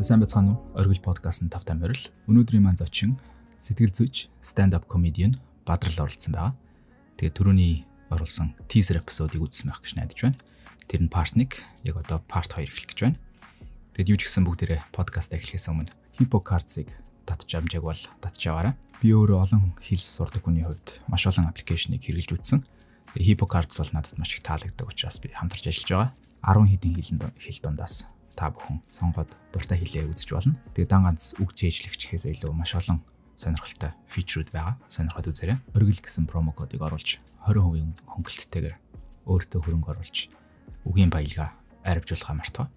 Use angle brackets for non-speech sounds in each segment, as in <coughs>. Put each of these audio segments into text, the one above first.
Сайн бацхан уу? Оргил подкаст нь тавтай морил. Өнөөдрийн маань зочин сэтгэл зүйч, stand up comedian Бадрал оролцсон байгаа. Тэгээ түрүүний оролцсон teaser episode-ыг үзсэн байх гэж найдаж байна. Тэр нь part 1, яг одоо part 2 эхлэх гэж байна. Тэгэд юу ч гэсэн бүгдээрээ подкаст эхлэхээс өмнө Hippocards-ыг татж амжааг бол татж яваарай. Би өөрөө олон хэл сурдаг хүний хувьд маш олон аппликейшнийг хэрэгжилж үзсэн. Hippocards бол надад маш их таалагддаг учраас би хамтарч ажиллаж байгаа. 10 хэдэн хэлэнд хэл дундаас та бүхэн сонгоод дуртай хилээ үзэж болно. Тэгээ дан ганц үг зээжлэгчээс илүү маш олон сонирхолтой фичрүүд байгаа. Сонирхоод үзээрэй. Өргөл гэсэн промо кодыг оруулж 20% хөнгөлттэйгээр өөртөө хөрөнгө оруулж үгийн баялгаа арвжуулахаа мартаа.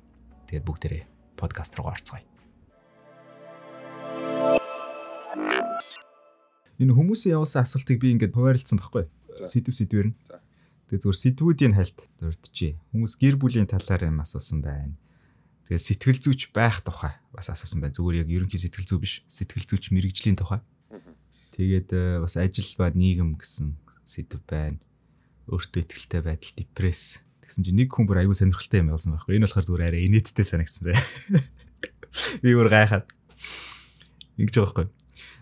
Тэгээд бүгдээрээ подкаст руу орцгоё. Энэ хүмүүсийн явуулсан асуултыг би ингээд хуваарлцсан байхгүй. Сэтв сэтвэр нь. Тэгээ зөвхөн сэтгүүдийн хальт дурдчихъя. Хүмүүс гэр бүлийн талаар юм асуусан байна. Тэгээ сэтгэл зүйч байх тухай бас асуусан байна. Зүгээр яг ерөнхий сэтгэл зүй биш. Сэтгэл зүйч мэрэгжлийн тухай. Тэгээд э, бас ажил ба нийгэм гэсэн сэдв байна. Өөртөө ихтэй байдал, депресс гэсэн чинь нэг хүн бүр аюу сонирхолтой юм болсон байхгүй. Энэ болохоор зүгээр арай инээдтэй санагдсан зэ. <laughs> Би бүр гайхаад. Ингэж байгаа байхгүй.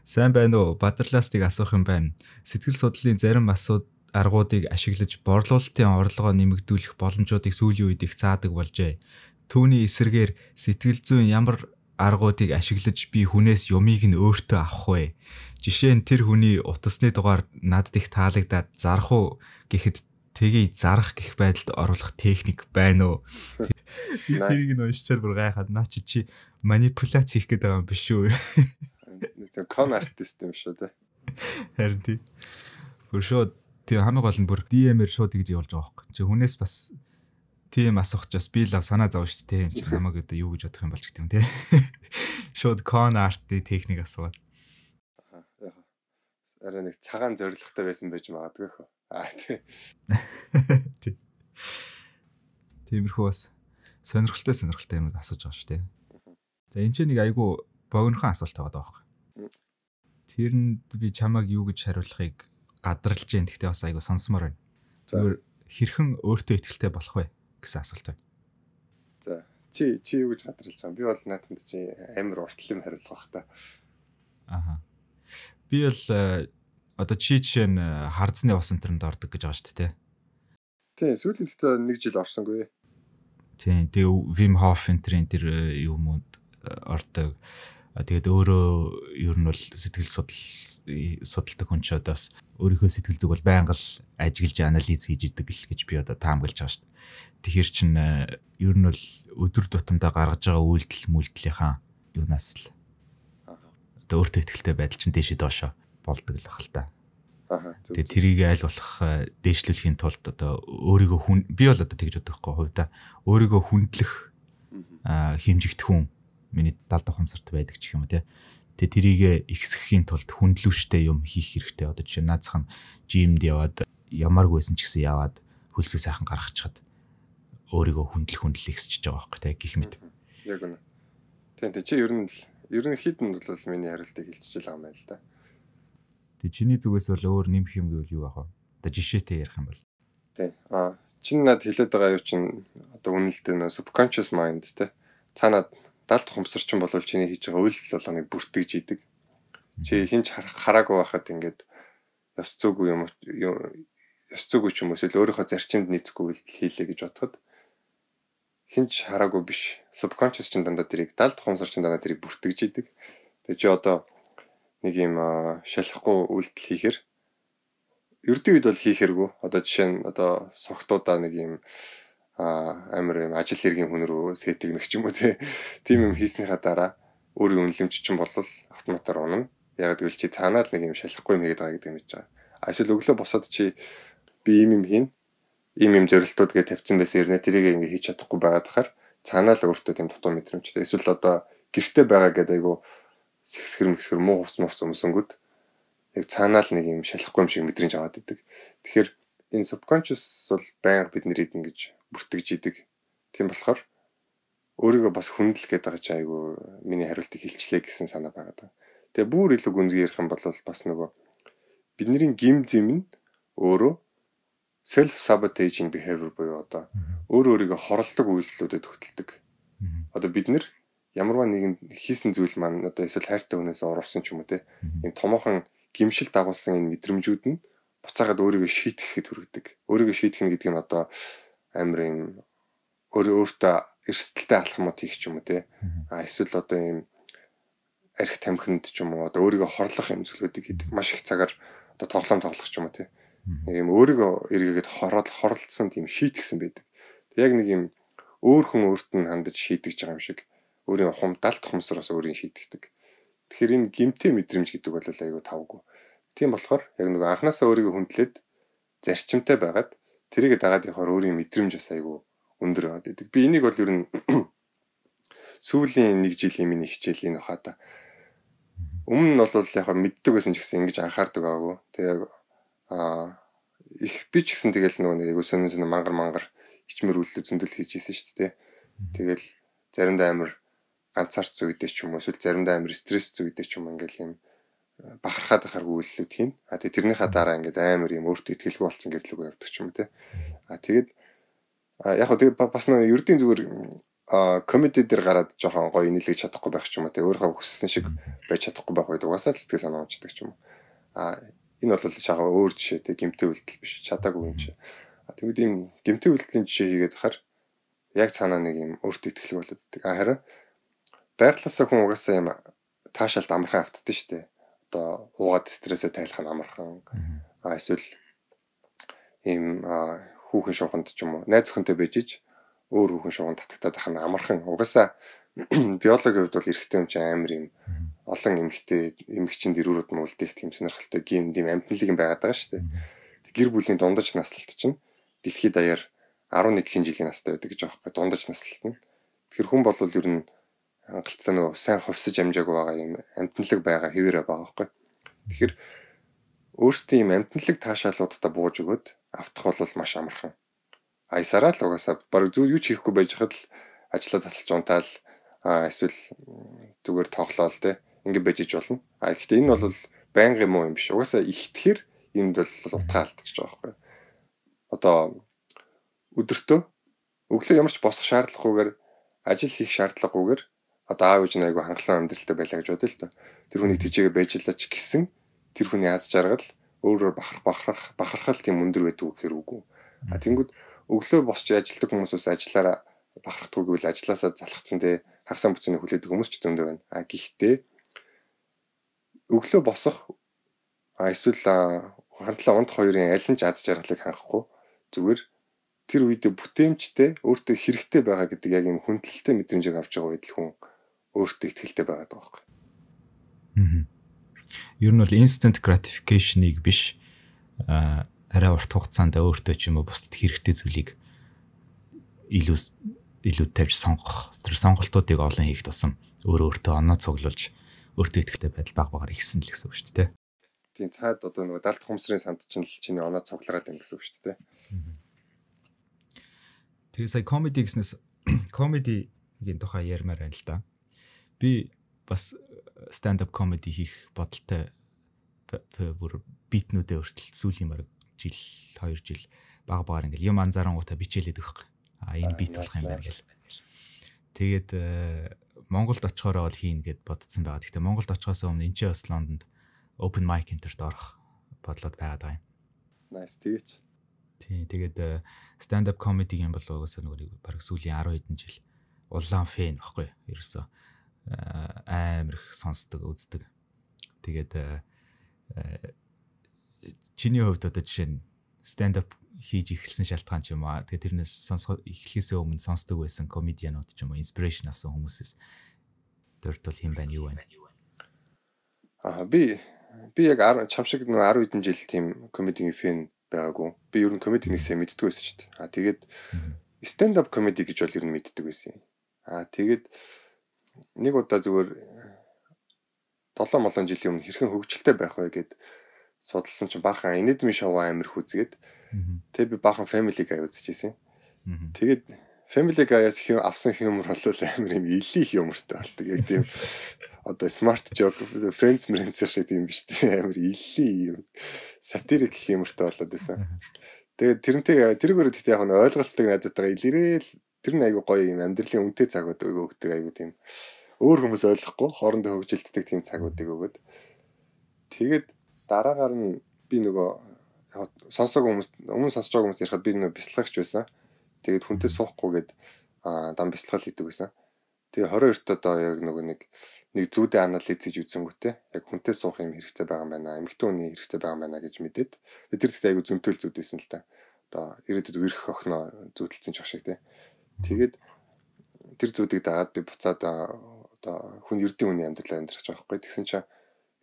Сайн байна уу? Бадарластыг асуух юм байна. Сэтгэл судлалын зарим асууд аргуудыг ашиглаж борлуулалтын орлогоо нэмэгдүүлэх боломжуудыг сүүлийн үед их цаадаг болжээ. Түүний эсрэгээр сэтгэл зүйн ямар аргуудыг ашиглаж би хүнээс юмыг нь өөртөө авах вэ? Жишээ нь тэр хүний утасны дугаар надад их таалагдаад зарах уу гэхэд тгий зарах гих байдалд оруулах техник байна уу? Би <laughs> тэрийг нь уншчаар бүр гайхаад наа чи чи манипуляц хийх гээд байгаа юм биш үү? Тэг кон артист юм шүү дээ. Харин тий. Бүр шууд тэг хамгийн гол нь бүр DM-ээр шууд ингэж явуулж байгаа байхгүй. Чи хүнээс бас Тийм асуух ч бас би л санаа зов шүү дээ. Энд <laughs> намайг одоо юу гэж бодох юм бол ч гэдэг юм те. <laughs> Шууд кон артны техник асууад. Аа. Араа нэг цагаан зоригтой байсан байж магадгүй хөө. Аа <laughs> тийм. Тиймэрхүү бас сонирхолтой сонирхолтой юмуд асууж байгаа шүү дээ. За энэ ч нэг айгүй богинохон асуулт байгаа даахгүй. Тэрэнд би чамааг юу гэж хариулахыг гадарлж जैन. Гэхдээ бас айгүй сонсомоор байна. Зүгээр хэрхэн өөртөө ихтэй болох вэ? гэсэн асуулт байна. За чи чи юу гэж хадгалж байгаа? Би бол наатанд чи амар уртл юм хариулах бах та. Аха. Би бол э, одоо чи жишээ нь э, хардсны ус энтернд ордог гэж байгаа шүү дээ. Тийм сүүлийн дэхтэй нэг жил орсонгүй. Тийм тэгээ Wim Hof энтерийн тэр э, юмуд ордог тэгээд өөрөө ер нь бол сэтгэл судлал судалдаг хүн ч одоос өөрийнхөө сэтгэл зүг бол байнга л ажиглаж анализ хийж идэг л гэж би одоо таамаглаж байгаа шүү дээ. Тэгэхэр чин э, ер нь бол өдөр тутамдаа гаргаж байгаа үйлдэл мүлдлийнхаа юунаас л одоо өөртөө ихтэй байдал чин дэше доошо болдог л ахал та. Тэгээ тэрийг аль болох э, дээшлүүлэхийн тулд одоо өөрийгөө хүн би бол одоо тэгж бодох байхгүй хувьда өөрийгөө хүндлэх э, хэмжигдэх хүн миний далд ухамсарт байдаг ч юм уу те. Тэгээ тэрийг ихсгэхийн тулд хүндлүүштэй юм хийх хэрэгтэй. Одоо жишээ наацхан жимд яваад ямааргүйсэн ч гэсэн яваад хөлсөг сайхан гаргачихад өөрийгөө хүндэл хүндэл ихсчихэж байгаа байхгүй те гих мэт. Яг үнэ. Тийм тийм чи ер нь л ерөнхийд нь бол миний харилтыг хэлчихэж байгаа юм байна л да. Тэг чиний зүгээс бол өөр нэмэх юм гэвэл юу байх вэ? Одоо жишээтэй ярих юм бол. Тийм. Аа чин над хэлээд байгаа юу чин одоо үнэлдэх нөө subconscious mind те. Цаанад далд хумсарчин болвол чиний хийж байгаа үйлдэл бол ингээд бүртгэж идэг. Чи хинч хараагүй байхад ингээд ёс зүйгүй юм ёс зүйгүй ч юм уу эсвэл өөрийнхөө зарчимд нийцэхгүй үйлдэл хийлээ гэж бодоход хинч хараагүй биш. Subconscious чин дандаа тэрийг далд хумсарчин дандаа тэрийг бүртгэж идэг. Тэгээ чи одоо нэг юм шалахгүй үйлдэл хийхэр ердөө үед бол хийхэргүй. Одоо жишээ нь одоо согтуудаа нэг юм амар юм ажил хэргийн хүн рүү сэтгнэх ч юм уу тийм юм хийснийхаа дараа өөрийн үнэлэмж чинь бол автоматар унана. Яг гэвэл чи цаанаа л нэг юм шалахгүй юм хийгээд байгаа гэдэг юм гэж байгаа. Эсвэл өглөө босоод чи би ийм юм хийнэ. Ийм юм зөрилтүүд гэж тавьсан байсан ирнэ. Тэрийг ингээ хийж чадахгүй байгаад хахаар цаанаа л өөртөө тийм дутуу мэдрэмжтэй. Эсвэл одоо гэрте байгаа гэдэг айгу сэхсгэр мэхсгэр муу хувц мувц өмсөнгүүд яг цаанаа л нэг юм шалахгүй юм шиг мэдрэмж аваад идэг. Тэгэхээр энэ subconscious бол байнга бидний ингэж бүртгэж идэг. Тийм болохоор өөрийгөө бас хүндэлгээд байгаа чи айгүй миний хариултыг хилчлээ гэсэн санаа байгаа даа. Тэгээ бүр илүү гүнзгий ярих юм бол бас нөгөө бидний гим зэм нь өөрөө self sabotaging behavior буюу одоо өөр өөрийгөө хоролдог үйлдэлүүдэд хөтэлдэг. Одоо бид нэр ямарваа нэгэн хийсэн зүйл маань одоо эсвэл хайртай хүнээс орсон ч юм уу те юм томоохон гимшил дагуулсан энэ мэдрэмжүүд нь буцаагаад өөрийгөө шийтгэхэд хүргэдэг. Өөрийгөө шийтгэх нь гэдэг нь одоо амир юм өөрөө өөртөө эрсдэлтэй алхмууд хийх юм уу те. А эсвэл одоо ийм арх тамхинд ч юм уу одоо өөрийгөө хорлох юм зүйлүүдийг хийдэг маш их цагаар одоо тоглоом тоглох ч юм уу те. Нэг юм өөрийгөө эргээгээд хорол хорлцсон тийм шийтгсэн байдаг. Яг нэг юм өөр хүн өөрт нь хандаж шийдэж байгаа юм шиг өөрийн хумдалт хумсраас өөрийн шийдэгдэг. Тэгэхээр энэ гимтэй мэдрэмж гэдэг бол айгүй тавгүй. Тийм болохоор яг нөгөө анханасаа өөрийгөө хүндлээд зарчимтай байгаад тэрийг дагаад явахаар өөрийн мэдрэмж бас айгүй өндөр байгаад байдаг. Би энийг бол ер нь <coughs> сүүлийн нэг жилийн миний хичээлийн хаа та. Өмнө нь бол яг мэддэг байсан ч гэсэн ингэж анхаардаг байгаагүй. Тэгээ аа их би ч гэсэн тэгэл нөгөө нэг айгүй сонин сонин мангар мангар хичмэр үйл зөндөл хийж исэн шүү дээ. Тэгэл заримдаа амир ганцаарц үедээ ч юм уу эсвэл заримдаа амир стресс үедээ ч юм ингээл юм бахархаад байхааргүй үйллүүд хийнэ. А тэгээ тэрнийхаа дараа ингээд амар юм өөртөө ихтгэлгүй болсон гэрлэгөө явдаг ч юм те. А тэгээд яг хөө тэгээ бас нэг ердийн зүгээр а комеди дээр гараад жоохон гоё нийлгэж чадахгүй байх ч юм уу те өөрийнхөө хүссэн шиг байж чадахгүй байх үед угаасаа л сэтгэл санаа унцдаг ч юм уу а энэ бол шахаа өөр жишээ те гимтэй үйлдэл биш чадаагүй юм чи тэгвэл ийм гимтэй үйлдэлийн жишээ хийгээд хахаар яг цаанаа нэг юм өөртөө ихтгэл болоод идэг а харин байглаасаа хүн угаасаа юм таашаалт амархан автдаг шүү дээ одоо уугаад стрессээ тайлах нь амархан. А эсвэл ийм хүүхэн шууханд ч юм уу найз өхөнтэй бежиж өөр хүүхэн шууханд татагтаад ах нь амархан. Угаасаа <clears throat> биологийн хувьд бол эрэгтэй юм чи амар юм олон эмэгтэй эмэгчин дэрүүрүүд нь үлдээх тийм сонирхолтой гин тийм амтналыг юм байгаад байгаа шүү дээ. Тэг гэр бүлийн дундаж наслалт чинь дэлхийд даяар 11 хэн жилийн настай байдаг гэж аахгүй дундаж наслалт нь. Тэр хүн бол ер нь хангалттай нөгөө сайн хувьсаж амжаагүй байгаа юм амтналаг байгаа хэвээрээ байгаа байхгүй. Тэгэхээр өөрсдийн юм амтналаг таашаалуудаа бууж өгөөд автах бол маш амархан. Аясараа л угаасаа баг зүйл юу ч хийхгүй байж хад л ажилла тасалж унтаал эсвэл зүгээр тоглоол те ингэ байж иж болно. А гэхдээ энэ бол байнгын муу юм биш. Угаасаа ихтгэхэр энд бол утгаалт гэж байгаа байхгүй. Одоо өдөртөө өглөө ямар ч босох шаардлагагүйгээр ажил хийх шаардлагагүйгээр одоо аав ээж нь айгүй хангалуун амьдралтай байлаа гэж бодъё л доо. Тэр хүний тийжээгээ байжлаач гэсэн тэр хүний аз жаргал өөрөөр бахарх бахарх бахархал тийм өндөр байдаг гэхээр үгүй. А тэнгууд өглөө босч ажилдаг хүмүүс бас ажиллаараа бахархдаггүй гэвэл ажилласаа залхацсан те хагас бүцний хүлээдэг хүмүүс ч зөндөө байна. А гэхдээ өглөө босох эсвэл хандлаа унд хоёрын аль нь ч аз жаргалыг хангахгүй зүгээр тэр үед бүтээмжтэй өөртөө хэрэгтэй байгаа гэдэг яг юм хүндэлтэй мэдрэмжийг авч байгаа үед л хүн өөртөө ихтэй байгаад байгаа байхгүй. Аа. Ер нь бол instant gratification-ыг биш аа арай урт хугацаанд өөртөө ч юм уу бусдад хэрэгтэй зүйлийг илүү илүү тавьж сонгох тэр сонголтуудыг олон хийх тусам өөр өөртөө оноо цуглуулж өөртөө ихтэй байдал баг багаар ихсэн л гэсэн үг шүү дээ. Тийм цаад одоо нөгөө далд хумсрын санд чинь л чиний оноо цуглараад байна гэсэн үг шүү дээ. Тэгээ сая comedy гэснээр <coughs> comedy-гийн тухай ярмаар байна л да би бас э, stand up comedy хийх бодолтой бүр битнүүдээ өртөл сүүлийн баг жил 2 жил баг багаар ингээл юм анзаарангуудаа бичээлээд өгөх. А энэ бит болох юм байна гэл. Тэгээд э, Монголд очихороо бол хийн гэд бодсон байгаа. Гэхдээ Монголд очихоос өмнө энэ ч бас Лондонд open mic enterт орох бодлоод байгаад байгаа юм. Nice тэгэж. Тий, тэгээд э, stand up comedy гэм бол угаасаа нөгөө баг сүүлийн 10 хэдэн жил улаан фэн баггүй ерөөсөө Э, амар их сонсдог, үздэг. Тэгээд э, э, чиний хувьд одоо жишээ нь stand up хийж эхэлсэн шалтгаан ч юм аа. Тэгээд тэрнээс сонсох эхлээсээ өмнө сонсдог байсан комедианууд ч юм уу, инспирэшн авсан хүмүүсээс дөрөлт бол хэн байна, юу байна? Аа би би яг чам шиг нэг 10 хэдэн жил тийм комедигийн фэн байгаагүй. Би ер нь комедиг нэг сайн мэддэг байсан шүү дээ. Аа тэгээд stand up comedy гэж бол ер нь мэддэг байсан юм. Аа тэгээд нэг удаа зүгээр 7 молон жилийн өмнө хэрхэн хөвгчлөлтэй байх вэ гэд судалсан чинь баахан Anatomy show амир хүзгээд тэгээ би баахан Family Guy үзчихсэн. Тэгээд Family Guy-аас хэм авсан хэмэр бол амир юм илий хэмэртэй болдог. Яг тийм одоо smart joke friends friends шиг тийм биш тийм амир илий юм сатирик хэмэртэй болоод байсан. Тэгээд тэрнтэй тэргээр гэхдээ яг нь ойлголцдог найзтайгаа илэрэл Тэр нь айгүй гоё юм амьдралын үнэтэй цагууд өгдөг айгүй тийм өөр хүмүүс ойлгохгүй хоорондоо хөвжилддэг тийм цагуудыг өгöd. Тэгээд дараагаар нь би нөгөө сонсоог хүмүүс өмнө сонсож байгаа хүмүүс ярихад би нөгөө бяцлагч байсан. Тэгээд хүнтэй суухгүйгээд аа дан бяцлал хийдэг байсан. Тэгээ 22-т одоо яг нөгөө нэг нэг зүйдэ анализ хийж үзэнгүүтээ яг хүнтэй суух юм хэрэгцээ байгаа юм байна. Эмэгтэй хүний хэрэгцээ байгаа юм байна гэж мэдээд тэр тэгт айгүй зөнтөл зүд байсан л та. Одоо ирээдүйд үрэх охноо зүдэлцэн ч багшиг тий. Тэгээд тэр зүйлийг дагаад би буцаад одоо хүн ердийн хүний амьдралаар амьдарч байгаа байхгүй. Тэгсэн чинь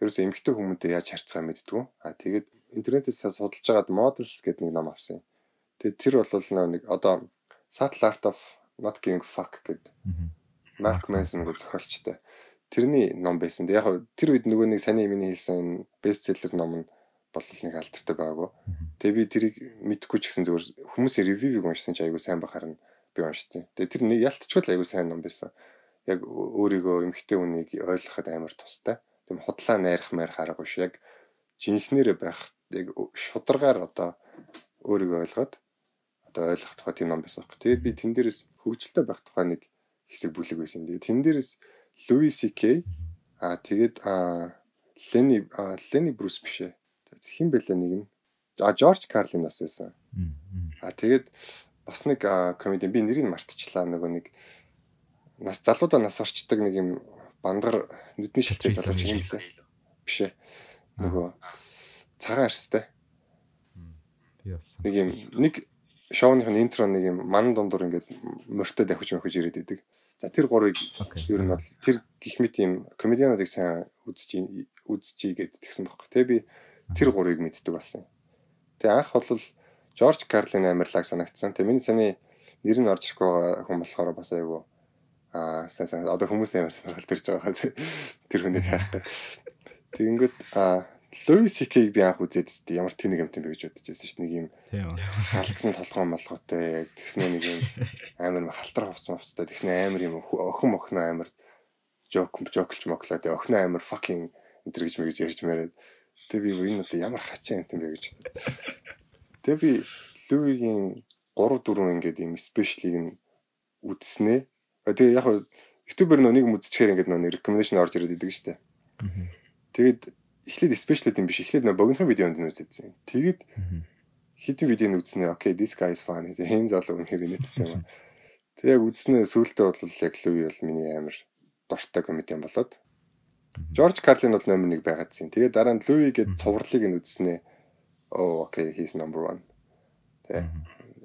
ерөөсөө эмгтэй хүмүүстэй яаж харьцгаа мэддгүү. А тэгээд интернетээс судалж байгаад models гэдэг нэг ном авсан юм. Тэгээд тэр бол нэг одоо Subtle Art of Not Giving Fuck гэдэг Mark Manson гэдэг зохиолчтой. Тэрний ном байсан. Яг тэр үед нөгөө нэг саний миний хэлсэн бестселлер ном нь бол нэг алдартай байгаагүй. Тэгээ би тэрийг мэдхгүй ч гэсэн зүгээр хүмүүсийн ревьюг уншсан ч айгүй сайн бахарна би уншсан. Тэгээ тэр нэг ялтчгүй аягүй сайн ном байсан. Яг өөрийгөө эмгтэй үнийг ойлгоход амар тустай. Тэгм худлаа найрах мэрх аргагүй шүү. Яг жинхнэрэ байх яг шударгаар одоо өөрийгөө ойлгоод одоо ойлгох тухай тийм ном байсан. Тэгээд би тэн дээрээс хөгжилтэй байх тухай нэг хэсэг бүлэг байсан. Тэгээд тэн дээрээс Louis CK аа тэгээд аа Лени Лени Брус биш ээ. Хин бэлээ нэг нь. А Жорж Карлин бас байсан. А тэгээд бас нэг комеди би нэрийг мартчихлаа нөгөө нэг нас залуудаа нас орчдаг нэг юм бандгар нүдний шилцээ залууч юм лээ. Биш ээ. Нөгөө цагаан арстай. Би болсон. Нэг юм нэг шоуных нь интро нэг юм ман дундуур ингээд морьтой давхиж мөхөж ирээд идэг. За тэр гурыг ер нь бол тэр гих мэт юм комедиануудыг сайн үзэж үзэж гээд тэгсэн байхгүй те би тэр гурыг мэддэг болсон. Тэгээ анх бол Жорж Карлин амарлаг санагдсан. Тэгээ миний саний нэр нь орж ирэхгүй байгаа хүн болохоор бас айгүй аа сайн сайн одоо хүмүүс амар сонирхол төрж байгаа хаа тэр хүнийг хайхгүй. Тэгэнгүүт аа Луис Хикийг би анх үзээд чи ямар тэнэг юм бэ гэж бодож байсан ш нь нэг юм халтсан толгоон болгоотой яг тэгснэ нэг юм амар халтар хувц мовцтой тэгснэ амар юм охин охин амар жок жоклч моклаад охин амар fucking энэ гэж мэгж ярьж мээрээ тэг би энэ одоо ямар хачаа юм бэ гэж Тэгээ би Лүвигийн 3 4 ингээд юм спешлиг нь үзснэ. Тэгээ яг YouTube-ээр нэг юм үзчихээр ингээд нөө recommendation орж ирээд идэг штэ. Тэгээд эхлээд спешлүүд юм биш эхлээд нөө богинохон видеонд нь үзсэн. Тэгээд хэдэн видеонд үзснэ. Окей, this guy is funny. Тэгээ хэн залуу үнэхээр инээдтэй юм. <laughs> Тэг яг үзснэ сүүлдээ бол яг Лүви бол миний амар дуртай комедиан болоод Жорж Карлин бол номер 1 байгаад зин. Тэгээд дараа нь Лүви гээд цувралыг нь үзснэ оо oh, окей he's number 1. Тэ.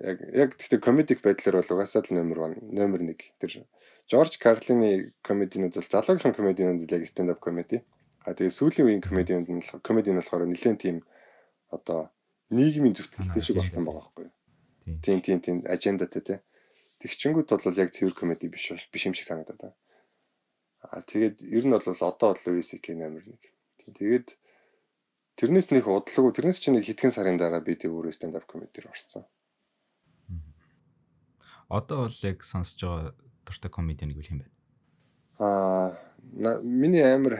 Яг яг гэхдээ комедик байдлаар бол угаасаа л номер 1, номер 1 тэр Жорж Карлины комединууд бол залуугийн комединууд яг stand up comedy. А тэгээ сүүлийн үеийн комединууд нь болохоор комедин болохоор нэлээд тийм одоо нийгмийн зүтгэлтэй шиг болсон байгаа байхгүй юу? Тийм тийм тийм ажендатай тий. Тэгчингүүд бол яг цэвэр комеди биш биш юм шиг санагдаад байна. А тэгээд ер нь бол одоо бол Луис К номер 1. Тийм тэгээд Тэрнээс нөх удалгүй тэрнээс чинь нэг хитгэн сарын дараа би тэг өөрөө stand up comedy-ээр орсон. Одоо бол яг сонсож байгаа дуртай comedy нэг үл хэм бэ? Аа миний амар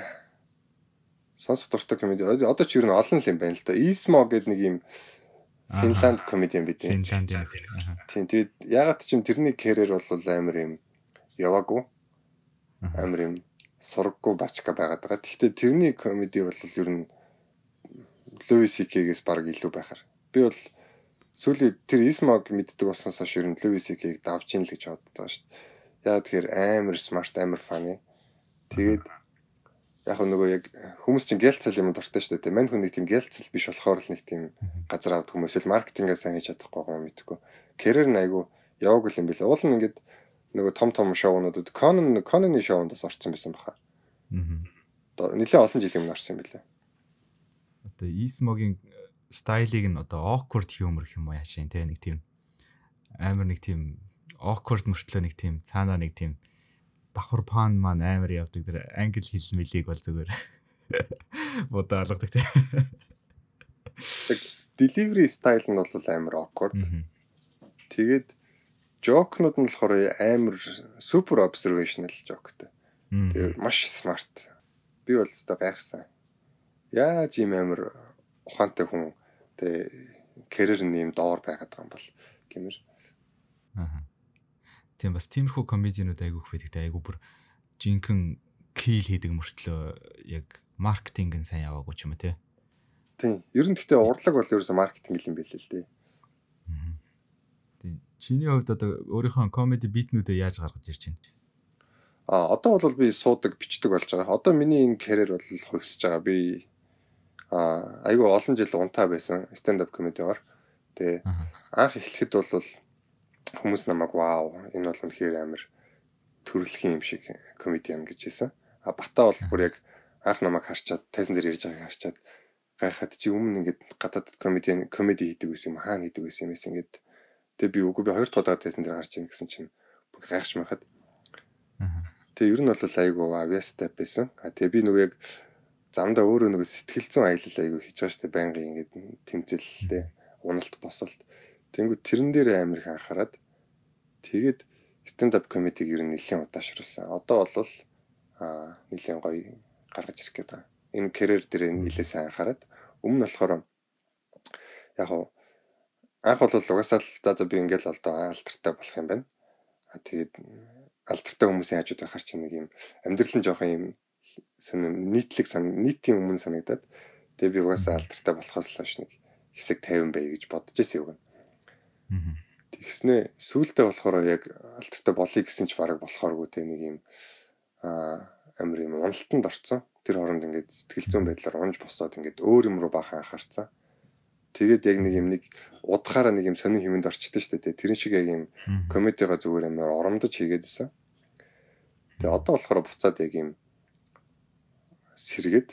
сонсох дуртай comedy одоо ч юу н олон л юм байна л да. Ismo гэдэг нэг юм Финланд комедиан бид юм. Финланд юм. Тийм тэгээд ягаад ч юм тэрний карьер бол амар юм яваагүй. Амар юм сургаггүй бачка байгаад байгаа. Тэгэхдээ тэрний комеди бол ер нь Луис Икэгээс баг илүү байхаар. Би бол сүүлийн тэр Исмог мэддэг болсноос хойш ер нь Луис Икэг давж ийн л гэж боддог ба шүү дээ. Яа тэгэхээр амар смарт амар фаны. Тэгээд яг нөгөө яг хүмүүс чинь гялцал юм дуртай шүү дээ. Мань хүн нэг тийм гялцал биш болохоор л нэг тийм газар авд хүмүүс л маркетингаа сайн хийж чадахгүй юм мэдхгүй. Кэрэр найгу яваг л юм билээ. Уул нь ингээд нөгөө том том шоунуудад Conan Conan-ийн шоунд бас орсон байсан баха. Аа. Одоо нэлээд олон жилийн өмнө орсон юм билээ. Аа одоо Исмогийн э, стайлыг нь одоо awkward humor гэх юм уу яашаа те нэг тийм амар нэг тийм awkward мөртлөө нэг тийм цаанаа нэг тийм давхар пан маань амар явдаг тэр англи хэл мэлийг бол зүгээр <laughs> бодоо алгадаг те delivery style нь бол амар awkward тэгээд жокнууд нь болохоор амар супер observational жоктэй тэгээд маш smart би бол өөртөө гайхсан Яаж ийм амар ухаантай хүн тэ кэрэр нэм доор байгаад байгаа юм бол гэмэр. Аа. Тийм бас тиймэрхүү комединууд айгүйх байдаг те айгүй бүр жинхэнэ кил хийдэг мөртлөө яг маркетинг нь сайн яваагүй ч юм уу те. Тийм. Ер нь гэхдээ урлаг бол ерөөсө маркетинг юм байл л дээ. Аа. Тийм. Чиний хувьд одоо өөрийнхөө комеди битнүүдээ яаж гаргаж ирж байна? А одоо бол би суудаг, бичдэг болж байгаа. Одоо миний энэ карьер бол хувьсж байгаа. Би айгүй олон жил унтаа байсан stand up comedy-оор. Тэгээ анх эхлэхэд бол хүмүүс намайг вау энэ бол үнэхээр амар төрөлхийн юм шиг комедиан гэж хэлсэн. А бата бол бүр яг анх намайг харчаад тайсан дээр ярьж байгааг харчаад гайхаад чи өмнө ингээд гадаад комедиан комеди хийдэг байсан юм хаана хийдэг байсан юм эс ингээд тэгээ би үгүй би хоёр талаа тайсан дээр гарч ийн гэсэн чинь бүр гайхаж махад. Тэгээ ер нь бол айгүй авиастай байсан. А тэгээ би нөгөө яг замда өөрөө нэг сэтгэлзэн аялал аягүй хийж байгаа штэ байнгын ингээд тэмцэлтэй уналт босолт тэнгүү тэрэн дээр амир их анхаарад тэгээд stand up comedy-г ер нь нэлээд удаашруулсан. Одоо бол а нэлээд гоё гаргаж ирэх гээд байгаа. Энэ career дээр нэлээд сайн анхаарад өмнө нь болохоор яг уу анх бол угаасаа л за за би ингээл л доо алтартай болох юм байна. А тэгээд алтартай хүмүүсийн хажууд байхаар чи нэг юм амьдрал нь жоохон юм сонин нийтлэг сан нийтийн өмнө санагдаад тэгээ би угаасаа алдартай болохоос л нэг хэсэг 50 бай гэж бодож ирсэн юм. Тэгснэ сүултээ болохоор яг алдартай болъё гэсэн ч бараг болохооргүй те нэг юм аа амир юм уналтанд орцсон. Тэр хооронд ингээд сэтгэл зүйн байдлаар унж босоод ингээд өөр юм руу бахан анхаарсан. Тэгээд яг нэг юм нэг удахаараа нэг юм сонин хэмэнд орчдөг шүү дээ. Тэрэн шиг яг юм комедига зүгээр амар оромдож хийгээд байсан. Тэгээ одоо болохоор буцаад яг юм сэргээд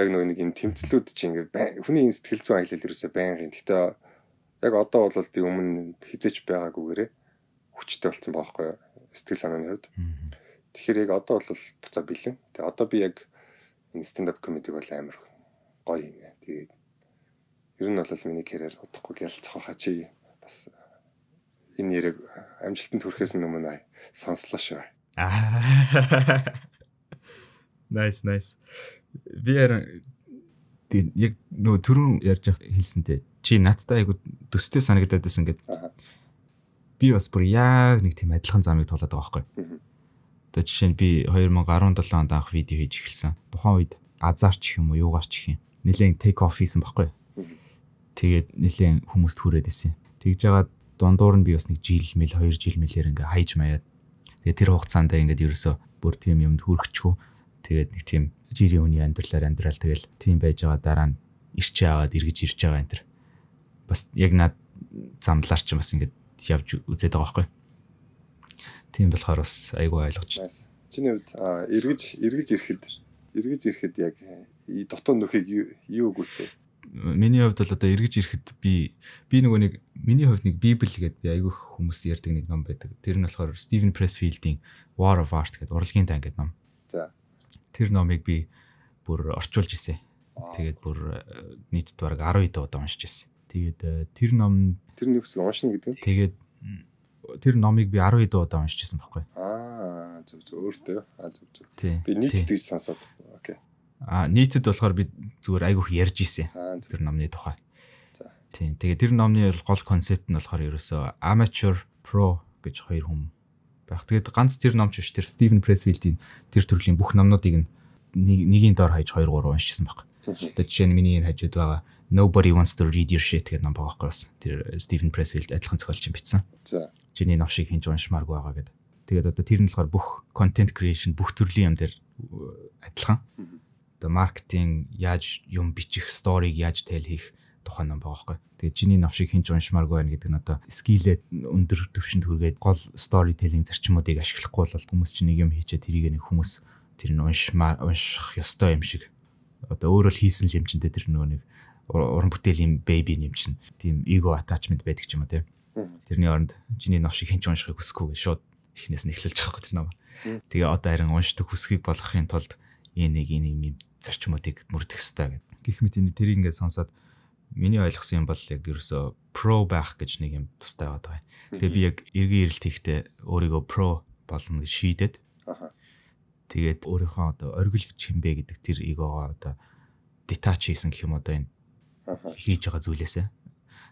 яг нөгөө нэг энэ тэмцлүүд чинь ингээд хүний энэ сэтгэл зүйн аялал ерөөсөй байнгын. Гэхдээ яг одоо бол би өмнө хизэж байгаагүйгээрээ хүчтэй болсон баахгүй юу? Сэтгэл санааны хувьд. Тэгэхээр яг одоо бол буцаа бэлэн. Тэгээ одоо би яг энэ stand up comedy бол амар гоё хийнэ. Тэгээд ер нь бол миний карьер удахгүй ялцах хаа чи бас энэ яриг амжилтанд хүрэхээс өмнө сонслоо шүү. Аа. <laughs> Nice, nice. Би харин тийм яг нөгөө түрүүн ярьж хэлсэнтэй чи надтай айгу төстэй санагдаад байсан гэдэг. Би бас бүр яг нэг тийм адилхан замыг тоолоод байгаа байхгүй. Одоо жишээ нь би 2017 онд анх видео хийж эхэлсэн. Тухайн үед азарч юм уу юугаарч их юм. Нилээн take off хийсэн байхгүй. Тэгээд нилээн хүмүүст хүрээд исэн. Тэгж жагаад дундуур нь би бас нэг жил мэл 2 жил мэлэр ингээ хайж маяад. Тэгээд тэр хугацаанд ингээд ерөөсө бүр тийм юмд хүрчихв Тэгээд нэг тийм жирийн хүний амьдралаар амьдрал тэгэл тийм байж байгаа дараа нь ирчээ аваад эргэж ирж байгаа энэ төр. Бас яг над замлаар ч бас ингэж явж үзээд байгаа байхгүй. Тийм болохоор бас айгүй ойлгож байна. Чиний хувьд эргэж эргэж ирэхэд эргэж ирэхэд яг э, дотоод нөхөгийг юу гүцээ? Миний хувьд бол одоо эргэж ирэхэд би би нөгөө нэг миний хувьд нэг библ гэдэг би айгүй хүмүүст ярьдаг нэг ном байдаг. Тэр нь болохоор Стивен Пресфилдийн War of Art гэдэг урлагийн дан гэдэг ном тэр номыг би бүр орчуулж ирсэн. Тэгээд бүр нийтд бараг 12 удаа уншиж ирсэн. Тэгээд э, тэр ном тэр нөхсөг уншина гэдэг нь. Тэгээд тэр номыг би 12 удаа уншиж ирсэн байхгүй. Аа зөв зөв өөртөө. Аа зөв зөв. Би нийтэд гэж сонсоод. Окей. Аа нийтэд болохоор би зүгээр айгүйх ярьж ирсэн. Тэр номны тухай. Тийм. Тэгээд тэр номны гол концепт нь болохоор ерөөсөө amateur pro гэж хоёр хүн байх. Тэгээд ганц тэр ном ч биш тэр Стивен Пресвилдийн тэр төрлийн бүх номнуудыг нэгийн доор хаяж 2 3 уншижсэн баг. Тэгээд жишээ нь миний энэ хажууд байгаа Nobody wants to read your shit гэдэг ном байгаа байхгүй бас. Тэр Стивен Пресвилд адилхан зохиолч юм бичсэн. За. Чиний новшийг хинж уншмааргүй байгаа гэдэг. Тэгээд одоо тэр нь болохоор бүх content creation бүх төрлийн юм дээр адилхан. Одоо маркетинг яаж юм бичих, сториг яаж тайл хийх, тухайн ном байгаа хгүй. Тэгээ чиний навшиг хинч уншмааргүй байна гэдэг нь одоо скиллээ өндөр төвшөнд хүргээд гол storytelling зарчмуудыг ашиглахгүй бол хүмүүс чинь нэг юм хийчихэд тэрийг нэг хүмүүс тэр нь уншмаар унших ёстой юм шиг. Одоо өөрөө л хийсэн л юм чинь тэр нөгөө нэг уран бүтээл юм baby юм чинь тийм ego attachment байдаг ч юм уу тийм. Тэрний оронд чиний навшиг хинч уншихыг хүсэхгүй шууд эхнээс нь эхлүүлж байгаа хгүй тэр ном. Тэгээ одоо харин уншдаг хүсхийг болохын тулд энэ нэг юм зарчмуудыг мөрдөх хэрэгтэй гэдэг. Гэх мэт энэ тэр ингээд сонсоод миний ойлгосон юм бол яг ерөөсө про байх гэж нэг юм тустай байгаа. Тэгээ би яг эргэн ирэлт хийхдээ өөрийгөө про болно гэж шийдээд. Аха. Тэгээд өөрийнхөө одоо оргил чимбэ гэдэг тэр эгоогоо одоо detach хийсэн гэх юм одоо энэ хийж байгаа зүйлээсээ.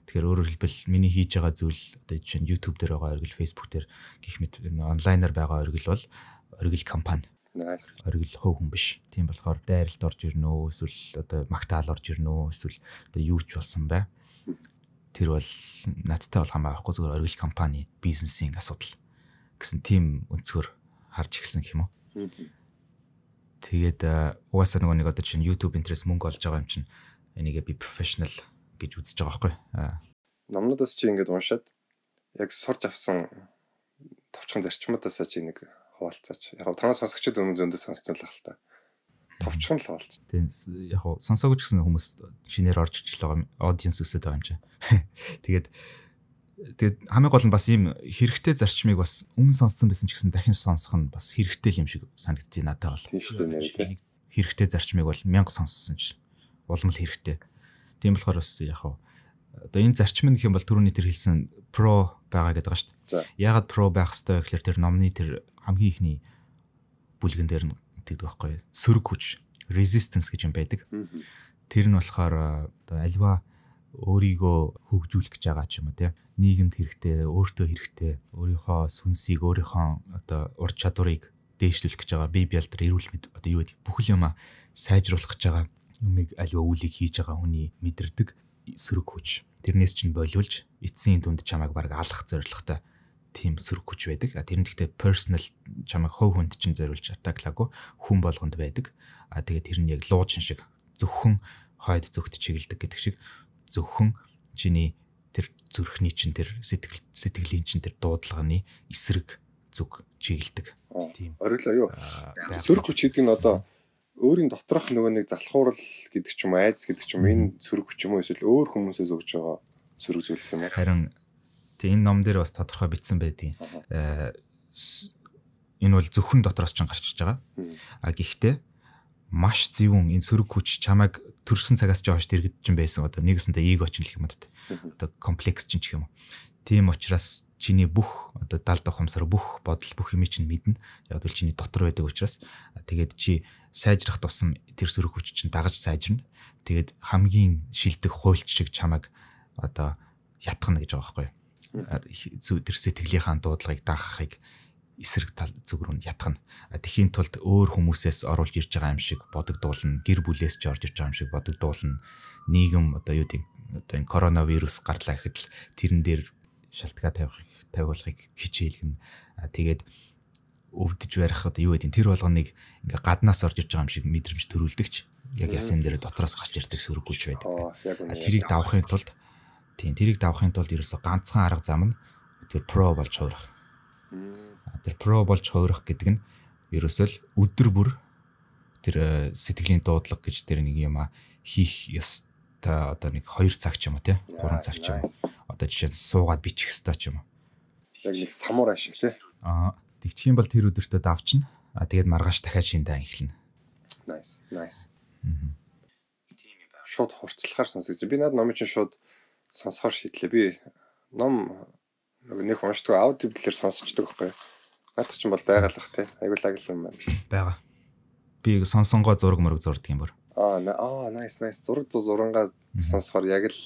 Тэгэхээр өөрөөр хэлбэл миний хийж байгаа зүйл одоо жишээ нь YouTube дээр байгаа оргил, Facebook дээр гих мэт онлайнаар байгаа оргил бол оргил компани хориглохоо хүн биш. Тийм болохоор дайралт орж ирнэ үү эсвэл одоо магтаал орж ирнэ үү эсвэл одоо юу ч болсон бай. Тэр бол надтай бол хамаа байхгүй зүгээр оргил компани бизнесийн асуудал гэсэн тийм өнцгөр харж ирсэн юм уу? Тэгээд угаасаа нөгөө нэг одоо чинь YouTube интерес мөнгө олж байгаа юм чинь энийгээ би professional гэж үзэж байгаа байхгүй. Номнуудаас чи ингэж уншаад яг сурч авсан товчхон зарчмуудаас чи нэг хуваалцаач. Яг танаас сонсогчд өмнө зөндөө сонсцсон л хаалта. Товчхон л хаалц. Тийм яг сонсоогүй ч гэсэн хүмүүс шинээр орж ичл байгаа аудиенс өсөд байгаа юм чи. <laughs> Тэгээд тэгээд хамгийн гол нь бас ийм хэрэгтэй зарчмыг бас өмнө сонсцсон байсан ч гэсэн дахин сонсох нь бас хэрэгтэй юм шиг санагдтыг надад бол. Тийм шүү дээ. Хэрэгтэй зарчмыг бол 1000 сонссон чинь улам л хэрэгтэй. Тийм болохоор бас яг хав одоо энэ зарчим нь гэх юм бол түрүүний тэр хэлсэн про байгаа гэдэг байгаа шүү дээ. Яагаад про байх хэвээр гэхээр тэр номны тэр хамгийн ихний бүлгэн дээр нь тэгдэг байхгүй сөрөг хүч resistance гэж юм байдаг. Тэр нь болохоор одоо альва өөрийгөө хөгжүүлэх гэж байгаа ч юм уу тий. Нийгэмд хэрэгтэй, өөртөө хэрэгтэй, өөрийнхөө сүнсийг, өөрийнхөө одоо ур чадварыг дээшлүүлэх гэж байгаа. Би бялдар эрүүл мэд одоо юу гэдэг бүхэл юм а сайжруулах гэж байгаа юмыг аливаа үйлийг хийж байгаа хүний мэдэрдэг сөрөг хүч. Тэрнээс чинь болиулж эцсийн дүнд чамайг баг алах зорилготой тийм сөрөг хүч байдаг. А тэр нь гэхдээ personal чамайг хов хүнд чинь зориулж атаклаагүй хүн болгонд байдаг. А тэгээд тэр нь яг луучин шиг зөвхөн хойд зөвхт чиглэдэг гэдэг шиг зөвхөн чиний тэр зүрхний чинь тэр сэтгэл сэтгэлийн чинь тэр дуудлагын эсрэг зүг чиглэдэг. Тийм. Орилоо юу. Сөрөг хүч гэдэг нь одоо өөрийн доторх нөгөө нэг залхуурал гэдэг ч юм уу айдас гэдэг ч юм энэ сөрөг ч юм уу эсвэл өөр хүмүүсээс өгж байгаа сөрөг зүйлс юм аа. Харин тэг энэ ном дээр бас тодорхой бичсэн байдгийн. Э, энэ бол зөвхөн дотроос ч гарч иж байгаа. А гэхдээ маш зөвүүн энэ сөрөг хүч чамайг төрсэн цагаас ч хойш дэрэгдэж байсан одоо нэгсэнтэй ийг очин л юм даа. Одоо комплекс чинь ч юм уу. Тийм учраас чиний бүх одоо далд ухамсар бүх бодол бүх юм чинь мэднэ. Яг л чиний дотор байдаг учраас тэгээд чи сайжрах тусам тэр сөрөг хүч чинь дагаж сайжирна. Тэгээд хамгийн шилдэг хуйлч шиг чамайг одоо ятгахна гэж байгаа байхгүй. Э, зүг тэр сэтгэлийнхаа дуудлагыг дагахыг эсрэг тал зүг рүү ятгахна. Э, тэхийн тулд өөр хүмүүсээс оруулж ирж байгаа юм шиг бодогдуулна, гэр бүлээс ч орж ирж байгаа юм шиг бодогдуулна. Нийгэм одоо юу гэдэг одоо энэ коронавирус гарлаа гэхэд л тэрэн дээр шалтгаа тавих тавиулахыг хичээлгэн тэгээд өвдөж барих одоо юу гэдэг тэр болгоныг ингээ гаднаас орж иж байгаа юм шиг мэдрэмж төрүүлдэгч яг ясэм дээр дотроос гарч ирдэг сөргүүч байдаг. Тэрийг давхын тулд тийм тэрийг давхын тулд ерөөсө ганцхан арга зам нь тэр про болж хувирах. Тэр про болж хувирах гэдэг нь ерөөсөө л өдөр бүр тэр э, сэтгэлийн дуудлага гэж тэр нэг юм а хийх ёс одоо нэг 2 цаг ч юм уу тий 3 цаг ч юм уу одоо жишээ нь суугаад бичих хэвээр ч юм уу яг нэг самурай шиг тий аа тэгчих юм бол тэр өдөртөө давчна а тэгээд маргааш дахиад шинэ дан эхэлнэ nice nice аа шууд хурцлахаар сонсож би над номыг чинь шууд сонсохоор шийдлээ би ном нэг уншдаг аудиоблэр сонсгочдаг байхгүй наад чинь бол байгалах тий аюулаглан байна байгаа би сонсонгоо зураг мөрөг зурдаг юм бэр Аа аа nice nice зураг зурангаа сонсохоор яг л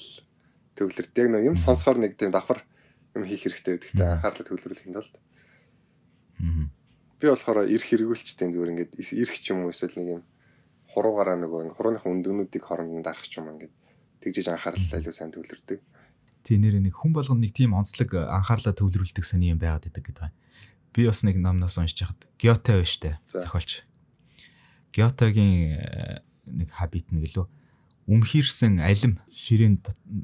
төвлөрд. Яг нэг юм сонсохоор нэг тийм давхар юм хийх хэрэгтэй байдаг та анхаарлаа төвлөрүүлэх юм бол. Би болохоор эрх хэрэгүүлчтэй зүгээр ингээд эрх ч юм уу эсвэл нэг юм хуруугаараа нөгөө хурууныхаа өндөгнүүдийг хооронд нь дарах ч юм ингээд тэгжиж анхаарлаа илүү сайн төвлөрдөг. Тэ нэр нэг хүн болгоно нэг тийм онцлог анхаарлаа төвлөрүүлдэг сони юм байгаад байдаг гэдэг байна. Би бас нэг номноос уншиж хахад Гёте байж тээ зохиолч. Гётегийн нэг хабит нэг лөө өмхирсэн алим ширээн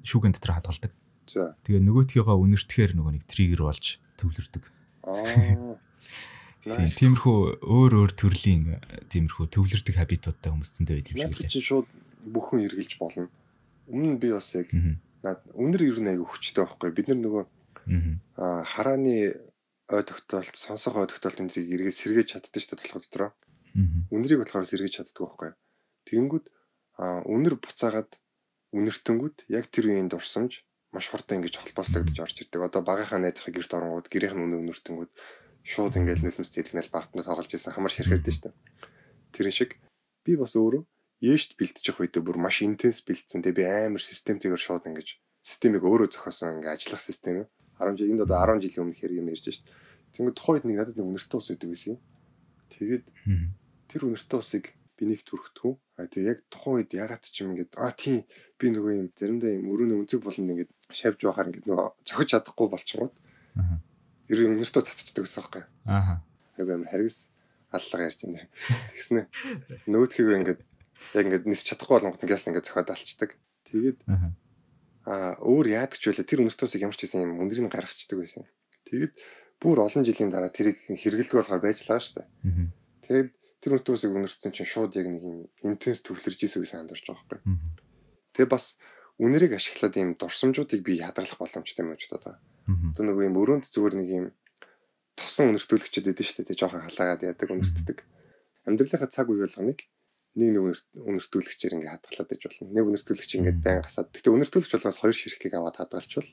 шүүгэн дотор хадгалдаг. За. Тэгээ нөгөөтгийгөө үнэртэхээр нөгөө нэг триггер болж төвлөрдөг. Аа. <laughs> Тийм тиймэрхүү өөр өөр төрлийн э, тиймэрхүү төвлөрдөг хабитуудтай хүмүүс зөнтэй байдаг юм шиг лээ. Чи шууд бүхэн эргэлж болно. Өмнө нь би бас яг над өнөр ер нь аягүй хүчтэй байхгүй. Бид нар нөгөө аа харааны ой тогтоолт, сонсох ой тогтоолт энэ зэрэг эргээс сэргээж чаддаг шүү дээ толгой дотроо. Үнэрийг болохоор сэргээж чаддаг байхгүй. Аа Тэгэнгүүт үнэр буцаагаад үнэртэнгүүд яг тэр үеийн дурсамж маш хурдан ингэж холбоослогдож орж ирдэг. Одоо багийнхаа найзынхаа гэрт оронгууд, гэрийнх нь үнэр үнэртэнгүүд шууд ингэж нүлмс зэтгэнэл багтнаа тоглож исэн хамар ширхэрдэж штэ. Тэр шиг би бас өөрөө ээшт бэлдэж явах үедээ бүр маш интенс бэлдсэн. Тэгээ би амар системтэйгээр шууд ингэж системийг өөрөө зохиосон ингээ ажиллах систем. 10 жил энд одоо 10 жилийн өмнө хэр юм ярьж штэ. Тэнгүү тухайд нэг надад нэг үнэртэй ус өгдөг байсан юм. Тэгээд тэр үнэртэй усыг би нэг төрөхтгүү. А тэгээ яг тухайн үед ягаад ч юм ингээд а тийм би нөгөө юм заримдаа юм өрөөний өнцөг болонд ингээд шавж байхаар ингээд нөгөө цохиж чадахгүй болчихгоод. Аа. Ер нь өмнөстөө цацчихдаг гэсэн юм байна. Аа. Айгүй амар харгас аллага ярьж байна. Тэгснэ. Нөөдхийг ингээд яг ингээд нис чадахгүй болгонд ингээс ингээд цохиод алчдаг. Тэгээд аа өөр яадаг ч байлаа тэр өнөртөөс ямар ч юм өндрийг гаргацдаг байсан. Тэгээд бүр олон жилийн дараа тэрийг хэрэгэлдэг болохоор байж лаа шүү дээ. Тэгээд Тэр өтөөсөө өнөрцөн чинь шууд яг нэг юм интенс төвлөрж исэн үе сандарч байгаа байхгүй. Тэгээ бас үнэрийг ашиглаад ийм дурсамжуудыг би ядгалах боломжтой юм гэж бодоод байгаа. Одоо нэг юм өрөөнд зүгээр нэг юм тосон өнөртүүлэгчэд идэв шүү дээ. Тэгээ жоохон халаагаад ядаг өнөртдөг. Амьдралынхаа цаг үе болгоныг нэг нэг өнөртүүлэгчээр ингээд хадгалаад иж болно. Нэг өнөртүүлэгч ингээд байн гасаад. Гэтэ өнөртүүлэгч болгоос хоёр ширхгийг аваад хадгалчвал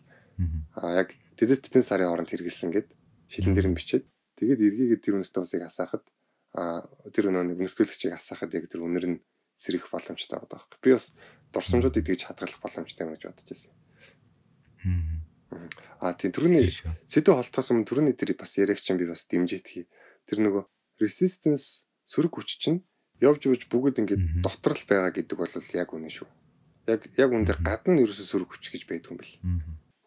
аа яг тэдэс тэтэн сарын хооронд хэрэгэлсэн гэд шилэн дээр нь бичээд тэгээд эргээгээд тэр өнөртөө усыг асаахад тэр өнөөг нэртүүлэгчийг асаахад яг тэр үнэр нь сэрэх боломжтой байгаа байхгүй. Би бас дурсамжуудыг тэгж хадгалах боломжтой юм гэж бодож байсан. Аа тийм түрүүний сэдв холтоос өмнө түрүүний тэр бас яриаг чинь би бас дэмжиж хий. Тэр нөгөө resistance сөрөг хүч чинь явж явж бүгд ингээд дотор л байгаа гэдэг бол яг үнэ шүү. Яг яг үндэ гадна ерөөсөө сөрөг хүч гэж байдаг юм бэл.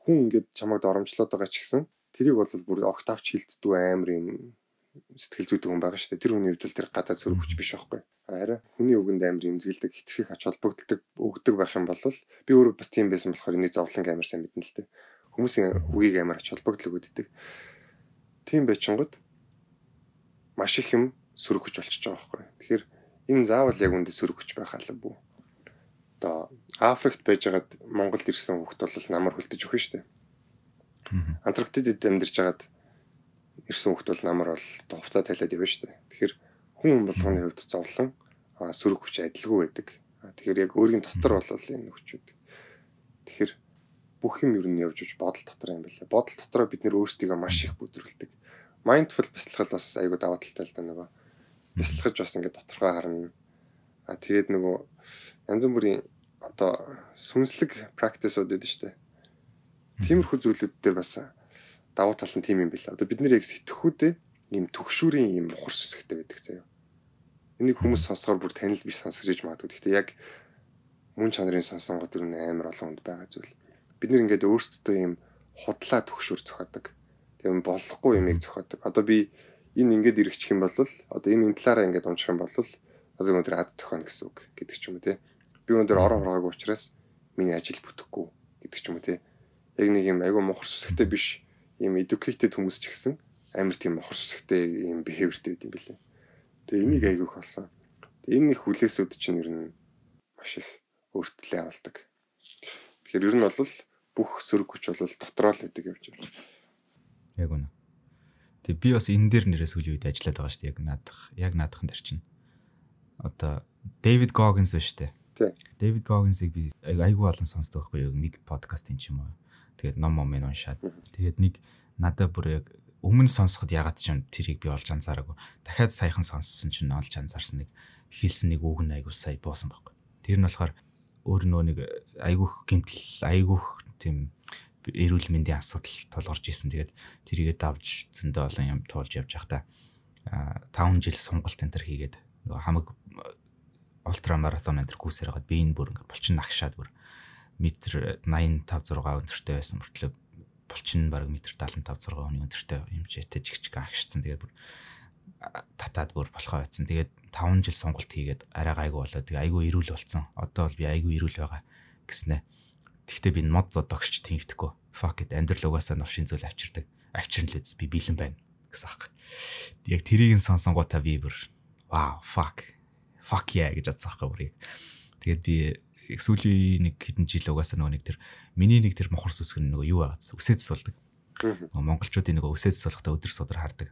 Хүн ингээд чамайг доромжлоод байгаа ч гэсэн тэрийг бол бүр октавч хилддэг амар юм сэтгэл зүйтэй хүн байгаа шүү дээ. Тэр хүний хувьд л тэр гадаад сөрөг хүч биш байхгүй. Арай хүний үгэнд амар имзгэлдэг, хитрхийх ач холбогдолдог өгдөг байх юм бол би өөрөө бас тийм байсан болохоор энийг зовлон амар сайн мэднэ л дээ. Хүмүүсийн үгийг амар ач холбогдол өгдөг. Тийм байчингууд маш их юм сөрөг хүч болчихж байгаа байхгүй. Тэгэхээр энэ заавал яг үндэ сөрөг хүч байх алба бүү. Одоо Африкт байжгаад Монголд ирсэн хүүхд бол намар хөлтөж өгнө шүү дээ. Антарктидд амьдарч байгаад ирсэн хүмүүс бол намар бол хувцас тайлаад явна шүү дээ. Тэгэхээр хүн болгоны хувьд зовлон сөрөг хүч адилгүй байдаг. Тэгэхээр яг өөрийн дотор бол энэ хүч үүдэг. Тэгэхээр бүх юм ер нь явж иж бодол дотор юм байлаа. Бодол дотроо бид нэр өөрсдийгөө маш их бүдрүүлдэг. Mindful бяцлахад бас айгүй даваа талтай л да нөгөө. Бяцлахаж бас ингээд тодорхой харна. А тэгээд нөгөө янз бүрийн одоо сүнслэг practice-ууд өгдөө штэ. Тиймэрхүү зүйлүүд дээр бас давуу тал нь тийм юм байла. Одоо бид нэр яг сэтгхүүдээ ийм төгшүүрийн ийм мухар сүсгтэй байдаг заяа. Энийг хүмүүс сонсохоор бүр танил биш сонсгож иж магадгүй. Гэхдээ яг мөн чанарын сонсон гот юу амар олон хүнд байгаа зүйл. Бид нэр ингээд өөрсдөө ийм худлаа төгшүүр зохиодог. Тийм болохгүй юмыг зохиодог. Одоо би энэ ингээд эргэчих юм бол одоо энэ энэ талаараа ингээд унчих юм бол одоо өнөөдөр ад тохино гэсэн үг гэдэг ч юм уу тий. Би өнөөдөр ороо хороогүй учраас миний ажил бүтэхгүй гэдэг ч юм уу тий. Яг нэг юм айгүй мухар сүсгтэй биш ийм educated хүмүүс ч гэсэн амар тийм ухарсагтай ийм behaviorтэй байд юм билээ. Тэгээ энийг айгүйх болсон. Энэ их хүлээсүүд чинь ер нь маш их өөртлөө авалдаг. Тэгэхээр ер нь бол бүх сөрөг хүч бол дотроо л үүдэг явж явж. Яг үнэ. Тэг би бас энэ дээр нэрээс үл үед ажиллаад байгаа шүү дээ. Яг наадах, яг наадахын дээр чинь. Одоо Дэвид Гогинс шүү дээ. Дэвид Гогинсыг би айгүй олон сонсдог байхгүй юу? Нэг подкастын ч юм уу Тэгээд ном ом минь уншаад. Тэгээд нэг надад бүр яг өмнө сонсоход ягаад ч юм тэрийг би олж анзаараагүй. Дахиад саяхан сонссон чинь олж анзаарсан нэг хэлсэн нэг үг нэг айгуу сая буусан байхгүй. Тэр нь болохоор өөр нөө нэг айгуух гэмтэл айгуух тийм эрүүл мэндийн асуудал толгорж исэн. Тэгээд тэрийгэ давж зөндөө олон юм туулж явж байхдаа 5 жил сонголт энэ төр хийгээд нөгөө хамаг э, ультра маратон энэ төр гүйсээр хагаад би энэ бүр ингээд булчин нагшаад бүр метр 85 6 өндөртэй байсан мөртлөө булчин баг метр 75 6 хүний өндөртэй хэмжээтэй жигч агшсан. Тэгээд бүр татаад бүр болохоо байсан. Тэгээд 5 жил сонголт хийгээд арай гайгүй болоо. Тэгээд айгүй эрүүл болсон. Одоо бол би айгүй эрүүл байгаа гэснэ. Тэгвэл би мод зод огч тэнхдэхгүй. Fuck it амьдрал угаасаа новшин зүйл авчирдаг. Авчирна л үз би бэлэн байна гэсэн аахгүй. Яг тэрийг нь сонсонгуудаа би бүр вау fuck fuck yeah гэж бодсон аахгүй бүрийг. Тэгээд би Э, сүүлийн нэг хэдэн жил угаасаа нөгөө нэг тэр миний нэг тэр мохор сүсгэн нөгөө юу байгаадс үсээд суулдаг. Монголчуудын нөгөө үсээд суулгахта өдөр судар хардаг.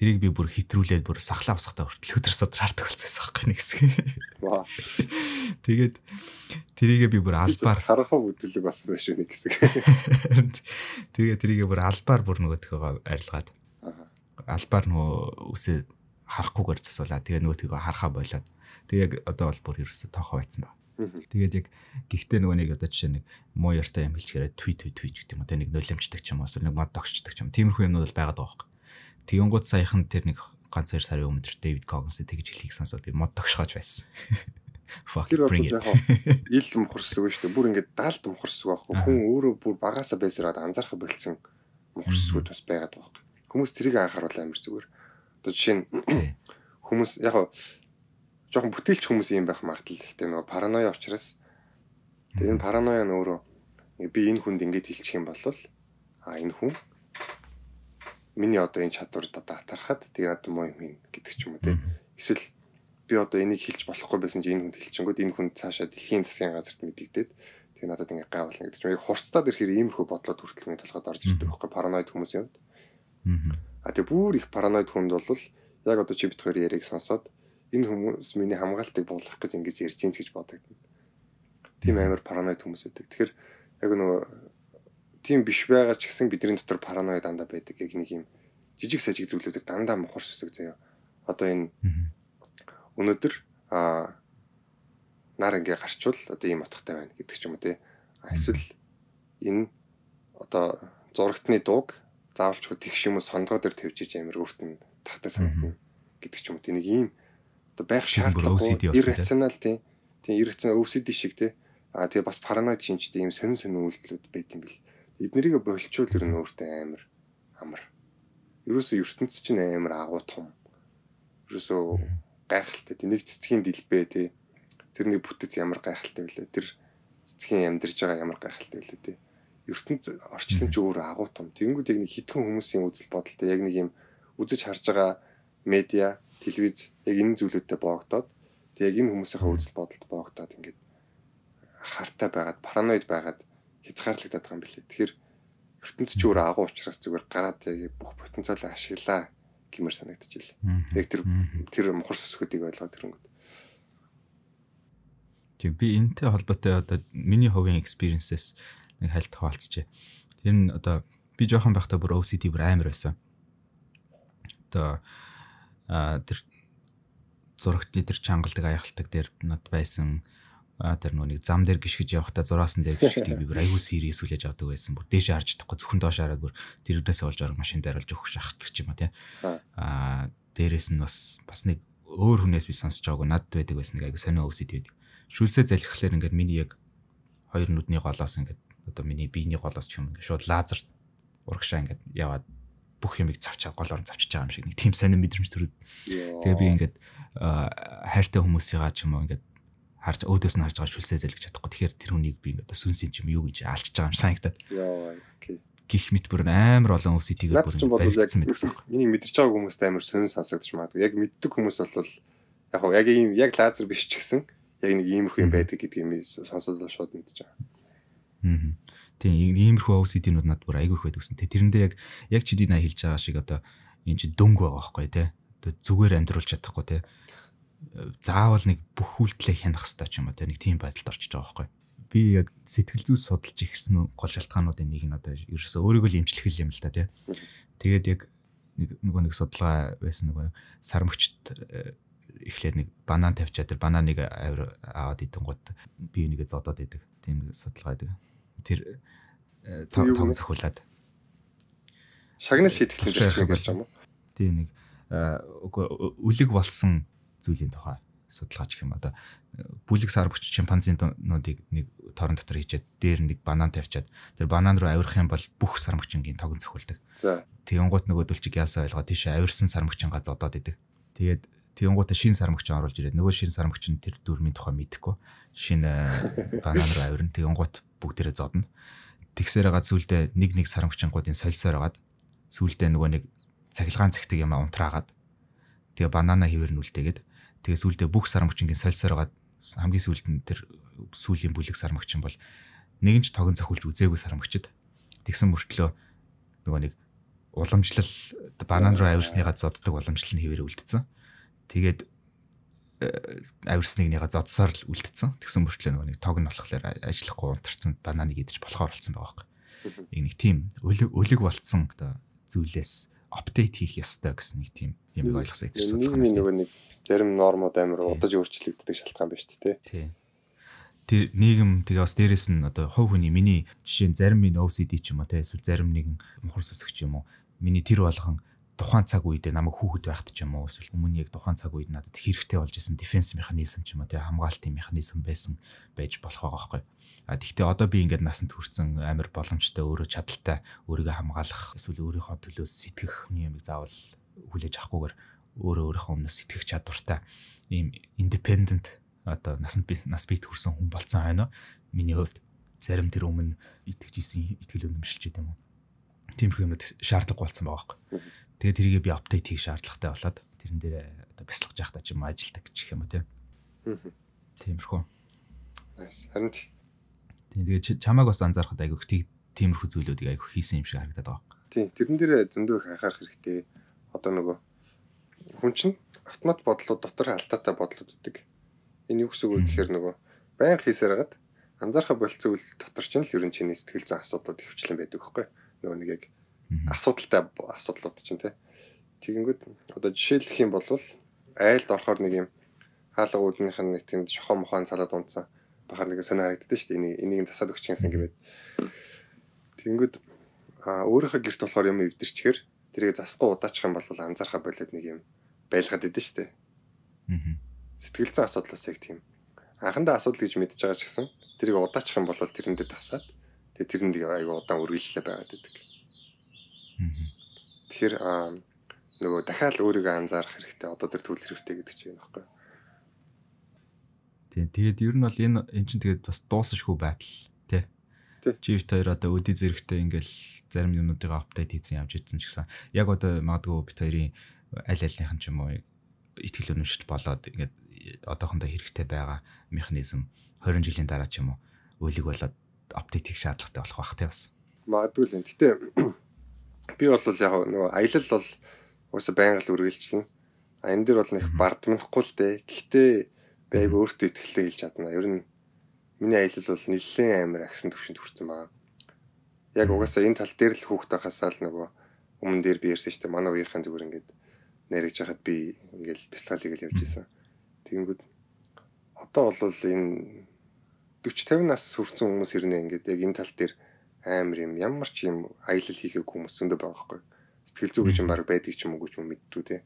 Тэрийг би бүр хитрүүлээд бүр сахлаа босгохтаа хүртэл өдөр судар хардаг болчихсон байхгүй нэг хэсэг. Тэгээд тэрийгээ би бүр албаар харахаа бүдэлэг бас байж нэг хэсэг. <laughs> Тэгээд тэрийгээ бүр албаар бүр нөгөө төгөө арилгаад. Албаар нөгөө үсээ харахгүйгээр засуулаа. Тэгээ нөгөө төгөө харахаа болоод. Тэг яг одоо бол бүр ерөөсө тохоо байцсан байна. Тэгээд яг гихтээ нөгөө нэг одоо жишээ нэг муу яртай юм хэлчихээрээ твит твит гэдэг юм. Тэ нэг нулимчдаг ч юм уу эсвэл нэг мод тогчдаг ч юм. Тиймэрхүү юмнууд бол байгаад байгаа юм. Тэгэнгүүт саяхан тэр нэг ганц хоёр сарын өмнө Дэвид Когнс тэгж хэлхийг сонсоод би мод тогшгооч байсан. <laughs> Fuck bring it. <laughs> Ил мухарсаг шүү дээ. Бүр ингээд даалд мухарсаг байхгүй. Хүн өөрөө бүр багаасаа байсараад анзаарах болцсон мухарсагуд бас байгаад байгаа юм. Хүмүүс тэрийг анхааруул амир зүгээр. Одоо жишээ нь <coughs> хүмүүс яг жоохон бүтээлч хүмүүс юм байх магадлал ихтэй нөгөө параноя учраас тэгээ энэ параноя нь өөрөө би энэ хүнд ингэж хэлчих юм бол а энэ хүн миний одоо энэ чадварт одоо атархад тэгээ надад муу юм хийн гэдэг ч юм уу тий эсвэл би одоо энийг хэлж болохгүй байсан чи энэ хүнд хэлчихэнгүүт энэ хүн цаашаа дэлхийн засгийн газарт мэдэгдээд тэгээ надад ингэ гайвална гэдэг ч юм яг хурцтаад ирэхээр иймэрхүү бодлоод хүртэл миний толгойд орж ирдэг байхгүй параноид хүмүүс юм аа тэгээ бүр их параноид хүнд бол яг одоо чи битгээр яриг сонсоод энэ хүмүүс миний хамгаалтыг буулгах гэж ингэж ярьж ин гэж бодогдно. Тим амар параноид хүмүүс үүдэг. Тэгэхээр яг нөгөө тийм биш байгаа ч гэсэн бидний дотор параноид дандаа байдаг. Яг нэг юм жижиг сажиг зүйлүүдийг дандаа мухар сүсэг заяа. Одоо энэ өнөөдөр а нар ингээ гарчвал одоо ийм утгатай байна гэдэг ч юм уу тий. Эсвэл энэ одоо зурагтны дууг заавалчгүй тэгш юм уу сонгоо дээр тавьж ийж амир өөрт нь татдаг санагдана гэдэг ч юм уу. Тэнийг ийм одоо байх шаардлагагүй иррационал тийм тийм иррационал өвсөд шиг тийм а тэгээ бас параноид шинжтэй юм сонин сонин үйлдэлүүд байт юм бэл эднэрийг болчвол ер нь өөртөө амар амар ерөөсөө ертөнц чинь амар агуу том ерөөсөө гайхалтай тийм нэг цэцгийн дэлбээ тийм тэрний бүтэц ямар гайхалтай вэ тэр цэцгийн амьдарж байгаа ямар гайхалтай вэ тийм ертөнц орчлон ч өөр агуу том. Тэнгүүд яг нэг хитгэн хүмүүсийн үзэл бодолтой яг нэг юм үзэж харж байгаа медиа телевиз яг энэ зүйлүүдэд боогдоод тэг яг энэ хүмүүсийнхаа үзэл бодолд боогдоод ингээд хартай байгаад параноид байгаад хязгаарлагдаад байгаа юм билээ. Тэгэхээр ертөнцийн ч өөр агуу учраас зүгээр гараад яг бүх потенциалаа ашиглаа гэмээр санагдчихил. Яг тэр тэр мухар сүсгүүдийг ойлгоод ирэнгүүт. Тэг би энтэй холбоотой одоо миний хувийн experiences нэг хальт хаваалцжээ. Тэр нь одоо би жоохон байхдаа бүр OCD бүр амар байсан. Одоо тэр зурагчны тэр чангалдаг аяхалдаг дээр над байсан тэр нүг зам дээр гიშгэж явхдаа зураасан дээр гიშгдэг би бүр аюу сэрээс хүлээж авдаг байсан. Бүр дээш харж чадахгүй зөвхөн доош хараад бүр тэр өвдөөс олж орох машин дээр олж өгөх шахдаг ч юм уу тий. Аа дээрэс нь бас бас нэг өөр хүнээс би сонсож байгаагүй надд байдаг байсан нэг аюу сонио өвсөд байдаг. Шүлсээ залхихлаар ингээд миний яг хоёр нүдний голоос ингээд одоо миний биений голоос ч юм ингээд шууд лазер урагшаа ингээд яваад бүх юмыг завчаа голоор нь завчиж байгаа юм шиг нэг тийм сайн мэдрэмж төрөд. Тэгээ би ингээд хайртай хүмүүсийнхаа ч юм уу ингээд харж өөдөөс нь харж байгаа шүлсээ зэлгэж чадахгүй. Тэгэхээр тэр хүнийг би ингээд сүнсийн ч юм юу гэж алчж байгаа юм санагдаад. Яа, окей гих мэт бүр амар олон өвсөтийгээр бүр баригдсан мэт гэсэн юм. Миний мэдэрч байгаа хүмүүст амар сонир сонсогдож магадгүй. Яг мэддэг хүмүүс бол яг яг ийм яг лазер биш ч гэсэн яг нэг иймэрхүү юм байдаг гэдэг юм сонсоод шууд мэдчихэв. Аа. Тийм иймэрхүү OCD-нууд над бүр айгүй их байдаг гэсэн. Тэ тэрэндээ яг яг чиний наа хэлж байгаа шиг одоо энэ чи дөнгө байгаа байхгүй тий. Одоо зүгээр амьдруулж чадахгүй тий. Заавал нэг бүх үйлдэлээ хянах хэрэгтэй ч юм уу тий. Нэг тийм байдалд орчиж байгаа байхгүй. Би яг сэтгэл зүйс судалж ихсэн гол шалтгаануудын нэг нь одоо ерөөсөө өөрийгөө л имжлэх юм л да тий. Тэгээд яг нэг нөгөө нэг судалгаа байсан нөгөө сармөгчд э, эхлээд нэг банан тавьчаа тэр бананыг аваад идэнгууд бие нэгэ зодоод идэг. Тийм судалгаа байдаг тэр э, тог зохиулаад шагнал шийтгэл зэрэг гэж юм уу? Тий нэг э, үлэг болсон зүйлийн тухай судалгаач гэх юм одоо бүлэг сар бүч чимпанзинуудыг нэг торон дотор хийжээд дээр нэг банан тавьчаад тэр банан руу авирах юм бол бүх сармөгчингийн тог зөхүүлдэг. Тэгэнгუთ нөгөөдөлчиг яасаа ойлгоо тийшээ авирсан сармөгчингаа зодоод идэг. Тэгээд тэгэнгуут шин сармөгчин оруулж ирээд нөгөө шин сармөгчин тэр дүрмийн тухай мэдэхгүй шинэ банан руу авирн тэгэн гут бүгдээрээ зодно. Тэгсээр байгаа зүйлдээ нэг нэг сарамгчингуудын солисоор агаад сүүлдээ нөгөө нэг цахилгаан цэгтэг юм унтраагаад тэгээ банана хിവэр нүлтэйгээд тэгээ сүүлдээ бүх сарамгчингийн солисоор агаад хамгийн сүүлд нь тэр сүүлийн бүлэг сарамгчин бол нэгэн ч тогон цохилж үзээгүй сарамгчд тэгсэн мөртлөө нөгөө нэг уламжлал банан руу авирсныгаа зоддог уламжлал нь хിവэр үлдсэн. Тэгээд авирсныг нэг зодсоор л үлдсэн. Тэгсэн мөрчлөө нөгөө нэг тог нь болохоор ажиллахгүй унтарсан бананыг идэж болохоор болсон байгаа байхгүй. Нэг нэг тийм өлег өлег болцсон одоо зүйлээс апдейт хийх ёстой гэсэн нэг тийм юм ойлгосон гэж судалгаанаас нөгөө нэг зарим нормууд амар удаж өөрчлөгддөг шалтгаан байна шүү дээ. Тийм. Тэр нийгэм тэгээ бас дээрэс нь одоо хов хүний миний жишээ нь зарим минь OCD ч юм уу те эсвэл зарим нэгэн мухар сүсгч юм уу миний тэр болгон тухайн цаг үед намайг хүүхэд байхад ч юм уу эсвэл өмнө яг тухайн цаг үед надад хэрэгтэй болж исэн дефенс механизм ч юм уу тэг хамгаалтын механизм байсан байж болох байгаа байхгүй. А тэгвэл одоо би ингээд насанд хүрсэн амар боломжтой өөрөө чадaltaй өөрийгөө хамгаалах эсвэл өөрийнхөө төлөөс сэтгэх хүний юм заавал хүлээж авахгүйгээр өөрөө өөрийнхөө өмнөөс сэтгэх чадвартай ийм independent одоо насанд би нас бит хүрсэн хүн болсон байна. Миний хувьд зарим тэр өмнө итгэж исэн итгэл үнэмшилчтэй юм уу. Тийм их юмуд шаардлагагүй болсон байгаа байхгүй. Тэгээд тэрийгээ би апдейт хийх шаардлагатай болоод тэрэн дээр э, одоо бяцлах жахтаа ч юм ажилдаг гэх юм уу тийм. Тиймэрхүү. Харин тийм тэгээд чамааг бас анзаарахад айгүйх тиймэрхүү зүйлүүдийг айгүйх хийсэн юм шиг харагдаад байгаа. Тийм тэрэн дээр э, зөндөө их анхаарах хэрэгтэй. Одоо нөгөө хүн чинь автомат бодлууд дотор алдаатай бодлууд үүдэг. Энэ юу гэсэн үг вэ гэхээр нөгөө баян хийсээр хагаад анзаарах болцсон үйл дотор ч нь л ер нь чиний сэтгэл зүйн асуудлууд ихвчлэн байдаг хөөхгүй. Нөгөө нэг яг асуудалтай асуудлууд чинь тий. Тэгэнгүүт одоо жишээлх юм бол айлд орохоор нэг юм хаалга үүднийх нь нэг тийм шохоо мохоон салаад унтсан бахар нэг санаа харагддээ шүү дээ. Энийг энийг засаад өгч гэсэн ингээд. Тэнгүүд а өөрийнхөө гэрт болохоор юм эвдэрчгэр тэрийг засахгүй удаачих юм бол анзаархаа болоод нэг юм байлгаад идэв шүү дээ. Аа. Сэтгэлзэн асуудлаас яг тийм. Анхандаа асуудал гэж мэдж байгаа ч гэсэн тэрийг удаачих юм бол тэрэндээ тасаад тэгээ тэрэнд айгу удаан үргэлжлээ байгаад идэг. Тэгэхээр нөгөө дахиад өөрийгөө анзаарах хэрэгтэй. Одоо тэр төвлөрөх хэрэгтэй гэдэг чинь юм байна. Тийм. Тэгээд ер нь бол энэ эн чинь тэгээд бас дуусахгүй байтал тий. Живт хоёр одоо өдий зэрэгтэй ингээл зарим юмнуудыг апдейт хийсэн явж ирсэн ч гэсэн яг одоо магадгүй бит хоёрын аль альных нь ч юм уу итгэл үнэмшил болоод ингээд одоохондоо хэрэгтэй байгаа механизм 20 жилийн дараа ч юм уу үлэг болоод апдейт хийх шаардлагатай болох бах тий бас. Магадгүй л юм. Гэтэ би бол яг нөгөө аялал бол уусаа байнга л үргэлжлэн. А энэ дэр бол нэг бардмахгүй л дээ. Гэхдээ би айгүй өөртөө ихтэй хэлж чадна. Ер нь миний аялал бол нэлээд амар агсан төвшөнд хүрсэн байгаа. Яг угаасаа энэ тал дээр л хөөхт байхасаа л нөгөө өмнө дээр би ярьсан шүү дээ. Манай уугийнхаа зүгээр ингээд нэрэж хахад би ингээл бэлтгэлийг л явж исэн. Тэгэнгүүт одоо бол энэ 40 50 нас хүрсэн хүмүүс ирнэ ингээд яг энэ тал дээр амар юм ямар ч юм аялал хийхэг хүмүүс зөндөө байгаа байхгүй. Сэтгэл зүй гэж юм баг байдаг ч юм уу гэж мэдтүү те.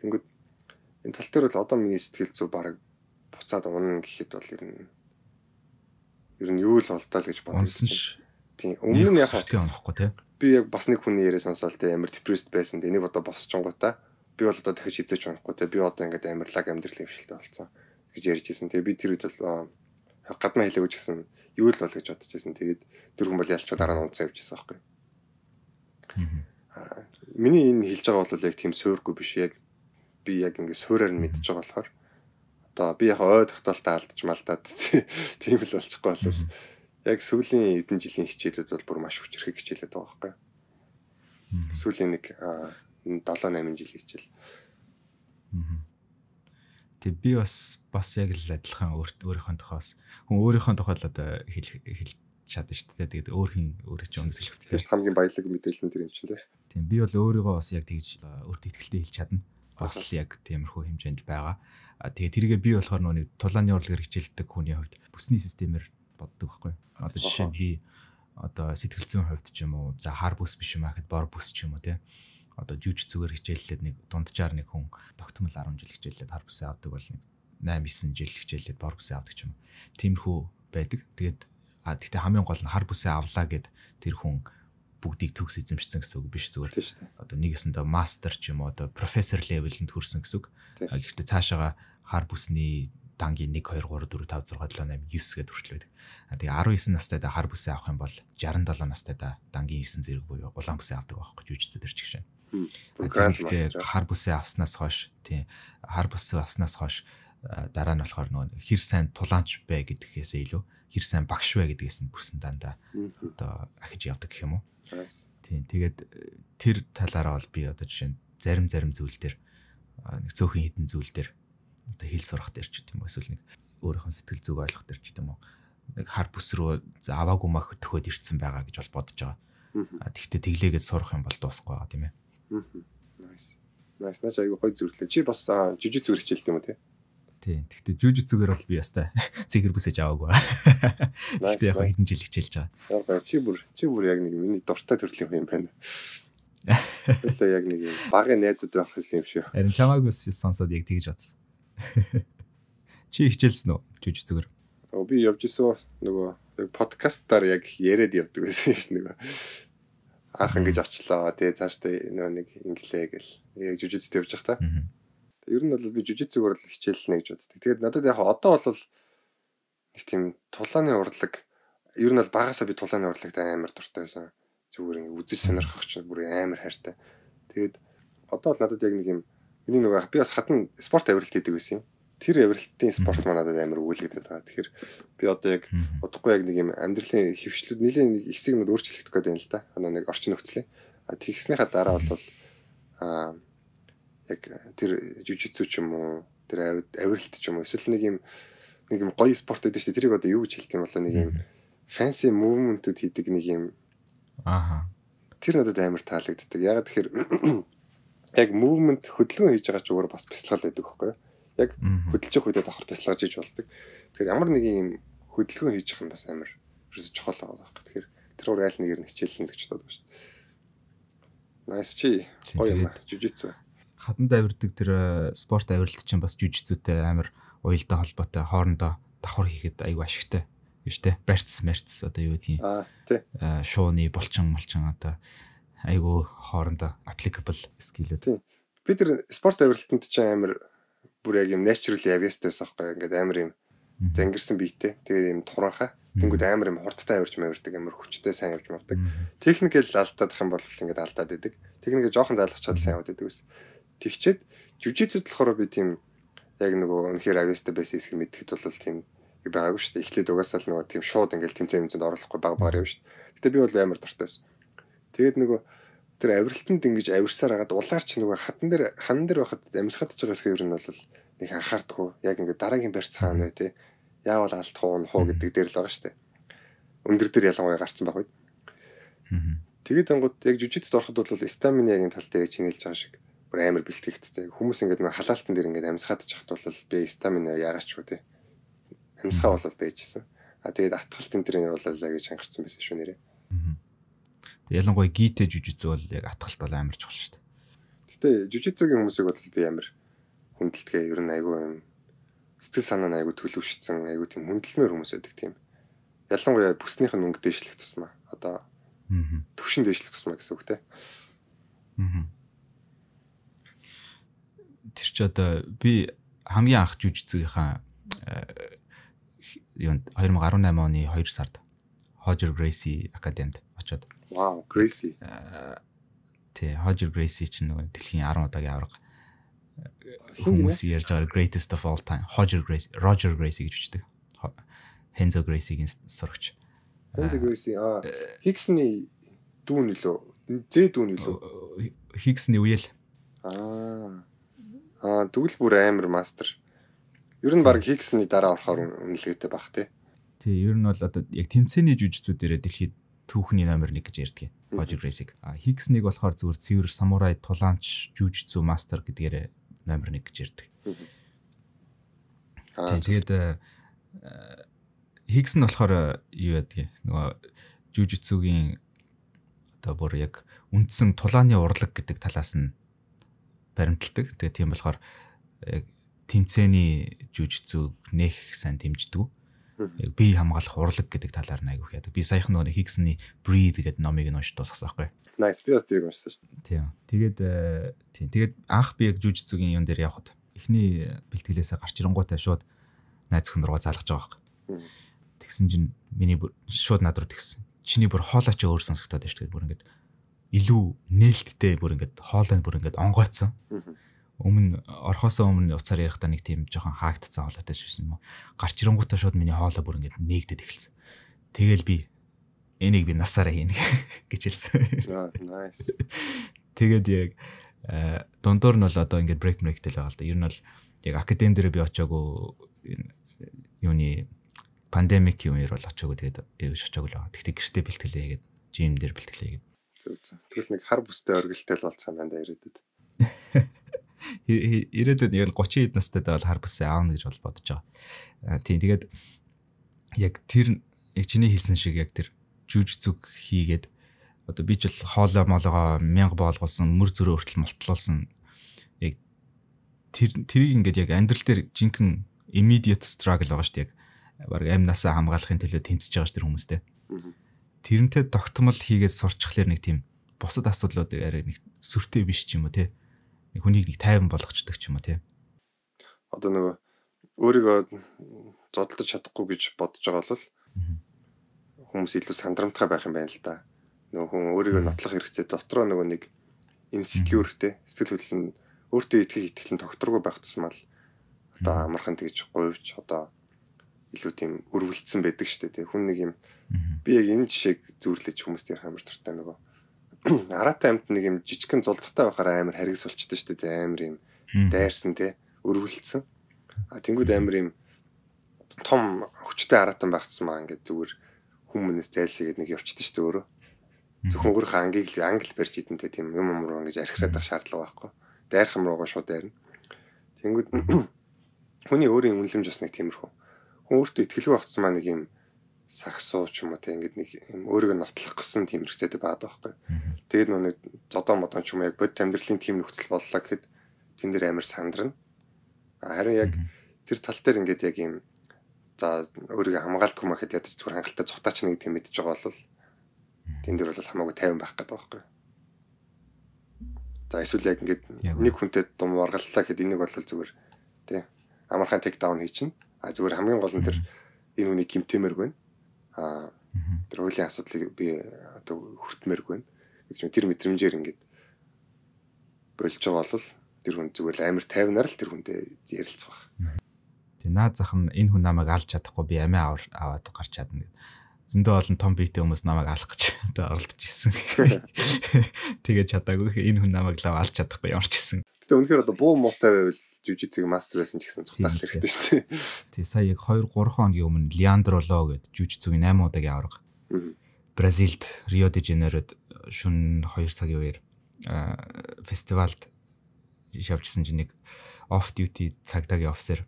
Тэгэнгүүт энэ тал дээр бол одоо миний сэтгэл зүй баг буцаад унана гэхэд бол ер нь ер нь юу л болдаа л гэж бодсон ч. Тийм өмнө нь яг хөөхгүй те. Би яг бас нэг хүний яриа сонсоол те амар депрессд байсан. Энийг одоо босчонгуудаа би бол одоо дахиж хизээч унахгүй те. Би одоо ингээд амарлаг амьдрал хөвшилтэй болсон гэж ярьж ирсэн. Тэгээ би тэр үед бол гадна хэлээ гэж гэсэн юу л бол гэж бодож байсан. Тэгээд дөрвөн бол ялчгүй дараа нь унцсан явж байсан байхгүй. Аа миний энэ хэлж байгаа бол яг тийм суурьгүй биш яг би яг ингэ суураар нь мэдчихэж байгаа болохоор одоо би яг ой тогтоолтой алдаж малдаад <laughs> тийм л болчихгүй бол яг сүүлийн эдэн жилийн хичээлүүд бол бүр маш хүчрэх хичээлээд байгаа байхгүй. Сүүлийн нэг 7 8 жилийн хичээл. Аа Тэг би бас бас яг л адилхан өөрийнхөө тухаас хүн өөрийнхөө тухайд л одоо хэл хэл чадна шүү дээ. Тэгээд өөр хин өөрөө чинь үнэс хэлэвчтэй. Хамгийн баялаг мэдээлэл нь тэр юм чинь лээ. Тийм би бол өөрийгөө бас яг тэгж өөртөө ихтэй хэлж чадна. Бас л яг тиймэрхүү хэмжээнд байгаа. Тэгээд тэргээ би болохоор нүг тулааны урлаг хэрэгжилдэг хүний хувьд бүсний системээр боддог байхгүй. Одоо жишээ нь би одоо сэтгэлзэн хувьд ч юм уу за хар бүс биш юм аа гэхэд бор бүс ч юм уу тийм одоо жүж зүгээр хичээллээд нэг дунджаар нэг хүн тогтмол 10 жил хичээллээд хар бүсээ авдаг бол нэг 8 9 жил хичээлээд бор бүсээ авдаг юм. Тиймэрхүү байдаг. Тэгээд а тэгтээ хамгийн гол нь хар бүсээ авлаа гэд тэр хүн бүгдийг төгс эзэмшсэн гэсэн үг биш зүгээр. Одоо нэгэсэндээ мастер ч юм уу одоо профессор левелэнд хүрсэн гэсэн үг. Гэхдээ цаашаага хар бүсний дангийн 1 2 3 4 5 6 7 8 9 гэдээ хүртэл байдаг. Тэгээ 19 настайдаа хар бүсээ авах юм бол 67 настайдаа дангийн 9 зэрэг буюу улаан бүсээ авдаг байхгүй жүжигчдэр ч гэсэн. Тэгээд хар бүсээ авснаас хойш тий хар бүсээ авснаас хойш дараа нь болохоор нөгөө хэр сайн тулаанч бэ гэдгээс илүү хэр сайн багш вэ гэдгээс нь бүсэн дандаа одоо ахиж явдаг гэх юм уу. Тийм тэгээд э, тэр талаараа бол би одоо жишээ нь зарим зарим зүйл дээр нэг цөөхөн хідэн зүйл дээр одоо хэл сурах дээр ч гэдэм үү эсвэл нэг өөрийнхөө сэтгэл зүг ойлгох дээр ч гэдэм үү нэг хар бүс рүү аваагүй мах төхөөд ирцэн байгаа гэж бол бодож байгаа. Тэгвэл тэглээгээд сурах юм бол дуусахгүй байгаа тийм ээ. Аа. Nice. Nice. Наач айгүй гоё зүрлээ. Чи бас жүжиг зүгэр хичээлт юм уу те? Тий. Гэхдээ жүжиг зүгээр бол би ястай <laughs> цэгэр бүсэж аваагүй. Гэхдээ яг хэдэн жил хичээлж байгаа. Чи бүр чи бүр яг нэг миний дуртай төрлийн хүн юм байна. Тэгээ яг нэг багын найзууд байх юм шүү. Харин чамааг бас сонсоод яг тэгж бодсон. <laughs> Чи хичээлсэн үү? Жүжиг зүгээр. Оо би явж исэн нөгөө подкастаар яг яриад явдаг байсан шүү нөгөө анх ингэж авчлаа. Тэгээ цаашдаа нөө нэг инглээ гэл. Яг жүжигт явж явах та. Ер нь бол би жүжиг зүгээр л хичээлнэ гэж боддог. Тэгээд надад яг одоо бол нэг тийм тулааны урлаг ер нь бол багасаа би тулааны урлагт амар дуртай байсан. Зүгээр ингэ үзэж сонирхох ч бүр амар хайртай. Тэгээд одоо бол надад яг нэг юм миний нөгөө би бас хатан спорт авралт хийдэг байсан юм тэр авралтын спорт манадад амар өгүүлэгдэт байгаа. Тэгэхээр би одоо яг удахгүй яг нэг юм амьдралын хөвчлөд нэлийн нэг их сегмэд өөрчлөгдөх гэдэг юм л да. Анаа нэг орчин нөхцөлээ. А тэгснийхаа дараа бол а яг тэр жүжигцүү ч юм уу, тэр авралт ч юм уу эсвэл нэг юм нэг юм гоё спорт гэдэг чинь тэрийг одоо юу гэж хэлдэг юм болоо нэг юм fancy movement-үүд хийдэг нэг юм ааха тэр надад амар таалагддаг. Ягаад тэгэхээр <clears throat> яг movement хөдөлгөөн хийж байгаа ч өөр бас бясалгал байдаг хөөхгүй юу? Яг хөдөлж явах үедээ давхар бяцлагаж хийж болдог. Тэгэхээр ямар нэг юм хөдөлгөөн хийж явах нь бас амар ерөөсө чухал байгаа байхгүй. Тэгэхээр тэр ур айл нэгээр нь хичээлсэн гэж бодож байна шүү дээ. Nice чи. Гоё юм аа. Жүжицүү. Хатанд авирдаг тэр э, спорт авирлт чинь бас жүжицүүтэй амар уялдаа холбоотой хоорондоо давхар хийхэд аюу ашигтай биш үү? Барц марц одоо юу гэдгийг. Аа тий. Э, шууны булчин булчин одоо айгүй хоорондоо applicable skill үү. Би тэр спорт авирлтанд ч амар бүр яг юм natural явьяастай байсан байхгүй ингээд амар юм зангирсан биетэй. Тэгээд юм туранхаа. Тэнгүүд амар юм хурдтай авирч мавирдаг, амар хүчтэй сайн явж мавдаг. Техникэл алдадах юм бол ингээд алдаад идэг. Техникээ жоохон залгах чадвар сайн яваад идэг ус. Тэгчээд жүжицүүд болохоор би тийм яг нөгөө үнэхээр авьяастай байсан хэсгийг мэдхэд бол тийм байгаагүй шүү дээ. Эхлээд угаасаа л нөгөө тийм шууд ингээд тэмцээн юмцэнд оруулахгүй баг багаар явж шүү дээ. Гэтэ би бол амар дуртайсэн. Тэгээд нөгөө тэр авиралтанд ингэж авирсаар хагаад улаар ч нөгөө хатан дээр хан дээр байхад амьсгатж байгаас хэвэр нь бол нэг анхаардаггүй яг ингээд дараагийн барь цаана бай тээ яавал алт хуун хуу гэдэг дээр л байгаа штэ өндөр дээр ялангуяа гарцсан байх үед тэгээд ангууд яг жүжигт дороход бол стаминагийн тал дээр чинэлж байгаа шиг бүр амар бэлтгэгдсэн хүмүүс ингээд нэг халаалтан дээр ингээд амьсгатж хахт бол би стамина яагаачгүй тээ амьсгаа бол байжсэн а тэгээд атгалт энэ дэр нь бол гэж ангарцсан байсан шүү нэрээ аа Ялангуяа гитэ жүжицүү бол яг атгалтал амар чухал шүү дээ. Гэтэ жүжицүүгийн хүмүүсийг бол би амар хүндэлтгээ ер нь айгүй юм. Сэтгэл санаа нь айгүй төлөвшсөн, айгүй тийм хүндэлмээр хүмүүс байдаг тийм. Ялангуяа бүснийх нь өнгө дэвшлэх тусмаа. Одоо төвшин дэвшлэх тусмаа гэсэн үг те. Тэр ч одоо би хамгийн анх жүжицүүгийнхаа э, юунд 2018 оны 2 сард Roger Gracie Academy-д очоод Wow, Gracie. Э, тий, Roger Gracie чинь нөгөө дэлхийн 10 удаагийн авраг хүмүүс ярьж байгаа greatest of all time. Roger Gracie, Roger Gracie гэж бичдэг. Henzo Gracie-гийн сурагч. Henzo Gracie аа Higgs-ний дүүн илүү. Зэ дүүн илүү. Higgs-ний үеэл. Аа. Аа тэгвэл бүр амар мастер. Ер нь баг Higgs-ний дараа орохоор үнэлгээтэй бах тий. Тий, ер нь бол одоо яг тэмцээний жүжигчдүүдэрэг дэлхийд түүхний номер 1 гэж ярьдаг. Roger Grace-ийг. А Higgs нэг болохоор зүгээр цэвэр самурай, тулаанч, жүжигчүү мастер гэдгээр номер 1 гэж ярьдаг. Тэгээд э, э, Higgs нь болохоор э, юу ядгийг нөгөө жүжигчүүгийн одоо бүр яг үндсэн тулааны урлаг гэдэг талаас нь баримталдаг. Тэгээ тийм болохоор яг тэмцээний жүжигчүүг нэх сайн дэмждэг яг бие хамгаалах урлаг гэдэг талаар нь айгүйх яадаг. Би саяхан нөгөө Higgs-ны Breathe гэдэг номыг нь уншиж дуусгасан байхгүй. Nice. Би бас тэрийг уншсан шүү дээ. Тийм. Тэгээд э, тийм. Тэгээд анх би яг жүжигцүүгийн юм дээр явхад эхний бэлтгэлээсээ гарч ирэнгуйтай шууд найз өхөн рүү залгаж байгаа байхгүй. Тэгсэн чинь миний шууд над руу тэгсэн. Чиний бүр хоолой чи өөр сонсогдоод байна шүү дээ. Бүр ингэдэг илүү нээлттэй бүр ингээд хоолой нь бүр ингээд онгойцсон. Аа өмнө орхосоо өмнө уцаар ярихдаа нэг тийм жоохон хаагдцсан хоолойтой шивсэн юм. Гарч ирэнгүүтээ шууд миний хоолой бүр ингээд нээгдэт эхэлсэн. Тэгэл би энийг би насаараа хийнэ <laughs> гэж хэлсэн. Nice. Тэгээд яг э, дундуур нь бол одоо ингээд break break тэл байгаа л да. Ер нь бол яг академи дээр би очиагүй юуны пандемик юм ер бол очиагүй тэгээд эргэж очиагүй л байгаа. Тэгтээ гэртээ бэлтгэлээ хийгээд жим дээр бэлтгэлээ хийгээд. Тэгвэл нэг хар бүстэй оргилтэй л болцсан байна да ирээдүйд. <laughs> ирээдүйд яг 30 хэд настай байвал хар бүсээ аавна гэж бол бодож байгаа. Э, тийм тэгээд яг тэр чиний хэлсэн шиг яг тэр жүж зүг хийгээд одоо би ч бол хоолой молгоо мянга боолгуулсан мөр зөрөө өртөл молтлуулсан яг тэр тэрийг ингээд яг амьдрал дээр жинхэнэ immediate struggle байгаа шүү дээ яг баг амнасаа хамгаалахын төлөө тэмцэж байгаа ш тэр хүмүүстэй. Тэрнтэй тогтмол хийгээд сурчхлаар нэг тийм бусад асуудлууд арай нэг сүртэй биш ч юм уу те хүнийг нэг тайван болгочдаг ч юм уу тийм. Одоо нөгөө өөрийгөө зодтолж чадахгүй гэж бодож байгаа бол хүмүүс илүү сандрамтгай байх юм байна л да. Нөгөө хүн өөрийгөө нотлох хэрэгцээ дотроо нөгөө нэг insecure те сэтгэл хөдлөл нь өөртөө итгэх итгэл нь тогтворгүй байх тусмал одоо амархан тэгж говьч одоо илүү тийм өрөвлөдсөн байдаг шүү дээ. Хүн нэг юм би яг энэ жишээг зөвлөж хүмүүст ярих амар туртай нөгөө <clears throat> Араатай амт нэг юм жижигхэн зулцтай байхаараа амар харгас болчтой шүү дээ. Амар юм дайрсан тий өрөвлөлдсөн. А тэнгууд амар юм том хүчтэй аратан байхсан маа ингээд зүгээр хүмүүнээс зайлсхийгээд нэг явчихдээ шүү дээ өөрөө. Зөвхөн өөр хангийг л англ барьж идэнтэй тийм юм юм руу ингэж архираад байх шаардлага байхгүй. Дайрхам руугаа шууд дайрна. Тэнгүүд <clears throat> хүний өөрийн үнлэмж бас нэг тиймэрхүү. Хүн өөртөө ихтгэлгүй багцсан маа нэг юм саксуу ч юм уу те ингээд нэг өөрийгөө нотлох гэсэн тийм хэрэгцээтэй байдаг байхгүй. Тэгээд нүг зодоо модон ч юм уу яг бод амьдралын тийм нөхцөл боллоо гэхэд тэн дээр амар сандрна. Харин яг тэр тал дээр ингээд яг юм за өөрийгөө хамгаалдаггүй мэхэд ядаж зүгээр хангалттай цогтаач нэг тийм мэдж байгаа бол тэн дээр бол хамаагүй тайван байх гэдэг байхгүй. За эсвэл яг ингээд нэг хүнтэй дум ургаллаа гэхэд энийг бол зүгээр тий амархан тек даун хийчихнэ. А зүгээр хамгийн гол нь тэр энэ хүний гимтэмэр байна аа тэр хуулийн асуудлыг би одоо хүртмээргүй байна. Гэж тэр мэдрэмжээр ингээд болж байгаа бол тэр хүн зүгээр л амар тайвнаар л тэр хүндээ ярилцах баг. Тэгээ наад зах нь энэ хүн намайг алж чадахгүй би амиа авар аваад гарч чадна гэд. Зөндөө олон том биетэй хүмүүс намайг алах гэж <laughs> одоо оролдож ирсэн. <laughs> Тэгээ чадаагүй энэ хүн намайг л алж чадахгүй ямарч ирсэн. Гэтэ үнэхээр одоо буу муутай байвал жүжицэг мастер байсан ч гэсэн цутаах хэрэгтэй шүү дээ. Тий сая яг 2 3 хоногийн өмнө Лиандро Ло гэдэг жүжицүгийн 8 удаагийн авраг. Бразилд Рио де Жанейрод шүн 2 цагийн үеэр фестивальд явжсэн чинь нэг off duty цагдаагийн офисер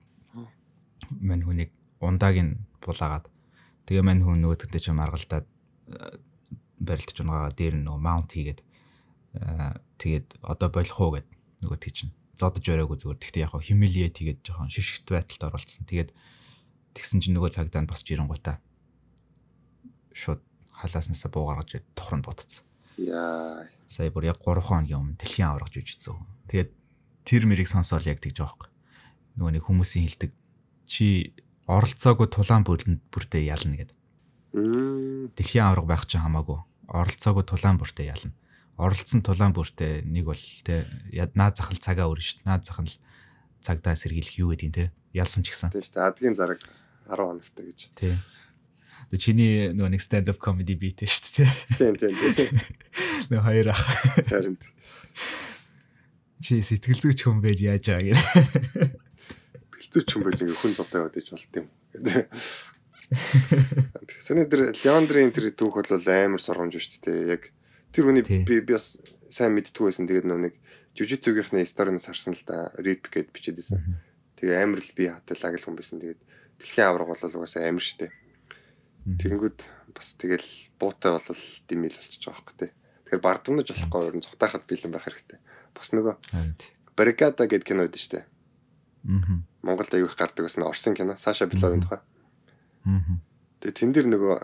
мань хүнийг ундааг нь булаагаад тэгээ мань хүн нөгөөдөнтэй ч маргалдаад барилдаж унагаа дээр нөгөө маунт хийгээд тэгээд одоо болох уу гэд нөгөө тийч нь зодож бариагүй зүгээр. Тэгтээ яг хэмэлье тэгээд жоохон шившигт байдалд оролцсон. Тэгээд тэгсэн чинь нөгөө цагдаа нь босч ирэнгуутаа шууд халааснасаа буу гаргаж тухрын бодцсон. Яа. Сая бүр яг 3 хоногийн өмнө дэлхийн аврагч үжицсэн. Тэгээд тэр мэрийг сонсоол яг тэгж байгаа юм. Нөгөө нэг хүмүүсийн хилдэг чи оролцоогүй тулаан бүрлэнд бүртээ ялна гэдэг. Дэлхийн авраг байх ч хамаагүй оролцоогүй тулаан бүртээ ялна оролцсон тулаан бүртээ нэг бол те наад захал цагаа өрнө шүү. Наад захал цагдаа сэргийлэх юу гэдэг нь те ялсан ч гэсэн. Тийм шүү. Адгийн зараг 10 хоногтой гэж. Тийм. Тэгээ чиний нөгөө нэг stand up comedy beat шүү дээ. Тийм тийм тийм. <laughs> Нөгөө хоёр ах. Харин. Чи сэтгэл зүйч хүн байж яаж аа гэх. Сэтгэл зүйч хүн байж ингээ хүн зодтой байдаг ч болт юм. Сэний дээр Леондрийн тэр түүх бол амар сургамж шүү дээ. Яг Тэр хүний би би бас сайн мэддэг байсан. Тэгээд нөө нэг жүжицүгийнхний сториноос харсан л да. Rip гэд бичээд байсан. Тэгээ амар л би хатал агил хүн байсан. Тэгээд дэлхийн авраг бол угаасаа амар штэ. Тэнгүүд бас тэгэл буутай бол димэл болчих жоох байхгүй тий. Тэгэхээр бардамнаж болохгүй ер нь цутахад бэлэн байх хэрэгтэй. Бас нөгөө барикада гэдэг кино үүд штэ. Аа. Монголд аявих гардаг гэсэн Орсын кино Саша Беловын тухай. Аа. Тэгээ тэн дээр нөгөө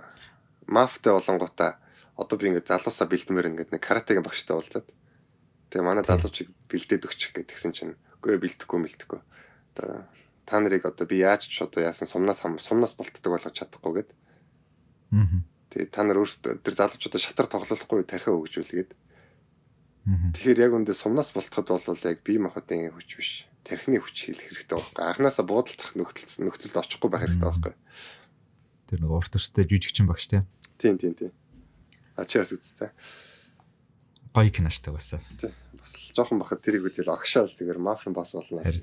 мафтай болонготой одоо би ингээд залуусаа бэлдмээр ингээд нэг каратегийн багштай уулзаад тэгээ манай залуучийг бэлдээд өгчих гэтгсэн чинь үгүй бэлдэхгүй мэлдэхгүй одоо та нарыг одоо би яаж ч одоо яасан сумнаас хам сумнаас болтдог болгож чадахгүй гэд аа тэгээ та нар өөрсдөө тэр залуучуудаа шатар тоглохгүй тархиа өгжүүлгээд тэгэхээр яг үндэ сумнаас болтоход бол яг бие махбодын хүч биш тархины хүч хийх хэрэгтэй байхгүй анханасаа буудалцах нөхцөлд нөхцөлд очихгүй байх хэрэгтэй байхгүй тэр нэг урт төрстэй жижигчин багш тий Тийм тийм тийм Ачаас үзсэн. Гоё киноштой байсан. Бас л жоохон бахад тэрийг үзэл агшаал зүгээр мафийн бас болно. Харин.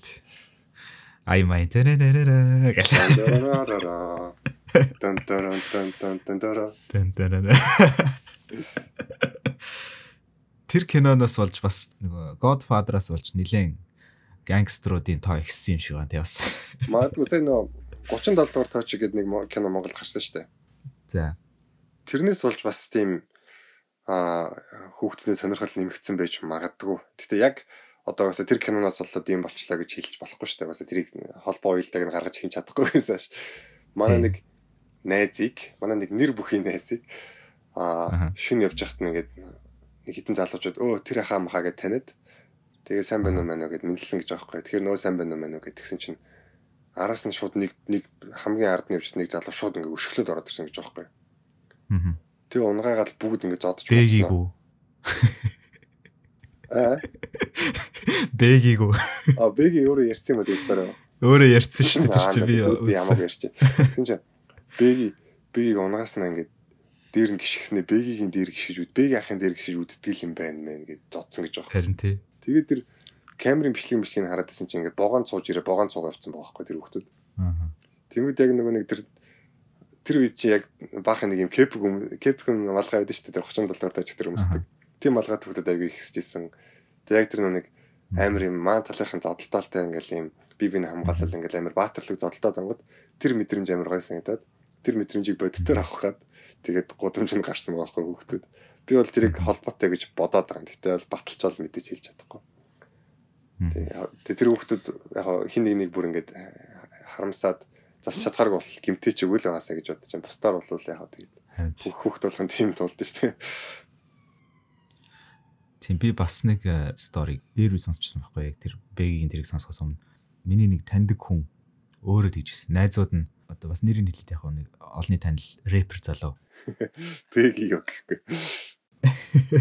Ай май тэрэрэрэ гэлээ. Тан таран тан тан тан таран. Тан таран. Тэр киноноос болж бас нөгөө Godfather-аас болж нилээн гангструудын тоо ихссэн юм шиг байна тий бас. Магадгүй сая нөгөө 37 дугаар тооч гэдэг нэг кино Монголд гарсан шүү дээ. За. Тэрнээс болж бас тийм аа хүүхдийн сонирхол нэмэгдсэн байж магадгүй. Гэтэ яг одоо бас тэр киноноос болоод юм болчлаа гэж хэлж болохгүй шүү дээ. Бас тэрийг холбоо уйлдаг нь гаргаж хийн чадахгүй гэсэн ш. Манай нэг найзыг, манай нэг нэр бүхийн найзыг аа шүн явж хахт нэгээд нэг хитэн залуучууд өө тэр хаа махаа гэж таниад тэгээ сайн байна уу мэнэ гэд мэдлсэн гэж аахгүй. Тэгэхээр нөө сайн байна уу мэнэ гэд тэгсэн чинь араас нь шууд нэг нэг хамгийн ард нь явж нэг залуу шууд ингээ өшгөлөд ороод ирсэн гэж аахгүй. Аа Тэг унгаагаад бүгд ингэ зодж байна. Бэгийгүү. Аа. <laughs> Э? Бэгийгүү. А бэг өөрөө ярьсан юм уу дээсээр. Өөрөө ярьсан шүү дээ тэр чинь би ямар ярьж байна. Тин ч бэги бэгийг унгааснаа ингэ дээр нь гიშгснээ бэгийн дээр гიშгэж үд бэг ахын дээр гიშгэж үдтгэл юм байна мэн гэж зодсон гэж байна. Харин тий. Тэгээд тэр камерын бичлэг бичлэгийг хараад байсан чинь ингэ богоон цууж ирээ богоон цуугаа явцсан байгаа байхгүй тэр хүмүүс. Аа. Тэнгүүд яг нөгөө нэг тэр тэр үед чи яг баахан нэг юм кэп кэп хүн малгай байдаг шүү дээ. 30 доллар тааж тэр өмсдөг. Тийм малгай төгөлөд аягүй ихсэжсэн. Тэг яг тэр нэг амар юм маа талынхын зодтолтой ингээл юм би бийн хамгаалал ингээл амар баатарлаг зодтолтой ангууд тэр мэдрэмж амар гой санагдаад тэр мэдрэмжийг боддоор авах гад тэгээд гудамж нь гарсан байгаа хөөхгүй хүүхдүүд. Би бол тэрийг холбоотой гэж бодоод байгаа. Гэтэл бол баталж ол мэдээж хэлж чадахгүй. Тэгээд тэр хүүхдүүд яг хин нэг бүр ингээд э, харамсаад зас чадхаарг бол гимтэй ч өгөөл байгаасаа гэж бодож байна. Бусдаар бол яг тэгээд бүх хөхт болгон тийм тулд шүү дээ. Тийм би бас нэг э, стори дээр үе сонсчихсан байхгүй яг тэр Бэгийн тэрийг сонсохоос өмнө миний нэг таньдаг хүн өөрөө тэгжсэн. Найзууд нь одоо бас нэрийг хэлээд яг нэг олонний танил рэпер залуу. <laughs> Бэгийг яг гэхгүй.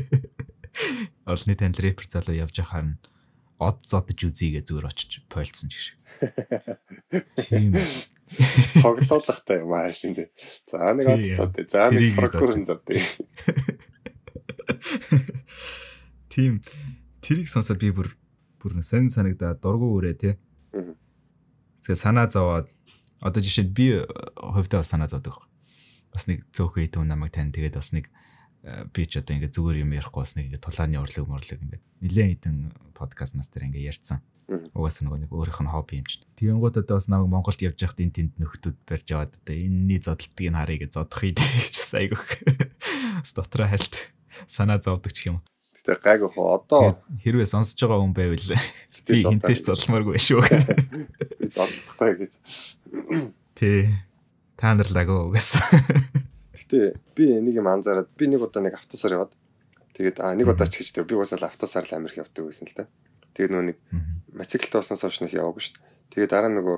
<laughs> Олонний танил рэпер залуу явж байхаар нь од зодж үзье гэж зүгээр очиж пойлцсон ч гэх шиг. <laughs> Тийм тоглоулахтай юм аа шин тий. За нэг од зав тий. За нэг сургуурын зав тий. Тим тэрийг сонсоод би бүр бүр сонь санагдаа дургу өрөө тий. Тэгээ санаа зовоод одоо жишээд би хувьдаа санаа зовдог. Бас нэг зөөхөө хитүүн намайг тань тэгээд бас нэг би ч одоо ингээ зүгээр юм ярихгүй болсныг ингээ тулааны урлаг мөрлөг ингээ нилээн хитэн подкаст нас дээр ингээ ярьсан. Угаас нөгөө нэг өөрийнх нь хобби юм чинь. Тэгэнгүүт одоо бас намайг Монголд явж явахд энэ тэнд нөхдөд барьж аваад одоо энэний зодтолтыг нь харъя гэж зодох юм <laughs> гэж бас айгүйх. Бас дотроо хальт санаа зовдөг ч юм. Гэтэ гайгүй хоо одоо хэрвээ сонсож байгаа хүн байвал <laughs> би хинтэй ч зодолмооргүй шүү. <laughs> Би зодохгүй гэж. Тэ. Та нар лагөө угаас. Гэтэ би нэг юм анзаараад би нэг удаа нэг автобусаар яваад тэгээд аа нэг удаа ч гэжтэй би уусаал автобусаар л Америк явдаг байсан л да. Тэгээд нөгөө нэг мотоциклд болсноос хойш нэг яваагүй шүү дээ. Тэгээд дараа нөгөө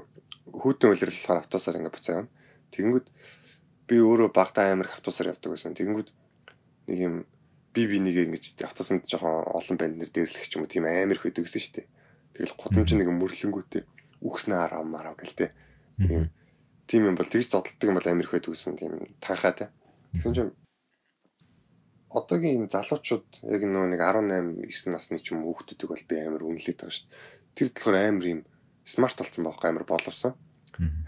хүүтэн үлрэл болохоор автобусаар ингээд буцаа явна. Тэгэнгүүт би өөрөө багтаа Америк автобусаар явдаг байсан. Тэгэнгүүт нэг юм би би нэг ингэж автобусанд жоохон олон банд нэр дээрлэх ч юм уу тийм амар их байдаг гэсэн шүү дээ. Тэгэл гудамж нэг мөрлөнгүүтэй үхснэ араа мараа гэлтэй. Тийм юм бол тэгж зодтолдог юм бол амар их байдаг гэсэн тийм танхаа тэ. Тэгсэн чинь одоогийн залуучууд яг нөгөө нэг 18 9 насны ч юм хүүхдүүдийг бол би амар үнэлээд байгаа шүү дээ. Тэр болохоор амар юм смарт болсон байхгүй амар боловсон.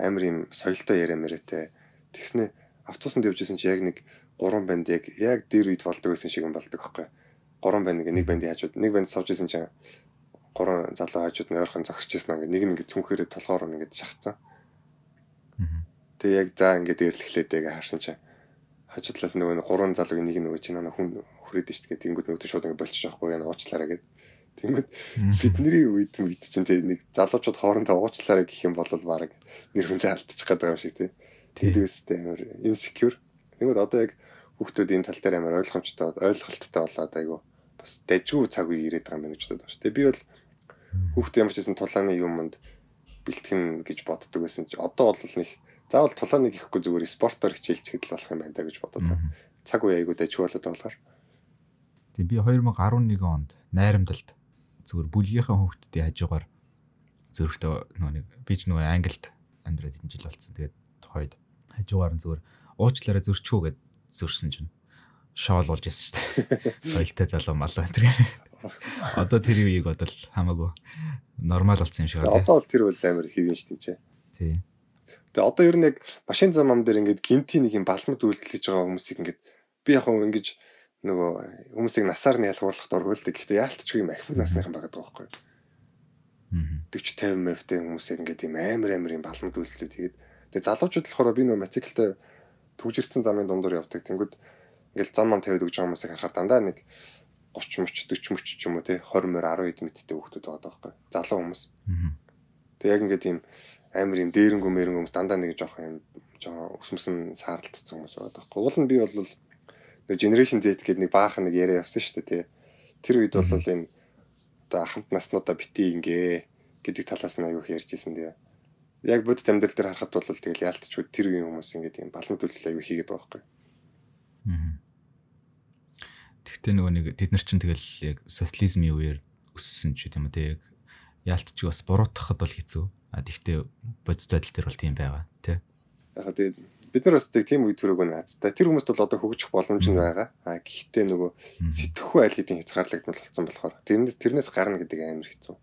Амар юм соёлтой яриа мэрэтэй. Тэгснэ автобусанд явжсэн чи яг нэг гурван банд яг яг дэр үйд болдог гэсэн шиг юм болдог байхгүй. Гурван банд нэг банд хаажууд нэг банд савжсэн чи гурван залуу хаажууд нь ойрхон зогсчихсан ингээ нэг нэг цүнхээрээ толгоор ингээ шахацсан. Тэгээ яг за ингээ дээрлэхлээд яг хаарсан чинь хажуу талаас нөгөө гурван залуугийн нэг нөгөө чинь анаа хүн хүрээд шүү дээ. Тэнгүүд нөгөө шууд ингэ болчих жоохгүй яна уучлаарай гэд. Тэнгүүд бидний үед үед чинь тэг нэг залуучууд хоорондоо уучлаарай гэх юм бол баг нэр хүндээ алдчих гэдэг юм шиг тий. Тэдвэстэй амар insecure. Тэнгүүд одоо яг хүүхдүүд энэ тал дээр амар ойлгомжтой ойлголттой болоод айгу бас дажгүй цаг үе ирээд байгаа юм байна гэж бодож байна. Тэг би бол хүүхдээ ямар ч хэсэн тулааны юмд бэлтгэн гэж боддог байсан чи одоо бол нэг заавал тулааныг хийхгүй зүгээр спортоор хичээлчихэд л болох юм байна да гэж бодоод байна. Цаг үе айгуу дэжүүлээд болохоор. Тийм би 2011 онд найрамдалд зүгээр бүлгийнхаа хүүхдүүдийн хажуугаар зөрөгтэй нөгөө нэг би ч нөгөө англид амьдраад хэдэн жил болсон. Тэгээд хойд хажуугаар нь зүгээр уучлаарай зөрчихөө гэд зөрсөн чинь шоол болж ирсэн шүү дээ. <laughs> Соёлтой залуу мал энэ төр. Одоо тэр үеиг одоо л хамаагүй нормал болсон юм шиг байна. Одоо бол тэр үл амар хэвэн шүү дээ. Тийм. Тэгээ одоо ер нь яг машин зам ам дээр ингээд гинти нэг юм балмад үйлдэл хийж байгаа хүмүүсийг ингээд би яг хөө ингэж нөгөө хүмүүсийг насаар нь ялгуурлах дургуулдаг. Гэхдээ яалтчгүй юм ахив насныхан байгаа даахгүй. 40 50 мөвтэй хүмүүсийг ингээд юм амар амар юм балмад үйлдэлүүд хийгээд тэгээ залуучууд болохоор би нөгөө мотоциклтай түгжирцэн замын дундуур явдаг. Тэнгүүд ингээд зам ам тавиад өгч байгаа хүмүүсийг харахаар дандаа нэг 30 мөч 40 мөч ч юм уу те 20 мөр 10 хэд мэдтэй хүмүүс байгаа даахгүй. Залуу хүмүүс. Тэг яг ингээд юм амар юм дээрэнгүй мээрэнгүй хүмүүс дандаа нэг жоох юм жоо өсмөсөн сааралтцсан хүмүүс байгаа байхгүй. Уул нь би бол нэг generation Z гэдэг нэг баахан нэг яриа явсан шүү дээ тий. Тэр үед бол энэ одоо хамт наснуудаа бити ингээ гэдэг талаас нь аявуух ярьж исэн тий. Яг бодит амьдрал дээр харахад бол тэгэл яалтчгүй тэр үеийн хүмүүс ингээ тийм балан төлөв аягүй хийгээд байгаа байхгүй. Аа. Тэгтээ нөгөө нэг тэд нар чинь тэгэл яг социализмын үеэр өссөн ч юм уу тий яг яалтч бас буруутгахад бол хэцүү. А тэгтээ бодит байдал дээр бол тийм байгаа тий. Яг тэгээд бид нар бас тийм үе төрөг байна хацтай. Тэр хүмүүст бол одоо хөгжих боломж нь байгаа. А гэхдээ нөгөө сэтгэхгүй аль хэдийн хязгаарлагдмал болсон болохоор тэрнээс тэрнээс гарна гэдэг амар хэцүү.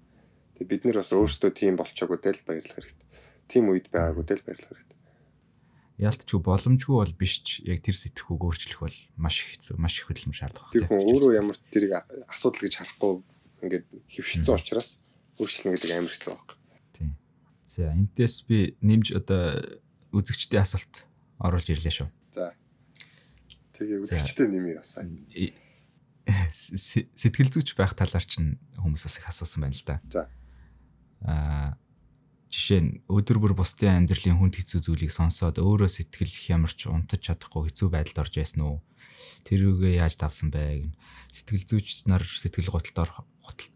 Тэг бид нар бас өөрсдөө тийм болчоогүй тэл баярлах хэрэгтэй. Тийм үед байгаагүй тэл баярлах хэрэгтэй. Ялтчгүй боломжгүй бол биш ч яг тэр сэтгэхүйг өөрчлөх бол маш их хэцүү, маш их хөдөлмөр шаардлагатай. Тэгвэл өөрөө ямар тэрийг асуудал гэж харахгүй ингээд хөвшцэн учраас өөрчлөлт гэдэг амар хэцүү байна. Тийм. За энэдээс би нэмж одоо үзэгчдийн асуулт оруулж ирлээ шүү. За. Тэгээ үзэгчтэй нэмээ басаа. Сэтгэл зүйч байх талаар ч хүмүүс бас их асуусан байна л да. За. Аа жишээ нь өдөр бүр бусдын амьдралын хүнд хэцүү зүйлийг сонсоод өөрөө сэтгэл хямарч унтаж чадахгүй хэцүү байдалд орж байсан уу? Тэрүүгээ яаж давсан бэ гэн. Сэтгэл зүйч нар сэтгэл готолд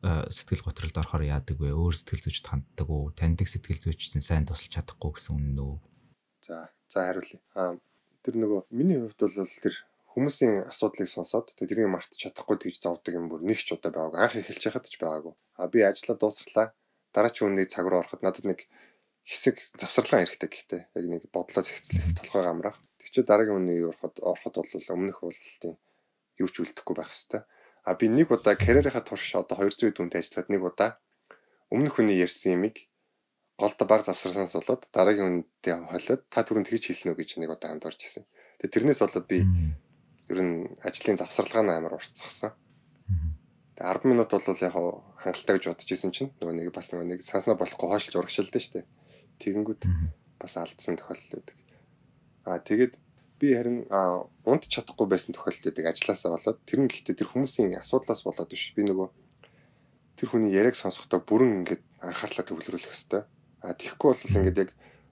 Э, сэтгэл готролд орохоор яадаг вэ? Өөр сэтгэл зүйч танддаг уу? Таньдаг сэтгэл зүйчсэн сайн тусалж чадахгүй гэсэн үнэн үү? За, за хариулъя. Аа тэр нөгөө миний хувьд бол тэр хүмүүсийн асуудлыг сонсоод тэрийг мартаж чадахгүй гэж зовдөг юм бүр нэг ч удаа байгаагүй. Анх эхэлж байхад ч байгаагүй. Аа би ажиллаа дуусглаа. Дараагийн өдрийн цаг руу ороход надад нэг хэсэг завсарлаа хэрэгтэй гэхдээ яг нэг бодлоо зэгцлэх толгой гамрах. Тэг чи дараагийн өдрийн ороход ороход бол өмнөх уулзалтын юу ч үлдэхгүй байх хэвээр А би нэг удаа карьерийнхаа турш одоо 200 түнд ажиллахад нэг удаа өмнөх хүний ярьсан юмыг голд баг завсарсанаас болоод дараагийн үнэтэй холиод та түрүүнд тэгж хэлсэн үү гэж нэг удаа андуурч ирсэн. Тэгээ тэрнээс болоод би ер нь ажлын завсарлагаа амар урцсахсан. Тэгээ 10 минут бол яг хангалттай гэж бодож исэн чинь нөгөө нэг бас нөгөө нэг санснаа болохгүй хойшлж урагшилдэ штэ. Тэгэнгүүт бас алдсан тохиолдол үүдэг. Аа тэгээд би харин унд чадахгүй байсан тохиолдол байдаг ажилласаа болоод тэр нь гэхдээ тэр хүмүүсийн асуудлаас болоод биш би нөгөө тэр хүний яриаг сонсохдоо бүрэн ингээд анхаарлаа төвлөрүүлэх хэвээр а тэгэхгүй бол ингээд яг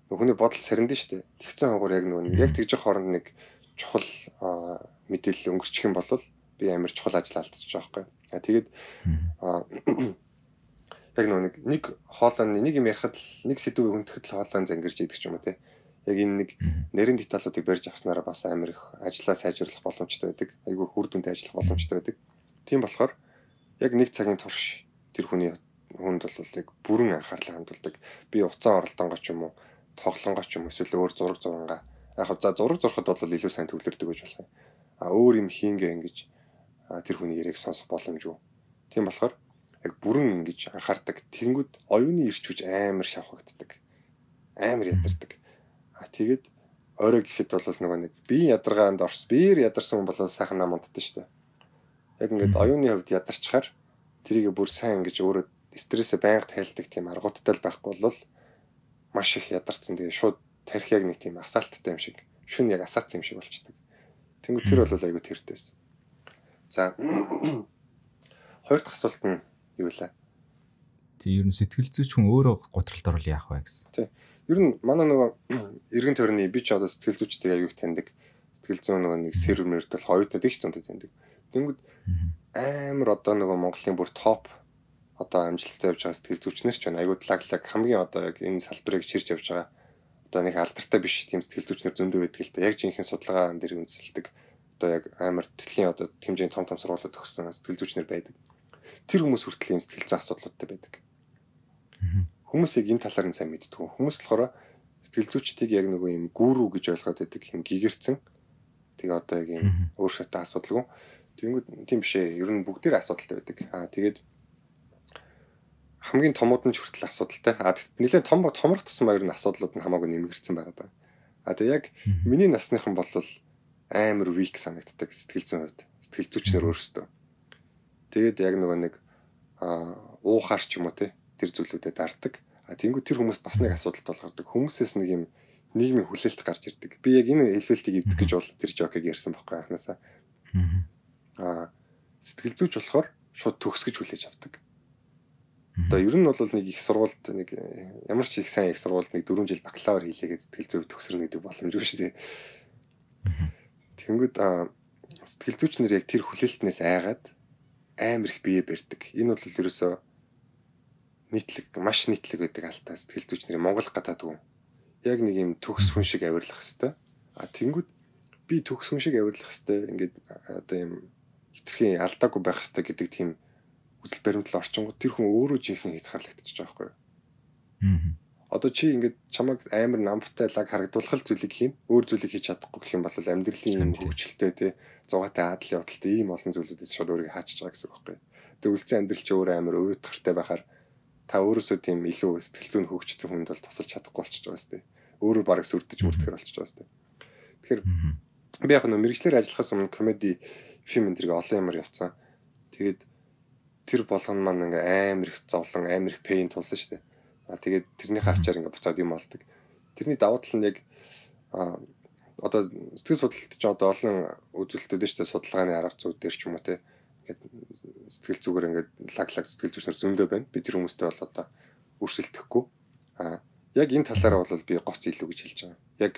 нөхөний бодол сарнда штэ тэгсэн хагуур яг нөгөө яг тэгж хооронд нэг чухал мэдээлэл өнгөрчих юм бол би амар чухал ажил алдчих жоохгүй а тэгээд <clears throat> яг нөгөө нэг хоолой нэг юм ярихад л нэг сэдвийг өнтөхөд л хоолой зангирч идэх юм уу те яг энэ нэг нэрийн деталлуудыг барьж авснараа бас амар их ажлаа сайжруулах боломжтой байдаг. Айгүй хүр дүнд ажиллах боломжтой байдаг. Тийм болохоор яг нэг цагийн турш тэр хүний хүнд бол яг бүрэн анхаарлаа хандуулдаг. Би уцаа оролдонгоо ч юм уу, тоглонгоо ч юм эсвэл өөр зураг зургаа. Яг за зураг зурхад бол илүү сайн төвлөрдөг гэж болох юм. А өөр юм хийнгээ ингэж тэр хүний яриаг сонсох боломжгүй. Тийм болохоор яг бүрэн ингэж анхаардаг. Тэнгүүд оюуны ирч хүч амар шавхагддаг. Амар ядардаг. А тэгээд орой гэхэд бол нөгөө нэг би ядаргаанд орс. Биэр ядарсан хүн бол сайхан нам унтдаг шүү дээ. Яг ингээд оюуны хувьд ядарчхаар тэрийг бүр сайн гэж өөрөө стрессээ байнга тайлдаг тийм аргуудтай л байхгүй бол маш их ядарсан. Тэгээд шууд тарих яг нэг тийм асаалттай юм шиг, шүн яг асаацсан юм шиг болчдөг. Тэнгүү тэр бол айгүй тэртэйсэн. За <coughs> хоёр дахь асуулт нь юу вэ? тий ер нь сэтгэл зүйч хүн өөрөө готролд орвол яах вэ гэсэн. Тий. Ер нь манай нөгөө эргэн тойрны би ч одоо сэтгэл зүйчтэй аяуг таньдаг. Сэтгэл зүйн нөгөө нэг сервер мэрдэл хоёудтай тэгш зонтой таньдаг. Тэнгүүд амар одоо нөгөө Монголын бүр топ одоо амжилттай явж байгаа сэтгэл зүйчнэр ч байна. Аягүй лаглаг хамгийн одоо яг энэ салбарыг ширж явж байгаа одоо нэг алдартай биш тийм сэтгэл зүйчнэр зөндөө байдаг л та. Яг жинхэнэ судалгаан дээр үндэслэдэг одоо яг амар дэлхийн одоо хэмжээний том том сургуулиуд өгсөн сэтгэл зүйчнэр байдаг. Тэр хүмүүс хүртэл юм сэтгэл зүйн асуудлуудтай байдаг. Хүмүүс яг энэ талаар нь сайн мэддэг. Хүмүүс болохоор сэтгэл зүйчдийг яг нөгөө юм гүрүү гэж ойлгоод байдаг юм гэгэрцэн. Тэгээ одоо яг юм өөр шатаа асуудалгүй. Тэнгүүд тийм биш ээ. Ер нь бүгд нэр асуудалтай байдаг. Аа тэгээд хамгийн томууд нь ч хүртэл асуудалтай. Аа нэлээд том томрох тусмаа ер нь асуудлууд нь хамаагүй нэмгэрсэн байгаа даа. Аа тэгээд яг миний насныхан болвол амар weak санагддаг сэтгэл зүйн хувьд. Сэтгэл зүйчнэр өөрсдөө. Тэгээд яг нөгөө нэг аа уухаар ч юм уу те тэр зүйлүүдэд дарддаг. А тиймгүй тэр хүмүүст бас нэг асуудалт болгодог. Хүмүүсээс нэг юм нийгмийн хүлээлт гарч ирдэг. Би яг энэ хэлбэлтийг эвдэх гэж бол тэр жокийг ярьсан байхгүй анханасаа. Аа сэтгэл зүйч болохоор шууд төгсгөж хүлээж авдаг. Одоо ер нь бол нэг их сургуульд нэг э, ямар ч их сайн их сургуульд нэг 4 жил бакалавр хийлээгээд сэтгэл зүйд төгсөрнө гэдэг боломжгүй шүү дээ. Тэнгүүд аа сэтгэл зүйч нар яг тэр хүлээлтнээс айгаад амар их бие барьдаг. Энэ бол ерөөсөө нийтлэг маш нийтлэг гэдэг алтаа сэтгэл зүйчнэрийн Монгол гадаад хүн. Яг нэг юм төгс хүн шиг авирлах хэвээр. А тэнгууд би төгс хүн шиг авирлах хэвээр ингээд одоо юм хитрхийн алдаагүй байх хэвээр гэдэг тийм үзэл баримтлал орчингууд тэр хүн өөрөө жинхэнэ хязгаарлагдчихж байгаа байхгүй юу? Аа. Одоо чи ингээд чамаг амар намтай лаг харагдуулах зүйлийг хийнэ. Өөр зүйлийг хийж чадахгүй гэх юм бол амьдралын юм хөвчлөлтэй тий зугаатай адал явдалтай ийм олон зүйлүүдээс шууд өөрийгөө хаачих байгаа гэсэн үг байхгүй юу? Тэгээ үлцэн амьдрал чи өөрөө амар уйтгартай байхаар та өөрөөсөө тийм илүү сэтгэл зүйн хөгжсөн хүнд бол тусалж чадахгүй болчихж байгаа сте. Өөрөө бараг сүрдэж мөрдөхөр болчихж байгаа сте. Тэгэхээр би яг нөө мэрэгчлэр ажиллахаас өмнө комеди фильм энэ зэрэг олон юмар явцсан. Тэгээд тэр болгоно маань ингээ амар их зовлон, амар их пейн тулсан шүү дээ. Аа тэгээд тэрнийхээ ачаар ингээ буцаад юм болдог. Тэрний давуу тал нь яг аа одоо сэтгэл судлалт ч одоо олон үзүүлэлтүүд шүү дээ судалгааны арга зүйдэр ч юм уу те. Аа ингээд сэтгэл зүгээр ингээд лаг лаг сэтгэл зүйчнөр зөндөө байна. Би тэр хүмүүстэй бол одоо өрсөлдөхгүй. Аа яг энэ талаараа бол би гоц илүү гэж хэлж байгаа. Яг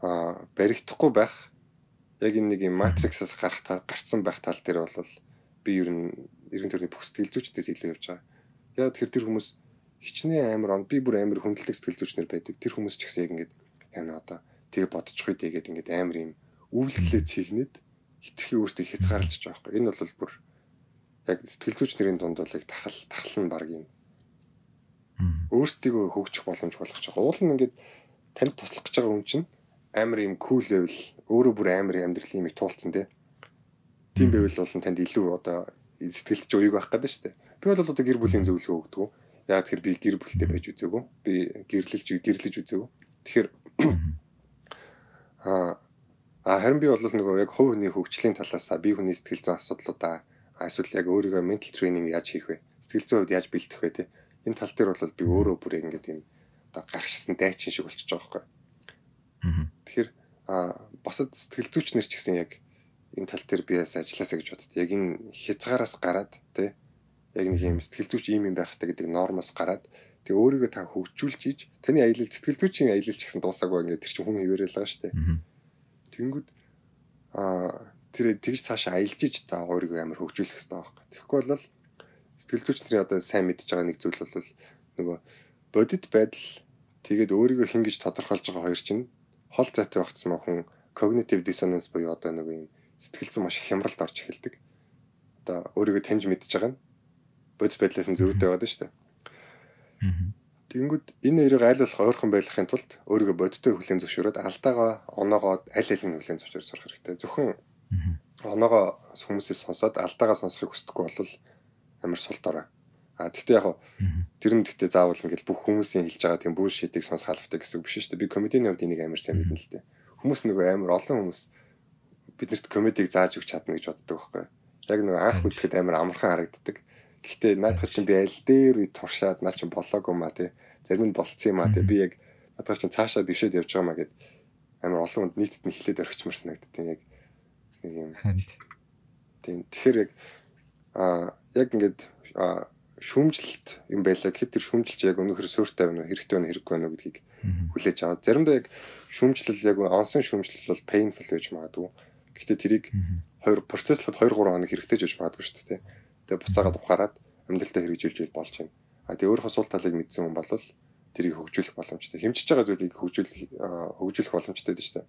аа баригдахгүй байх яг энэ нэг юм матриксаас гарах гарцсан байх тал дээр бол би ер нь эргэн төрний бүх сэтгэл зүйчдээс илүү явж байгаа. Яг тэр тэр хүмүүс хичнээн амар он би бүр амар хүндэлдэг сэтгэл зүйчнэр байдаг. Тэр хүмүүс ч гэсэн яг ингээд яна одоо тэг бодчихгүй тэгээд ингээд амар юм өвлөлтлээ цэгнэд хитрхи өөртөө хязгаарлаж байгаа байхгүй. Энэ бол бүр яг сэтгэл зүйч нарын дунд бол яг тахал тахал нь баг юм. Өөрсдөө хөгжих боломж болгож байгаа. Уул нь ингээд танд туслах гэж байгаа хүн чинь амар юм кул level өөрөө бүр амар амьдрал юм туулцсан тий. Тийм байвал бол танд илүү одоо сэтгэлч уйг байх гэдэг шүү дээ. Би бол одоо гэр бүлийн зөвлөгөө өгдөг. Яг тэр би гэр бүлтэй байж үзээгүй. Би гэрлэлж гэрлэж үзээгүй. Тэгэхээр <coughs> аа А харин би бол нөгөө яг хувь хүний хөгжлийн талаасаа би хүний сэтгэл зүйн асуудлуудаа эсвэл яг өөрийгөө mental training яаж хийх вэ? Сэтгэл зүйн хувьд яаж бэлтэх вэ те? Энэ тал дээр бол би өөрөө бүр ингээд юм оо гаргасан дайчин шиг болчихж байгаа байхгүй. Тэгэхээр а босод сэтгэл зүйч нар ч гэсэн яг энэ тал дээр би бас ажилласаа гэж бодод. Яг энэ хязгаараас гараад те яг нэг юм сэтгэл зүйч ийм юм байх хэрэгтэй гэдэг нормоос гараад тэг өөрийгөө та хөгжүүлж ийж таны аялал сэтгэл зүйчийн аялал ч гэсэн дуусаагүй ингээд тэр чинь хүн хөвөрөл байгаа шүү дээ. Тэнгүүд аа тэр тэгж цаашаа аялж иж та өөрийгөө амар хөгжүүлэх хэрэгтэй байхгүй. Тэгэхгүй бол сэтгэл зүйчнэрийн одоо сайн мэдж байгаа нэг зүйл бол нөгөө бодит байдал тэгээд өөрийгөө хин гэж тодорхойлж байгаа хоёр чинь хол зайтай багцсан хүн когнитив диссонанс буюу одоо нэг юм сэтгэлзэн маш хямралд орж эхэлдэг. Одоо өөрийгөө таньж мэдж байгаа нь бодит байдлаас нь зөрүүтэй байдаг шүү дээ. Аа Тэнгүүд энэ хоёрыг аль болох ойрхон байлгахын тулд өөрийгөө бодиттой хүлээн зөвшөөрөөд алдаага оноогоо аль аль нь хүлээн зөвшөөрж сурах хэрэгтэй. Зөвхөн оноогоо хүмүүсээс сонсоод алдаагаа сонсохыг хүсдэггүй бол амар сул дорой. А тэгтээ яг тэр нь тэгтээ заавал ингээл бүх хүмүүсийн хэлж байгаа тийм бүх шийдийг сонс халахтай гэсэн үг биш шүү дээ. Би комединий хувьд энийг амар сайн мэднэ л дээ. Хүмүүс нөгөө амар олон хүмүүс биднэрт комедиг зааж өгч чадна гэж боддог байхгүй. Яг нөгөө анх үзэхэд амар амархан харагддаг. Гэхдээ наадах чинь би аль дээр би туршаад наа чинь болоогүй маа тий. Зарим нь болцсон юм аа тий. Би яг наадах чинь цаашаа дэвшээд явж байгаа маа гэд амар олон хүнд нийтэд нь хилээд орчихмор санагддیں۔ Яг нэг юм. Тийм. Тэгэхээр яг аа яг ингээд шүүмжлэлт юм байлаа. Гэхэд тэр шүүмжилж яг өнөхөр сууртай байна уу, хэрэгтэй байна хэрэггүй байна уу гэдгийг хүлээж аваад заримдаа яг шүүмжлэл яг онсон шүүмжлэл бол painful гэж магадгүй. Гэхдээ тэрийг хоёр процесслоход 2 3 хоног хэрэгтэй ч гэж магадгүй шүү дээ тэгээ буцаагаад ухаарад амьдралдаа хэрэгжүүлж болж байна. А тэгээ өөрийнхөө суул талыг мэдсэн хүн бол тэрийг хөгжүүлэх боломжтой. Хэмжиж байгаа зүйлийг хөгжүүлэх хөгжүүлэх боломжтой дээ шүү дээ.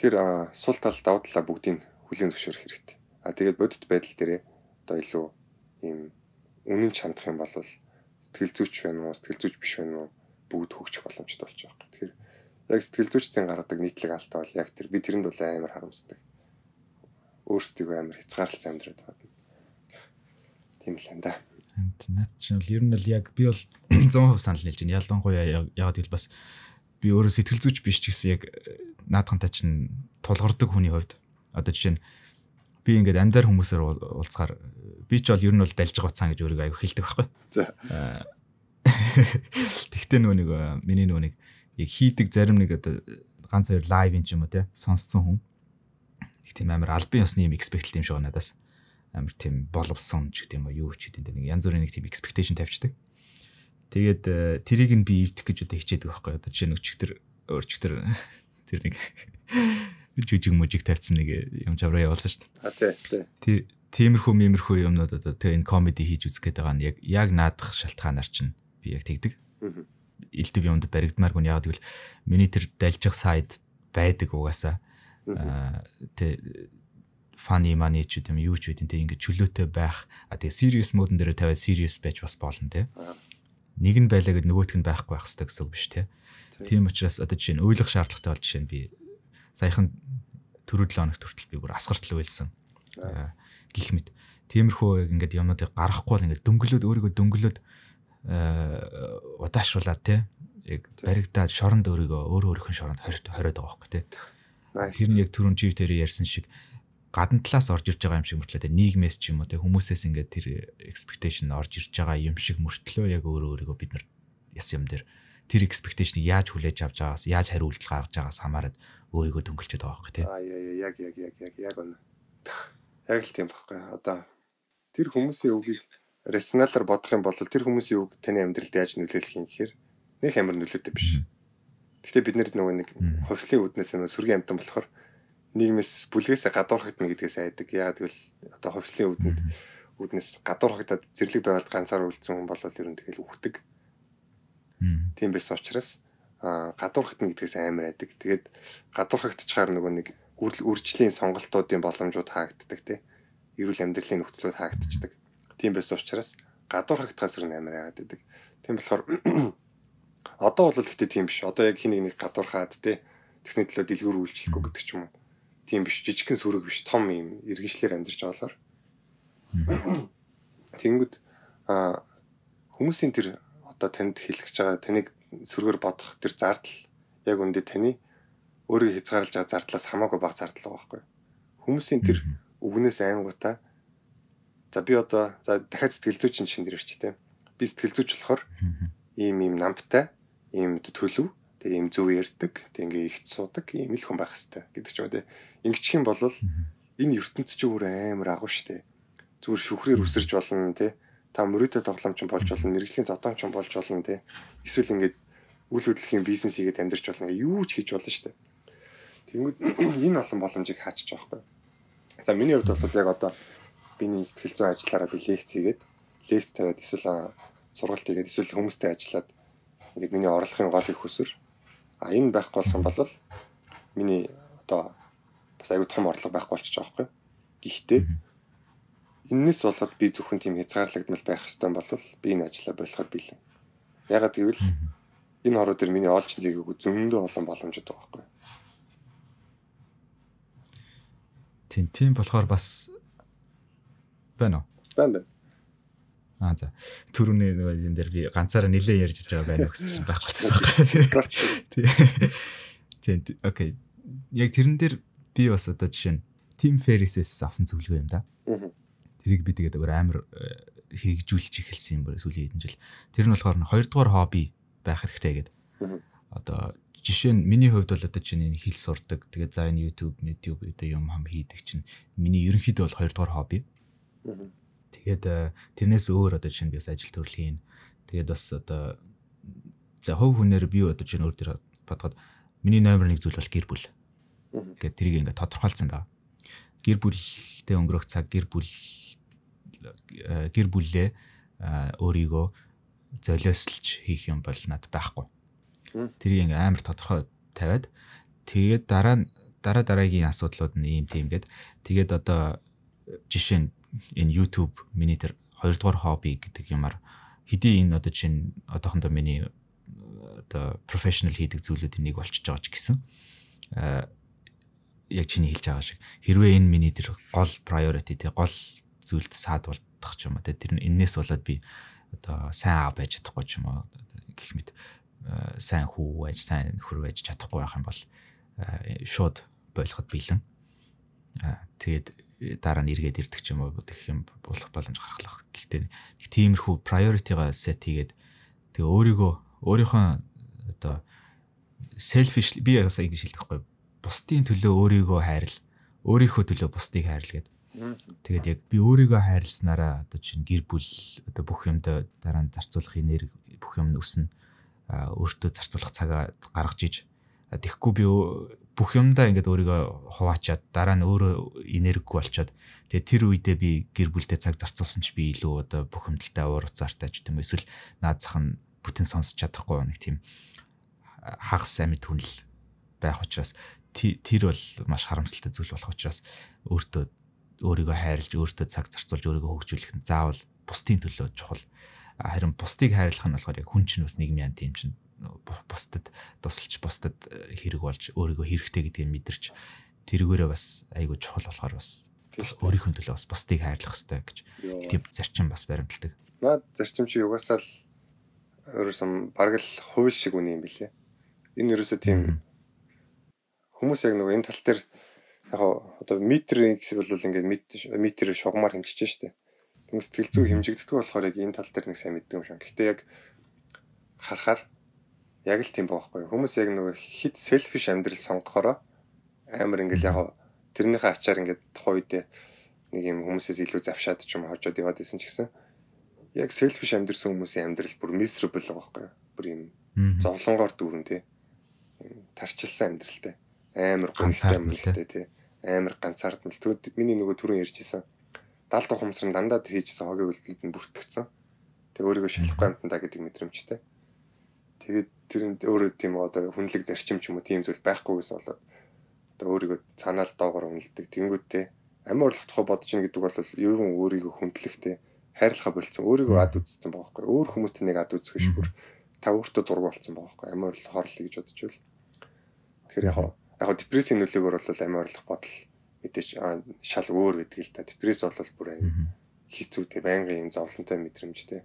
Тэгэхээр суул тал давуу талаа бүгдийг хүлээн зөвшөөрөх хэрэгтэй. А тэгээд бодит байдал дээрээ одоо илүү ийм үнэн чандах юм бол сэтгэл зүйч байна уу, сэтгэл зүйч биш байна уу бүгд хөгжих боломжтой болж байгаа юм. Тэгэхээр яг сэтгэл зүйчдийн гаргадаг нийтлэг алдаа бол яг тэр би тэрэнд бол амар харамсдаг. Аа өөрсдөө амар хязгаарлалцсан амьдраад байна. Тийм л энэ да. Наад чинь бол ер нь бол яг би бол 100% <clears throat> санал нийлж байна. Ялангуяа ягаад гэвэл бас би өөрөө сэтгэл зүйч биш ч гэсэн яг э, наадхантай чинь тулгардаг хүний хувьд одоо жишээ нь би ингээд амьдаар хүмүүсээр уулзгаар э, би ч бол ер нь бол дальж гуцсан гэж өөрийгөө аягүй хэлдэг байхгүй. За. Э, <laughs> тэгтээ нөгөө нэг миний нөгөө нэг яг хийдэг зарим нэг одоо ганц хоёр лайв юм ч юм уу те сонсцсон хүн. Аа Их тийм амар албан ёсны юм expect юм шиг надаас амар тийм боловсон ч гэдэм юм юу ч гэдэг нэг янз бүрийн нэг тийм expectation тавьчихдаг. Тэгээд э, тэрийг нь би ивдэх гэж одоо хичээдэг байхгүй одоо жишээ нөгчг төр өөрчг төр <laughs> тэр нэг <laughs> жүжиг мужиг тавьсан нэг э, юм чавраа явуулсан шүү дээ. А тий. Тиймэрхүү мимэрхүү юмнууд одоо тэгээ энэ комеди хийж үзэх гэдэг байгаа нь яг яг наадах шалтгаанаар чинь би яг тэгдэг. Илтгэв юмд баригдмааргүй яг тэгвэл миний тэр дальжих сайд байдаг угаасаа тэ funny money ч юм юу ч үгүй тэ ингээд чөлөөтэй байх. А тэгээ serious mode-ын дээр тавиад serious байж бас болно тэ. Нэг нь байлаа гэд нөгөөх нь байхгүй байх хэрэгтэй гэсэн үг биш тэ. Тийм учраас одоо жишээ нь ойлгох шаардлагатай бол жишээ нь би саяхан түрүү 7 хоногт хүртэл би бүр асгартл үйлсэн. Э, гих мэт. Тиймэрхүү ингээд юмнуудыг гарахгүй л ингээд дөнгөлөөд өөрийгөө дөнгөлөөд э, удаашруулаад те яг баригдаад шоронд өөрийгөө өөр өөрхөн шоронд хориод байгаа байхгүй те Тэр нь яг түрүүн жив дээр ярьсан шиг гадна талаас орж ирж байгаа юм шиг мөртлөө тэ нийгмээс ч юм уу тэ хүмүүсээс ингээд тэр expectation орж ирж байгаа юм шиг мөртлөө яг өөрөө өөрийгөө бид нар яс юм дээр тэр expectation-ыг яаж хүлээж авч байгаас яаж хариулт гаргаж байгаас хамаарат өөрийгөө дөнгөлчөд байгаа байхгүй тий. Аа яг яг яг яг яг үнэ. Яг л тийм байхгүй. Одоо тэр хүмүүсийн үгийг рационалаар бодох юм бол тэр хүмүүсийн үг таны амьдралд яаж нөлөөлөх юм гэхээр нэг амар нөлөөтэй биш. Гэхдээ бид нэр нөгөө нэг хувьслын үднээс нөө сүргийн амтан болохоор нийгмээс бүлгээс гадуур хагдана гэдгээс айдаг. Яагаад гэвэл одоо хувьслын үдэнд үднээс гадуур хагдаад зэрлэг байгальд ганцаар үлдсэн хүн бол ер нь тэгэл үхдэг. Тийм байсан учраас а гадуур хагдана гэдгээс амар айдаг. Тэгээд гадуур хагдчихаар нөгөө нэг үржлийн сонголтуудын боломжууд хаагддаг тийм. Ирүүл амьдралын нөхцлүүд хаагддаг. Тийм байсан учраас гадуур хагдахаас ер нь амар айдаг. Тийм болохоор Одоо бол ихтэй тийм биш. Одоо яг хин нэг гадуур хаад те тэгсний төлөө дэлгүүр үйлчлэхгүй гэдэг ч юм уу. Тийм биш. Жижигхэн сүрэг биш. Том юм иргэншлэр амьдарч байгаалаар. Тэнгүүд а хүмүүсийн тэр одоо танд хэлэх гэж байгаа таныг сүргээр бодох тэр зардал яг үндэ таны өөрийг хязгаарлаж байгаа зардлаас хамаагүй бага зардал байгаа байхгүй. Хүмүүсийн тэр өгнөөс айнгуудаа за би одоо за дахиад сэтгэл зүйч чинь шинэ дэрч тийм. Би сэтгэл зүйч болохоор ийм ийм намтай ийм төлөв тэгээ ийм зөв ярьдаг тэгээ ингээ их цуудаг ийм л хүн байх хэвээр гэдэг ч юм те ингэчих юм бол энэ ертөнц чи өөр амар агуу штэ зүгээр шүхрээр үсэрч болно те та мөрөдө тоглоомч болж болно мэрэгжлийн зодоомч болж болно те эсвэл ингээ үйл хөдлөлийн бизнес хийгээд амьдарч болно юу ч хийж болно штэ Тэнгүүд <clears throat> энэ олон боломжийг хаачих жоохгүй. За миний хувьд бол яг одоо биний сэтгэл зүйн ажиллаараа би лекц хийгээд лекц тавиад эсвэл сургалт хийгээд эсвэл хүмүүстэй ажиллаад Ингээд миний орлогын гол их өсөр. А энэ байхгүй болох юм бол миний одоо бас аюу тум орлого байхгүй болчих жоохгүй. Гэхдээ энэс болоод би зөвхөн тийм хязгаарлагдмал байх хэвээр бол би энэ ажлаа болоход биелэн. Ягаад гэвэл энэ хороо дээр миний оолч нэгийг зөндөө олон боломжтой байгаа байхгүй. Тийм тийм болохоор бас байна уу? Байна байна. Аа за. Төрүнээ нөгөө энэ дээр би ганцаараа нилээ ярьж байгаа байх гэсэн чинь байхгүй цаасаа. Тийм. Окей. Яг тэрэн дээр би бас одоо жишээ нь Team Ferris-с авсан зөвлөгөө юм да. Тэрийг би тэгээд өөр амар э, хэрэгжүүлж эхэлсэн юм байна сүүлийн хэдэн жил. Тэр нь болохоор нь хоёрдугаар хобби байх хэрэгтэй гэдэг. Одоо жишээ нь миний хувьд бол одоо чинь энэ хэл сурдаг. Тэгээд за энэ YouTube, YouTube одоо юм хам хийдэг чинь миний ерөнхийдөө бол хоёрдугаар хобби. Тэгээд э, тэрнээс өөр одоо жишээ нь би бас ажил төрөл хийн. Тэгээд бас одоо за хов хүнээр би одоо жишээ нь өөр төр бодоход миний номер нэг зүйл бол гэр бүл. Ингээд тэрийг ингээд тодорхойлцсон даа. Гэр бүлтэй өнгөрөх цаг гэр бүл э, гэр бүлээ э, өөрийгөө золиослж хийх юм бол над байхгүй. Тэрийг ингээд амар тодорхой тавиад тэгээд дараа дараа дараагийн асуудлууд нь ийм тийм гээд тэгээд одоо жишээ нь энэ YouTube миний тэр хоёрдугаар хобби гэдэг юмар хэдий энэ одоо чинь одоохондоо миний э, одоо профешнл хийдэг зүйлүүдийн нэг болчихж байгаа ч гэсэн э, яг чиний хэлж байгаа шиг хэрвээ энэ миний тэр гол priority тий гол зүйлд саад болдох ч юм уу тий тэр энээс болоод би одоо сайн аа байж чадахгүй ч юм уу гэх мэт э, сайн хүү байж сайн нөхөр байж чадахгүй байх юм бол шууд болоход бэлэн тэгээд дараа нь эргээд ирдэг ч юм уу гэх юм болох боломж гаргалах. Гэхдээ нэг тиймэрхүү priority-га set хийгээд тэгээ өөрийгөө өөрийнхөө одоо selfish би яг сайн ингэж хэлдэг байхгүй. Бусдын төлөө өөрийгөө хайрл, өөрийнхөө төлөө бусдыг хайрл гэдэг. Тэгээд яг би өөрийгөө хайрласнараа одоо чинь гэр бүл одоо бүх юмдаа дараа нь зарцуулах энерги бүх юм өснө өөртөө зарцуулах цагаа гаргаж иж тэгэхгүй би бүх юмдаа ингээд өөрийгөө хуваачаад дараа нь өөрөө энерггүй болчоод тэгээ тэр үедээ би гэр бүлтэй цаг зарцуулсан ч би илүү одоо бүх юмдалтай уур цаартай ч гэдэм эсвэл наад зах нь бүтэн сонсч чадахгүй нэг тийм хагас амьд хүнл байх учраас тэр бол маш харамсалтай зүйл болох учраас өөртөө өөрийгөө хайрлж өөртөө цаг зарцуулж өөрийгөө хөгжүүлэх нь заавал бусдын төлөө чухал харин бусдыг хайрлах нь болохоор яг хүн чинь бас нийгмийн анти юм чинь бусдад тусалж бусдад э, хэрэг болж өөрийгөө хэрэгтэй гэдгийг мэдэрч тэргээрээ бас айгүй чухал болохоор бас өөрийнхөө төлөө бас бусдыг хайрлах хэрэгтэй гэж тийм зарчим бас баримталдаг. Наад зарчим чи югасаал ерөөсөн бараг л хууль шиг үний юм билээ. Энэ ерөөсөө тийм хүмүүс яг нөгөө энэ тал дээр яг одоо метр гэсэн бол ингээд метр шугамар хэмжиж штэ. Хүмүүс сэтгэл зүй хэмжигддэг болохоор яг энэ тал дээр нэг сайн мэддэг юм шиг. Гэхдээ яг харахаар яг л тийм байхгүй хүмүүс яг нөгөө хит селфиш амьдрал сонгохороо амар ингээл яг тэрнийхээ ачаар ингээд тухайн үед нэг юм хүмүүсээс илүү завшаад ч юм хожоод яваад исэн ч гэсэн яг селфиш амьдрсан хүмүүсийн амьдрал бүр miserable байгаа байхгүй бүр юм зовлонгоор дүүрэн тий тарчилсан амьдралтай амар гонцтой амьдралтай тий амар ганцаардмал түрүүд миний нөгөө түрүүн ярьжсэн далд ухамсар нь дандаа тэр хийжсэн хогийн үйлдэлд нь бүртгэгдсэн тэг өөрийгөө шалахгүй амтандаа гэдэг мэдрэмжтэй. Mm -hmm Тэгээд тэрэнд өөрөө тийм одоо хүнлэг зарчим ч юм уу тийм зүйл байхгүйгээс болоод одоо өөрийгөө цаанаал доогоор үнэлдэг. Тэнгүүдтэй амь орлох тухай бодож ийн гэдэг бол юуган өөрийгөө хүндлэхтэй хайрлахаа болцсон өөрийгөө ад үзсэн байгаа байхгүй. Өөр хүмүүс тэнийг ад үзэх шүүр та өөртөө дургу болсон байгаа байхгүй. Амь орлох хорлоо гэж бодож байл. Тэгэхээр яг яг депрессийн нөлөөгөөр бол амь орлох бодол мэдээж шал өөр гэдэг л та. Депресс бол бүр амь хэцүүтэй байнгын зовлонтой мэдрэмжтэй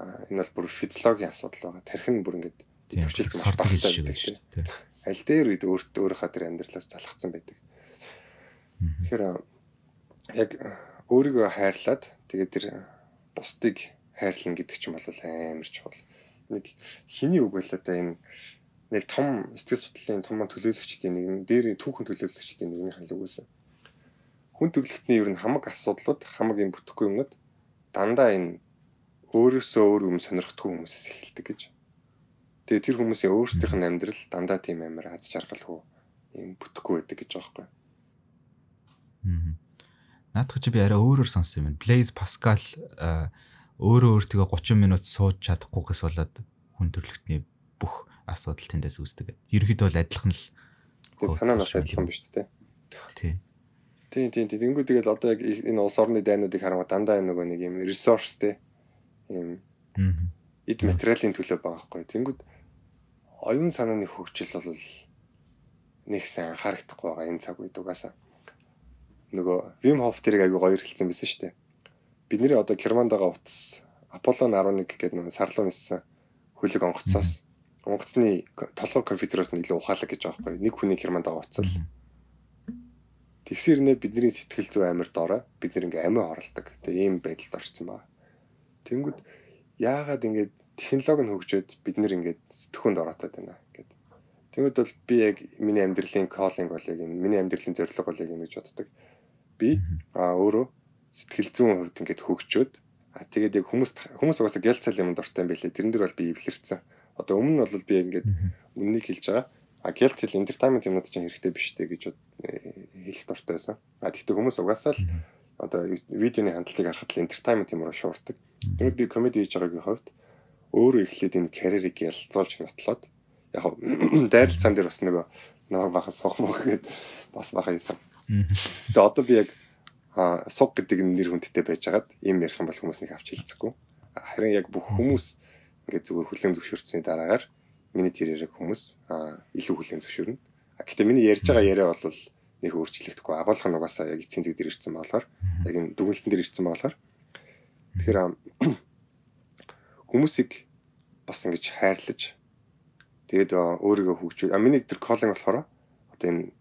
энэ бол бүр физиологийн асуудал байгаа. Тархин бүр ингээд төвчлөлт сордог жишээ байна шүү дээ. Аль дээр үед өөртөө өөрийнхөө тэр амьдралаас залхацсан байдаг. Тэгэхээр яг өөрийгөө хайрлаад тэгээд тэр бусдыг хайрлна гэдэг чинь бол амар чухал. Нэг хиний үг байлаа да энэ нэг том сэтгэл судлалын том төлөөлөгчдийн нэг нь дээрийн түүхэн төлөөлөгчдийн нэгний хандлага байсан. Хүн төрөлхтний ер нь хамаг асуудлууд, хамаг юм бүтэхгүй юмнууд дандаа энэ өөрөөсөө өөр юм сонирхдгүй хүмүүсээс эхэлдэг гэж. Тэгээ тэр хүмүүсийн өөрсдийнх нь амьдрал дандаа тийм амар аз жаргалгүй юм бүтэхгүй байдаг гэж байгаа юм. Аа. Наадах чи би арай өөрөөр сонссон юм. Blaze Pascal өөрөө өөртөө 30 минут сууж чадахгүйгээс болоод хүн төрөлхтний бүх асуудал тэндээс үүсдэг. Ерөнхийдөө л адилхан л санаа нас адилхан ба шүү дээ. Тий. Тий, тий, тий. Тэнгүү тэгэл одоо яг энэ улс орны дайнуудыг харангуй дандаа нөгөө нэг юм ресурс тий юм эд материалын төлөө байгаа хгүй. Тэнгүүд оюун санааны хөгжил бол нэг сайн анхаарахдахгүй байгаа энэ цаг үед угаасаа. Нөгөө Wim Hof тэрийг аягүй гоё хэлсэн байсан шүү дээ. Бид нэр одоо Германд байгаа утас Аполлон 11 гэдэг нөгөө сарлуу ниссэн хөлөг онгоцоос онгоцны толгой компьютероос нь илүү ухаалаг гэж байгаа хгүй. Нэг хүний Германд байгаа утас л. Тэгсэр нэ бидний сэтгэл зүй амар доороо бид нэг амиа оролдог. Тэгээ ийм байдалд орсон байна. Тэнгүүд яагаад ингээд технологи нь хөгжөөд бид нэр ингээд сэтгүүнд ороотод байна гэдэг. Тэнгүүд бол би яг миний амьдралын коллинг бол яг энэ миний амьдралын зорилго бол яг энэ гэж боддог. Би а өөрөө сэтгэл зүйн хувьд ингээд хөгжөөд а тэгээд яг хүмүүс хүмүүс угаасаа гялцал юм дуртай юм байлээ. Тэрэн дээр бол би эвлэрсэн. Одоо өмнө нь бол би ингээд үннийг хэлж байгаа. А гялцал entertainment юмнууд чинь хэрэгтэй биш те гэж э, хэлэх дуртай байсан. А тэгтээ хүмүүс угаасаа л одоо видеоны хандлтыг харахад л entertainment юмруу шуурдаг. Тэгмэд би comedy хийж байгаагийн хувьд өөрөө эхлээд энэ карьерийг ялцуулж нотлоод яг <clears throat> дайралцаан дээр бас нөгөө намайг баха сух мөх гэд бас баха хийсэн. Тэгээ одоо би яг суг гэдэг нэр хүндтэй байжгаад ийм ярих юм бол хүмүүс нэг авч хэлцэхгүй. Харин яг бүх хүмүүс ингээд зөвхөн хүлэн зөвшөөрсөний дараагаар миний тэр яриаг хүмүүс илүү хүлэн зөвшөөрнө. Гэхдээ миний ярьж байгаа яриа бол нэг өөрчлөгдөхгүй агуулга нь угаасаа яг эцсийн зэг дээр ирсэн болохоор яг энэ дүгнэлтэн дээр ирсэн болохоор тэгэхээр <coughs> хүмүүсийг бас ингэж хайрлаж тэгээд өөрийгөө хөгжүүл. А миний тэр коллинг болохоор одоо энэ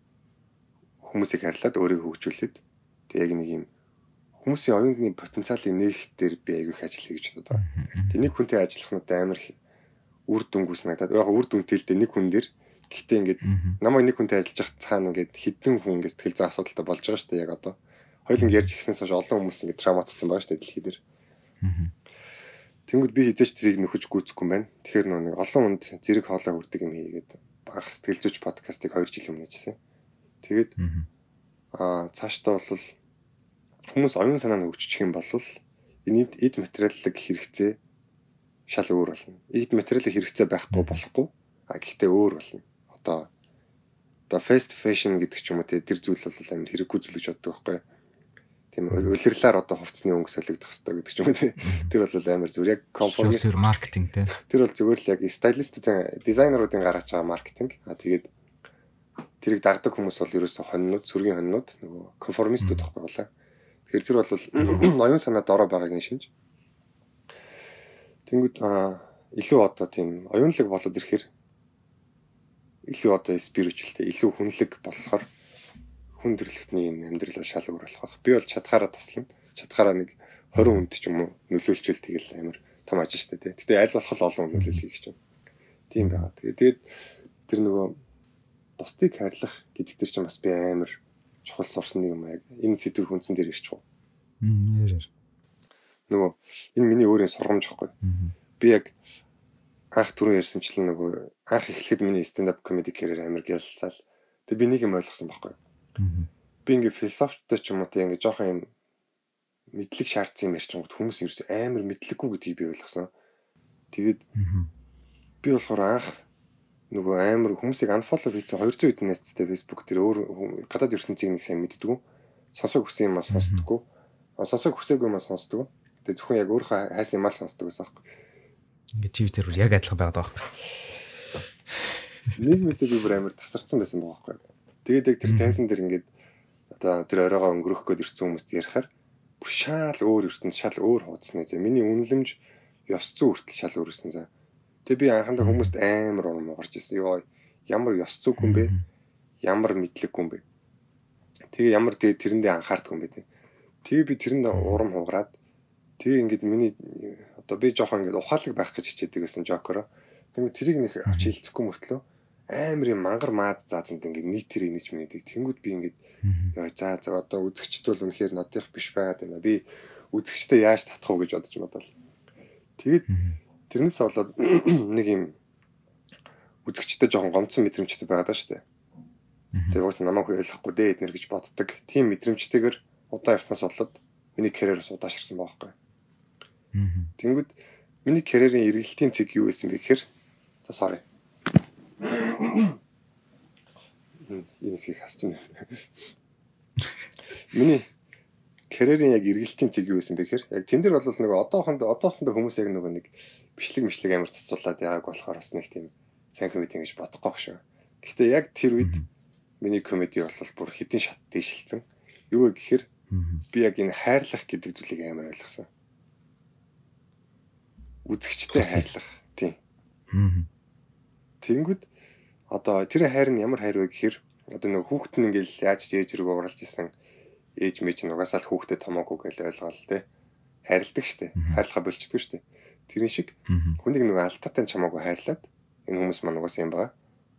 хүмүүсийг харьлаад өөрийгөө хөгжүүлээд тэг яг нэг юм хүмүүсийн оюуны потенциалыг нээх дээр би аягүй их ажиллая гэж бодод байгаа. Тэг нэг хүнтэй ажиллах нь амар их үр дүнгүйс надад. Яг үр дүнтэй л дээ нэг хүн дээр Гэхдээ ингээд намайг нэг хүнтэй ажиллаж явах цаана ингээд хідэн хүн ингээд сэтгэл зүйн асуудалтай болж байгаа шүү дээ яг одоо. Хоёул ингээд ярьж гиснээс хойш олон хүмүүс ингээд травматсан байгаа шүү дээ дэлхий дээр. Тэнгүүд би хизээч тэрийг нөхөж гүйцэхгүй юм байна. Тэгэхээр нэг олон хүнд зэрэг хоолой хүрдэг юм хийгээд анх сэтгэл зүйч подкастыг 2 жил өмнө хийжсэн. Тэгээд аа цаашдаа бол хүмүүс оюун санааг хөгжчих юм бол энд эд материаллог хэрэгцээ шал өөр болно. Эд материалын хэрэгцээ байхгүй болохгүй. А гэхдээ өөр болно одоо одоо fast fashion гэдэг ч юм уу тэр зүйл бол амар хэрэггүй зүйл гэж боддог байхгүй юу? тийм улирлаар одоо хувцсны өнгө солигдох хэрэгтэй гэдэг ч юм уу тэр бол амар зүгээр яг конформист зөв маркетинг тий тэр бол зүгээр л яг стилистүүдийн дизайнеруудын гаргаж байгаа маркетинг а тэгээд тэрийг дагдаг хүмүүс бол ерөөсө хонинууд сүргийн хонинууд нөгөө конформистууд байхгүй болоо тэгэхээр тэр бол ноён <coughs> санаад ороо байгаагийн шинж тэнгууд илүү одоо тийм оюунлаг болоод ирэхээр илүү одоо спиричүлтэй илүү хүнлэг болохоор хүн төрлөختний энэ амьдралаа шал өөр болох байх. Би бол чадхаараа таслана. Чадхаараа нэг 20 хүнд ч юм уу нөлөөлчихвэл тэгэл амар том ажил шүү дээ. Гэтэ аль болох олон нөлөөлөл хийх чинь. Тийм байна. Тэгээд тэгээд тэр нөгөө бусдыг харьлах гэдэг тэр чинь бас би амар чухал сурсан нэг юм яг энэ сэдвэр хүнсэн дээр ирчих уу. Аа яраар. Нөгөө энэ миний өөрийн сургамж ихгүй. Би яг анх түрүү ярьсанчлан нөгөө анх эхлэхэд миний stand up comedy career амар гялцал. Тэг би нэг юм ойлгосон байхгүй. Би ингээ философитой ч юм уу тэг ингээ жоохон юм мэдлэг шаардсан юм ярьчихсан хүмүүс ерөөс амар мэдлэггүй гэдгийг би ойлгосон. Тэгээд би болохоор анх нөгөө амар хүмүүсийг unfollow хийсэн 200 хэдэн нэсттэй Facebook дээр өөр гадаад ертөнцийг нэг сайн мэддэггүй. Сонсог хүсэн юм аа сонсдоггүй. А сонсог хүсээгүй юм аа сонсдоггүй. Тэгээд зөвхөн яг өөрөө хайсан юм аа сонсдог гэсэн юм байна Ингээ чив дээр яг адилхан байгаад байгаа байхгүй. Нэг мессеж бүр амар тасарсан байсан байгаа байхгүй. Тэгээд яг тэр тайсан дээр ингээд одоо тэр оройгоо өнгөрөх гээд ирсэн хүмүүст ярихаар бүр шал өөр ертөнд шал өөр хуудасны зэ миний үнэлэмж ёс зүй хүртэл шал өөрсэн зэ. Тэгээ би анхандаа хүмүүст амар урам угарч ирсэн. Йоо ямар ёс зүйг хүн бэ? Ямар мэдлэг хүн бэ? Тэгээ ямар тэгээ тэрэндээ анхаардаг хүн бэ? Тэгээ би тэрэнд урам хугараад тэгээ ингээд миний Одоо би жоохон ингээд ухаалаг байх гэж хичээдэг гэсэн жокероо. Тэгмээ тэрийг нэг авч хилцэхгүй мөртлөө амар юм мангар маад заазанд ингээд нийтэр инеж мэддэг. Тэнгүүд би ингээд яа за за одоо үзэгчд бол үнэхээр нодих биш байгаад байна. Би үзэгчтэй яаж татах уу гэж бодож бодвол. Тэгэд тэрнээс болоод <clears throat> нэг юм үзэгчтэй жоохон гомцсон мэдрэмжтэй байгаад штэ. Тэгээ уус намайг хөлөхгүй дээ эднэр гэж боддог. Тим мэдрэмжтэйгэр удаан явснаас болоод миний карьерээс удаашрсан байхгүй. Аа. Тэнгүүд миний карьерийн эргэлтийн цэг юу байсан бэ гэхээр за sorry. Энэсийг хасч байна. Миний карьерийн яг эргэлтийн цэг юу байсан бэ гэхээр яг тэн дээр бол нэг одоохонд одоохондоо хүмүүс яг нөгөө нэг бичлэг мишлэг амар цацуулаад яг болохоор бас нэг тийм сайн комеди гэж бодохгүй шүү. Гэхдээ яг тэр үед миний комеди бол бүр хэдэн шат дэшилсэн. Юу вэ гэхээр би яг энэ хайрлах гэдэг зүйлийг амар ойлгосон үзэгчтэй хайрлах тийм. Тэнгүүд одоо тэр хайр нь ямар хайр вэ гэхээр одоо нэг хүүхэд нь ингээл яаж ч ээж рүү уралж исэн ээж мэж нь угаасаа л хүүхдэд томоогүй гэж ойлгоол тээ. Хайрладаг штэ. Хайрлахаа болчдгүй штэ. Тэрэн шиг хүнийг нэг алдаатай чамаагүй хайрлаад энэ хүмүүс маань угаасаа юм байгаа.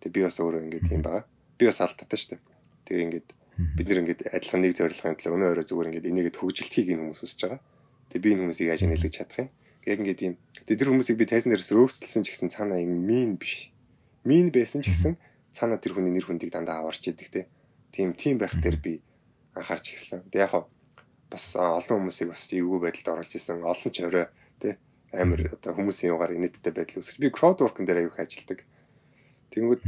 Тэг би бас өөрөө ингээд юм байгаа. Би бас алдаатай штэ. Тэг ингээд бид нэр ингээд адилхан нэг зорилгын төлөө өнөө өрөө зүгээр ингээд энийгэд хөгжилтхийг энэ хүмүүс үсэж байгаа. Тэг би энэ хүмүүсийг яаж нэлгэж чадах юм? Яг ингээд юм. Тэгээ тэр хүмүүсийг би тайзан дээрээс рөөсөлсөн ч гэсэн цаана юм мин биш. Мин байсан ч гэсэн цаана тэр хүний нэр хүндийг дандаа аварч идэг те. Тийм тийм байх дээр би анхаарч эхэлсэн. Тэгээ яг бас олон хүмүүсийг бас эвгүй байдалд оруулж исэн. Олон ч орой те амар одоо хүмүүсийн югаар инээдтэй байдал үүсгэж би crowd work-ын дээр аяг ажилдаг. Тэнгүүд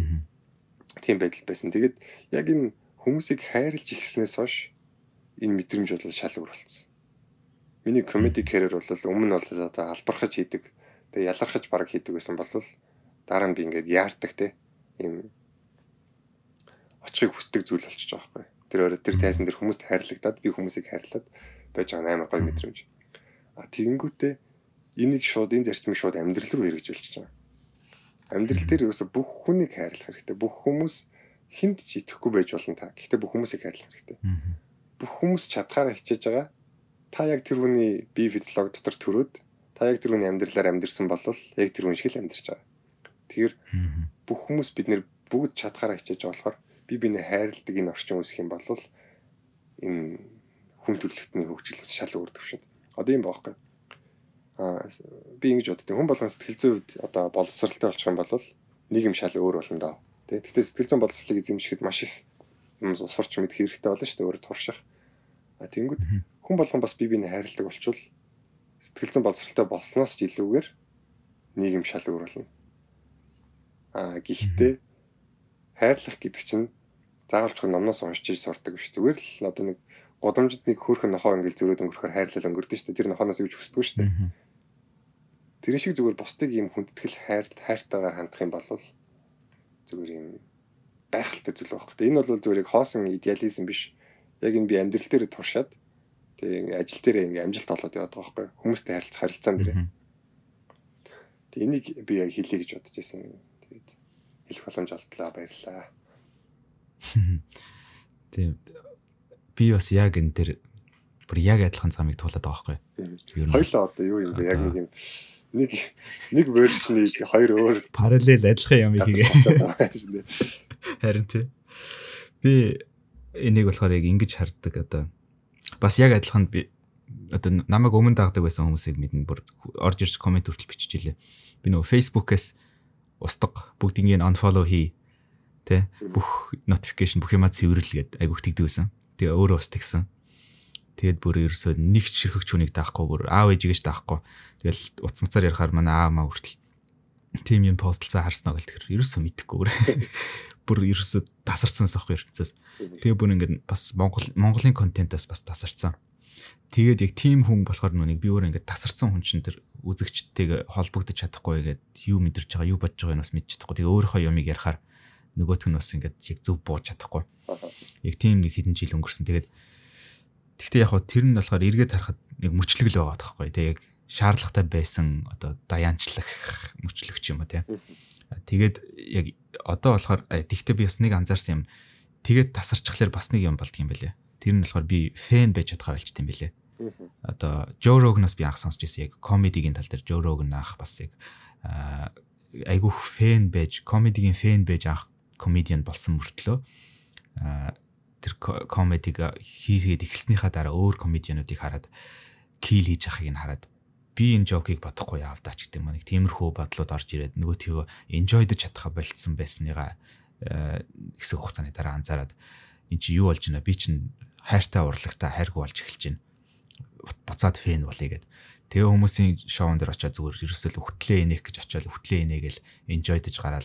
тийм байдал байсан. Тэгээд яг энэ хүмүүсийг хайрлж ихснээс хойш энэ мэдрэмж бол шал өөр болсон. Миний comedy career бол өмнө бол одоо албархаж хийдэг, тэгээ ялгархаж баг хийдэг байсан бол дараа нь би ингээд яардаг те ийм очихыг хүсдэг зүйл болчихж байгаа байхгүй. Тэр өөрөө тэр тайсан тэр хүмүүст хайрлагдаад би хүмүүсийг хайрлаад байж байгаа амар гоё мэдрэмж. А тэгэнгүүтээ энийг шууд энэ зарчмыг шууд амьдрал руу хэрэгжүүлчихэж байгаа. Амьдрал дээр ерөөсө бүх хүнийг хайрлах хэрэгтэй. Бүх хүмүүс хүнд ч итгэхгүй байж болно та. Гэхдээ бүх хүмүүсийг хайрлах хэрэгтэй. Бүх хүмүүс чадхаараа хичээж байгаа та яг тэр хүний бие физиолог дотор төрөөд та яг тэр хүний амьдралаар амьдрсан бол яг тэр хүн шиг л амьдарч байгаа. Тэгэхээр бүх хүмүүс бид нэр бүгд чадхаараа хичээж болохоор би бинэ хайрладаг энэ орчин үүсэх юм бол энэ хүн төрөлхтний хөгжил бас шал өөр төвшөнд. Одоо юм баахгүй. Аа би ингэж боддیں۔ Хүн болгон сэтгэл зүйн үед одоо боловсралтай болчих юм бол нэг юм шал өөр болно доо. Тэ. Гэхдээ сэтгэл зүйн боловсролыг эзэмшихэд маш их юм сурч мэдэх хэрэгтэй болно шүү дээ өөрөд турших. А тэнгууд хүн болгон бас бие биенээ хайрладаг болчвол сэтгэлзэн боловсралтай болсноос ч илүүгээр нийгэм шал өөрлөн. Аа гэхдээ хайрлах гэдэг чинь заавалжгүй номноос уншиж сурдаг биш. Зүгээр л одоо нэг годамжинд нэг хөөрхөн нохоо ингээл зөрөөд өнгөрөхөөр хайрлал өнгөрдөн шүү дээ. Тэр нохоноос өвж хүсдэг шүү дээ. Тэр шиг зүгээр бусдыг ийм хүндэтгэл хайрт хайртайгаар хандах юм бол зүгээр ийм гайхалтай зүйл байхгүй. Энэ бол зүгээр яг хоосон идеализм биш. Яг энэ би амьдрал дээр туршаад Тэгээ ажил дээр ингээм амжилт олоод яваад байгаа байхгүй хүмүүстэй харилцах харилцаан дээр. Тэг энийг би яг хэлье гэж бодож байсан. Тэгээд хэлэх боломж олдлоо баярлаа. <laughs> Тийм би бас яг энэ төр бүр яг адилхан замыг туулаад байгаа байхгүй. Хоёлоо одоо юу юм бэ? Яг нэг юм нэг нэг верснийг хоёр өөр параллел адилхан юм хийгээ. Харин тий. Би энийг болохоор яг ингэж харддаг одоо бас яг адилхан би одоо намайг өмнө дагдаг байсан хүмүүсийг мэднэ бүр орж ирж комент хүртэл бичиж илээ. Би нөгөө Facebook-ээс устдаг бүгднийг нь unfollow хий. Тэ бүх notification бүх юмаа цэвэрлэгээд айгуух тэгдэг байсан. Тэгээ өөрөө ус тэгсэн. Тэгэд бүр ерөөсөө нэг ч ширхэг чүнийг даахгүй бүр аав ээжигэж даахгүй. Тэгэл утас мцаар ярахаар манай аамаа хүртэл тийм юм постлцаа харснаа гэл тэр ерөөсөө мэдэхгүй бүр бүр ерөөсө тасарцсан байхгүй хэрэгцээс. Тэгээ бүр ингээд бас Монгол Монголын контентоос бас тасарцсан. Тэгээд яг тийм хүн болохоор нүг би өөр ингээд тасарцсан хүн чинь тэр үзэгчтэйгээ холбогдож чадахгүй гээд юу мэдэрч байгаа юу бодож байгааг нь бас мэдж чадахгүй. Тэгээ өөрийнхөө юмыг ярихаар нөгөөх нь бас ингээд яг зөв бууж чадахгүй. Яг тийм нэг хэдэн жил өнгөрсөн. Тэгээд Гэхдээ яг хөө тэр нь болохоор эргээд харахад нэг мөчлөг л байгаа тахгүй тий яг шаардлагатай байсан одоо даянчлах мөчлөгч юм а тий. Тэгээд яг одоо болохоор тэгтээ би бас нэг анзаарсан юм. Тэгээд тасарчхлаар бас нэг юм болдго юм бэлээ. Тэр нь болохоор би фэн байж чадгаа болчт юм бэлээ. Одоо Joe Rogan-аас би анх сонсч ирсэн яг комедигийн тал дээр Joe Rogan анх бас яг айгүйх фэн байж, комедигийн фэн байж анх комедиан болсон мөртлөө тэр комедиг хийгээд эхэлснийхаа дараа өөр комедиануудыг хараад кил хийж ахыг нь хараад би энэ жокийг бодохгүй явдаач гэдэг маань нэг тиймэрхүү бодлууд орж ирээд нөгөө тийг enjoydж чадхаа болцсон байсныгаа э, хэсэг хугацааны дараа анзаараад эн чи юу болж байна би чин хайртай урлагтай хайргу болж эхэлж байна буцаад фэн болъё гэд тэгээ хүмүүсийн шоунд дэр очиад зүгээр ерөөсөө л хөтлөө инех гэж очиад хөтлөө инегээл enjoydж гараал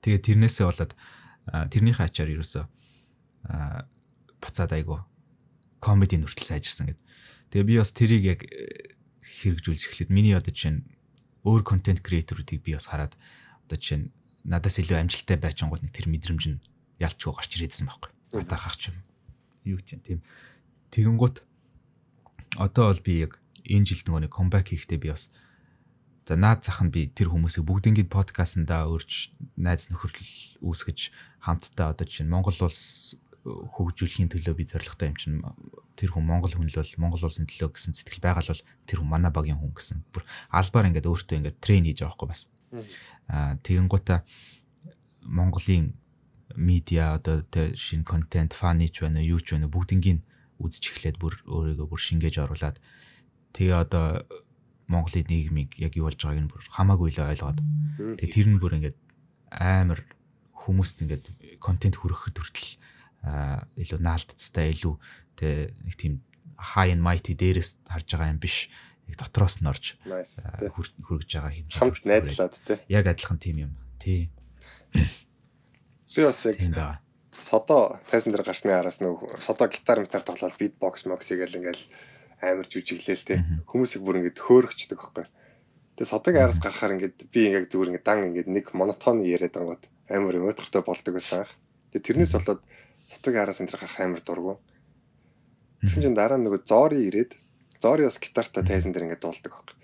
тэгээ тэрнээсээ болоод э, тэрнийхээ ачаар ерөөсөө э, буцаад айгу комеди нүртэл сайжирсан гэд тэгээ би бас тэрийг яг хэрэгжүүлж эхлэв. Миний одоо жишээ нь өөр контент креаторуудыг би бас хараад одоо жишээ нь надаас илүү амжилттай байчингууд нэг тэр мэдрэмж нь ялчгүй гарч ирээдсэн байхгүй. Атархах ч юм. Юу ч юм тийм. Тэгэнгუთ одоо бол би яг энэ жил нөгөө нэг комбак хийхдээ би бас за наад зах нь би тэр хүмүүсийг бүгд ингээд подкастндаа өрж найз нөхөрлөл үүсгэж хамтдаа одоо жишээ нь Монгол улс хөгжүүлэхийн төлөө би зоригтой юм чинь тэр хүн Монгол хүн л бол Монгол улсын төлөө гэсэн сэтгэл байгаал бол тэр хүн манай багийн хүн гэсэн бүр албаар ингээд өөртөө ингээд трейн хийж байгаа хгүй бас. Аа тэгэнгүүтээ Монголын медиа одоо тэр шинэ контент фанич байна юу ч байна бүгднийг үзэж эхлээд бүр өөрийгөө бүр шингээж оруулаад тэгээ одоо Монголын нийгмийг яг юу болж байгааг нь бүр хамаагүй л ойлгоод тэгээ тэр нь бүр ингээд амар хүмүүст ингээд контент хүргэхэд хүртэл илүү наалдцтай илүү тэ нэг тийм high and mighty дээрээс харж байгаа юм биш яг дотроос нь орж хүргэж байгаа хэмжээ хамт найзлаад тий яг адилхан тийм юм тий би бас яг содо тайзан дээр гарсны араас нөө содо гитар мэтэр тоглоод бит бокс мокс гээл ингээл амар жүжиглээл тий хүмүүсийг бүр ингээд хөөрөгчдөг байхгүй тэгээ содыг араас гарахаар ингээд би ингээд зүгээр ингээд дан ингээд нэг монотон яриад ангууд амар юм утгартай болдог байсан ах тэгээ тэрнээс болоод mm -hmm Сутаг араас энэ гарах амар дургу. Тэгсэн чинь дараа нөгөө Зори ирээд Зори бас гитартаа тайзан дээр ингээд дуулдаг байхгүй.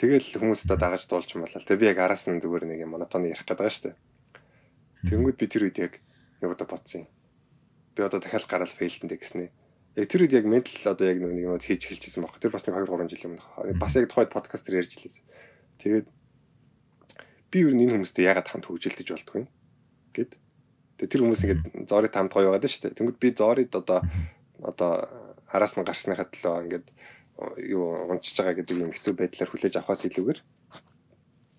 Тэгэл хүмүүстээ дагаж дуулж малаа. Тэг би яг араас нь зүгээр нэг юм монотон ярих гэдэг байгаа шүү дээ. Тэнгүүд би тэр үед яг нэг удаа бодсон юм. Би одоо дахиад гараал фейлдэндээ гэснээ. Яг тэр үед яг ментал одоо яг нэг юм хийж эхэлжсэн байхгүй. Тэр бас нэг 2 3 жил өмнө. Бас яг тухайд подкаст дээр ярьж хэлсэн. Тэгээд би юу нэг хүмүүстэй ягаад хамт хөгжилдэж болдгүй гэд Тэгээ тэр хүмүүс ингээд зоорыг таамдгаа яваад шүү дээ. Тэнгүүд би зоорыг одоо одоо араас нь гарсныхаа төлөө ингээд юу унчиж байгаа гэдэг юм хэцүү байдлаар хүлээж авахаас илүүгээр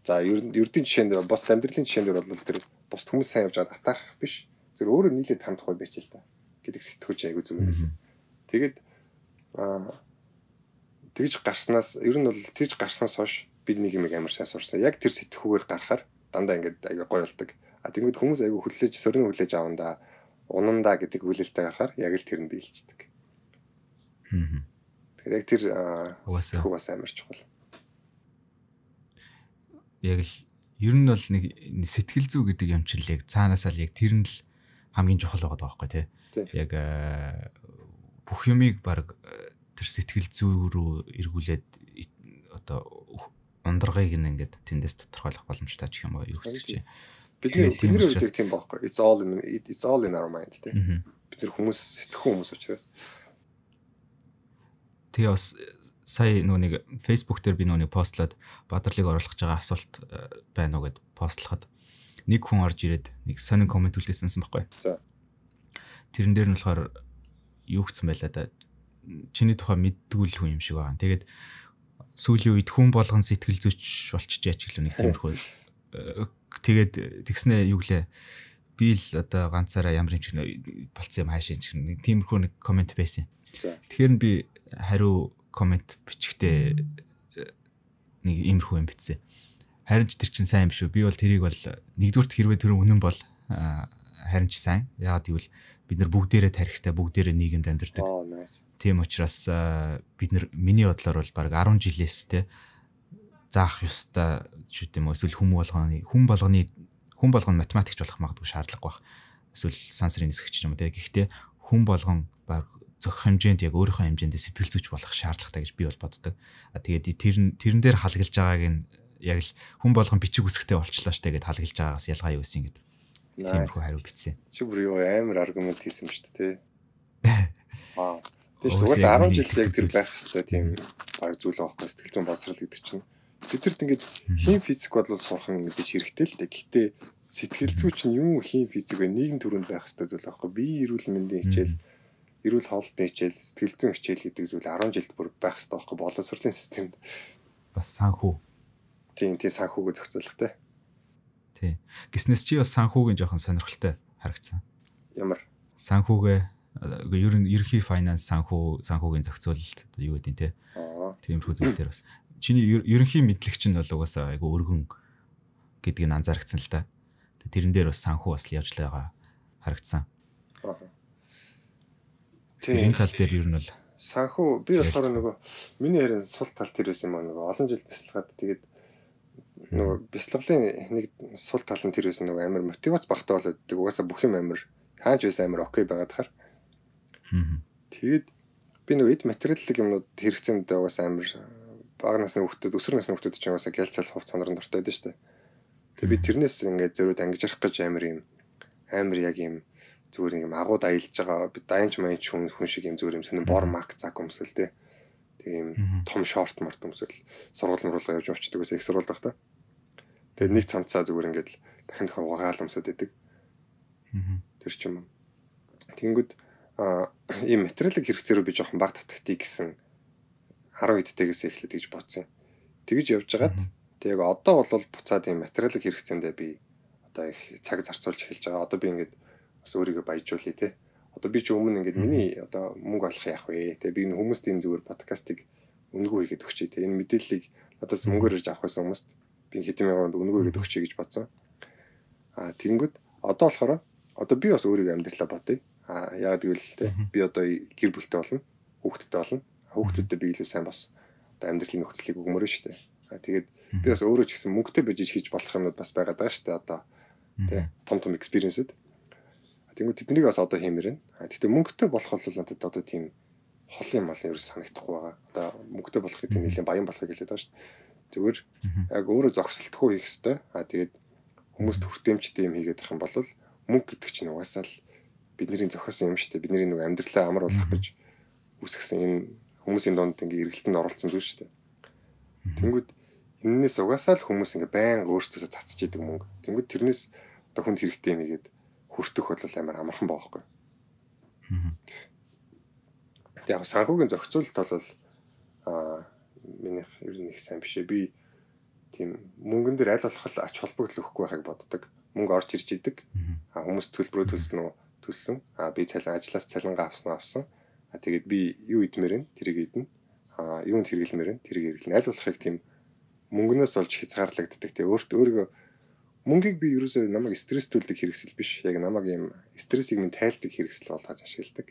За ердийн жишээнд бос амьдралын жишээнд бол тэр бос хүмүүс сайн явж байгааг атаах биш. Зөв өөрөө нийлээд хамт хой байж л та гэдэг сэтгүүлч айгүй зүг юм байсан. Тэгээд аа тэгж гарснаас ер нь бол тэгж гарснаас хойш бид нэг юм амар сайн сурсан. Яг тэр сэтгүүгээр гарахаар дандаа ингээд айгүй гоё болдог. А тэгвэл хүмүүс айгүй хүлээж сөрөн хүлээж авандаа унандаа гэдэг үйлдэлтэй гарахаар яг л тэрэнд биелчдэг. Аа. Тэгэхээр яг тэр хүү бас амар чухал. Яг л ер нь бол нэг сэтгэл зүй гэдэг юм чинь л яг цаанаасаа л яг тэр нь л хамгийн чухал байгаа даахгүй тий. Яг бүх юмыг баг тэр сэтгэл зүй рүү эргүүлээд одоо ундрагыг ингээд тэндээс тодорхойлох боломжтой ч юм уу юу гэж чинь Бидний бидний үед тийм байхгүй. It's all in it's all in our mind тий. Бид нар хүмүүс сэтгэхүүн хүмүүс учраас. Тэгээ бас э, сая нөгөө нэг Facebook дээр би нөгөө нэг постлаад бадрлыг оруулах гэж байгаа асуулт э, байна уу гэд постлоход нэг хүн орж ирээд нэг сонин комент үлдээсэнсэн байхгүй. За. Тэрэн дээр нь болохоор юу гцсэн байлаа да. Чиний тухай мэддгүүл хүн юм шиг байгаа. Тэгээд сүүлийн үед хүн болгон сэтгэл зүйч болчихж яач гэлөө нэг тиймэрхүү э, тэгээд тэгснэ юу лээ би л одоо ганцаараа ямар юм чинь болцсон юм хаашаа чинь нэг тиймэрхүү нэг комент байсан. Тэгэхээр би хариу комент бичгтээ э, нэг иймэрхүү юм бичсэн. Харин ч тэр чинь сайн юм шүү. Би бол тэрийг бол нэгдүгürt хэрвээ тэр үнэн бол харин ч сайн. Яагаад гэвэл бид нар бүгдээрээ тарихтай бүгдээрээ нийгэмд амьдардаг. Тийм учраас бид нар миний бодлоор бол баг 10 жилээс те заах ёстой шүү дээ мө эсвэл хүн болгоны хүн болгоны хүн болгоны математикч болох магадгүй шаардлагагүй бах. Эсвэл сансрын нисгч юм те. Гэхдээ хүн болгон зөх хэмжээнд яг өөрийнхөө хэмжээндээ сэтгэл зүйч болох шаардлагатай гэж би бол боддог. Тэгээд тэр тэрэн дээр халгалж байгааг нь яг л хүн болгон бичиг үсгтэй болчлоо штэ гэд халгалж байгаагаас ялгаа юу гэсэн гэдэг. Тиймэрхүү хариу бичсэн. Чи бүр юу амар аргумент хийсэн юм штэ те. <laughs> Аа. Тэгэж дугаас 10 жил яг тэр байх штэ тийм баг зүйл авахгүй сэтгэл зүйн боловсрал гэдэг чинь Тэдэрт ингээд хийн физик бол сурах нь мэдээж хэрэгтэй л дээ. Гэхдээ сэтгэл зүйч нь юу хийн физик вэ? Нийгэм төрөнд байх хэрэгтэй зүйл аахгүй. Би эрүүл мэндийн хичээл эрүүл хоолойтой хичээл, сэтгэл зүйн хичээл гэдэг зүйл 10 жилд бүр байх хэрэгтэй байхгүй боловсролын системд бас санхүү. Тийм, тийм санхүүгөө зохицуулахтай. Тийм. Гиснэс чи бас санхүүгийн жоохон сонирхолтой харагцсан. Ямар? Санхүүгээ э, ер нь ерхий финанс санхүү санхүүгийн зохицуулалт юу гэдэг нь те. Тийм төрлүүд дээр бас чиний ерөнхий мэдлэг чинь бол угаасаа айгу өргөн гэдгийг нь анзаарчихсан л да. Тэрэн дээр бас санхүү бас явж байгаа харагдсан. Тийм. Энэ тал дээр ер нь бол санхүү би болохоор нөгөө миний харин сул тал дээр байсан юм аа нөгөө олон жил бяцлагаад тэгээд нөгөө бяцлаглын нэг сул тал нь тэр байсан нөгөө амар мотивац багтаа болоод угаасаа бүх юм амар хаач байсан амар окей байгаад хаар. Тэгээд би нөгөө эд материаллык юмнууд хэрэгцээнд угаасаа амар бага насны хүүхдүүд өсвөр насны хүүхдүүд ч яваасаа гялцал хувцанд орон дортой байдаг шүү дээ. Тэгээ би тэрнээс ингээд зөрүүд ангижрах гэж амар юм амар яг юм зүгээр юм агууд аялж байгаа би даянч маянч хүн хүн шиг юм зүгээр юм сонин бор мак цаг өмсөл тээ. Тэг юм том шорт морт өмсөл сургууль мруулаа явж очдөг гэсэн их сургууль байх та. Тэгээ нэг цамцаа зүгээр ингээд л дахин дахин угаал өмсөд өгдөг. Тэр ч юм. Тэнгүүд а <coughs> ийм материалыг хэрэгцээрөө би жоохон баг татдаг гэсэн 12 дэгээс эхлэв гэж бодсон юм. Тэгж явж хагаад тэг яг одоо бол буцаад юм материалын хэрэгцээндээ би одоо их цаг зарцуулж эхэлж байгаа. Одоо би ингээд бас өөрийгөө баяжуулъя те. Одоо би ч өмнө ингээд миний одоо мөнгө олох яах вэ? Тэ би энэ хүмүүст энэ зүгээр подкастыг үнэгүй хийгээд өгчээ. Тэ энэ мэдээллийг надаас мөнгөөр ирж авах байсан хүмүүст би хэдэн мянганд үнэгүй хийгээд өгчээ гэж бодсон. Аа тэгэнгүүт одоо болохоор одоо би бас өөрийгөө амьдралаа бодъё. Аа яагаад гэвэл те би одоо гэр бүлтэй болно, хүүхэдтэй болно хүүхдүүдэд би илүү сайн бас одоо амьдралын нөхцөлийг өгмөрөн шүү дээ. А тэгээд би бас өөрөө ч гэсэн мөнгөтэй бижиж хийж болох юмнууд бас байгаад байгаа шүү дээ одоо. Тэ том том экспириенсүүд. Тэгмээ тэднийг бас одоо хиймээр байна. А тэгтээ мөнгөтэй болох бол надад одоо тийм хол юм алын ерөөс санагдахгүй байгаа. Одоо мөнгөтэй болох гэдэг нь нэлийн баян болохыг хэлээд байгаа шүү дээ. Зүгээр яг өөрөө зогсолтгүй хийх хэрэгтэй. А тэгээд хүмүүст хүртээмжтэй юм хийгээд авах юм бол мөнгө гэдэг чинь угаасаа л бидний зохиосон юм шүү дээ. Бидний нэг амьдралаа амар болох гэж үсгсэн энэ хүмүүсийн донд ингээ эргэлтэнд оролцсон зүйл шүү дээ. Тэнгүүд энэс угаасаа л хүмүүс ингээ байн өөртөөсөө цацж идэг мөнгө. Тэнгүүд тэрнээс одоо хүнд хэрэгтэй нэгээд хүртэх бол амар амархан баахгүй. Яг санхүүгийн зохицуулалт бол аа миний ер нь их сайн биш ээ. Би тийм мөнгөн дээр аль болох ач холбогдол өгөхгүй байхыг боддог. Мөнгө орж ирж идэг. Аа хүмүүс төлбөрөө төлсөн үү? Төлсөн. Аа би цалин ажлаас цалингаа авсан уу? Авсан. А тэгээд би юу идмээр нь тэрийг идэн. А юунд хэрэглэмээр нь тэрийг хэрэглэн. Аль болохыг тийм мөнгнөөс олж хязгаарлагддаг. Тэ өөрт өөрийгөө мөнгийг би ерөөсөө намайг стресстүүлдэг хэрэгсэл биш. Яг намайг ийм стрессийг минь тайлдаг хэрэгсэл болгож ашигладаг.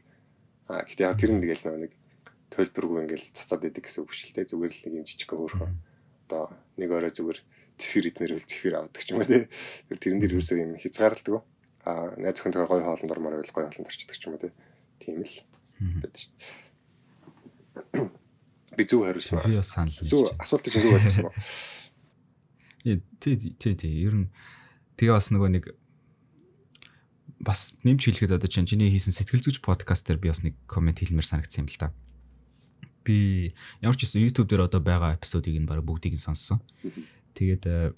А гэхдээ яг тэр нь тэгэл нэг тойлбаргүй ингээл цацаад идэг гэсэн үг шилдэ. Зүгээр л нэг юм жижиг хөөрхөн. Одоо нэг орой зүгээр цэфэр идмэр хөл цэфэр авдаг ч юм уу тий. Тэрэн дээр ерөөсөө юм хязгаарладаг. А найз охинтойгоо гоё хоолнд ормоор байл гоё хоолнд орчдаг ч юм уу тий. Тийм л байдаг шүү дээ. Би зөв хариулсан. Би бас санал. Зөв асуултыг зөв хариулсан. Тий, тий, тий. Ер нь тэгээ бас нөгөө нэг бас нэмж хэлэхэд одоо чинь чиний хийсэн сэтгэл зүйч подкаст дээр би бас нэг комент хэлмээр санагдсан юм л та. Би ямар ч гэсэн YouTube дээр одоо байгаа эпизодыг нь баг бүгдийг нь сонссон. Тэгээд э,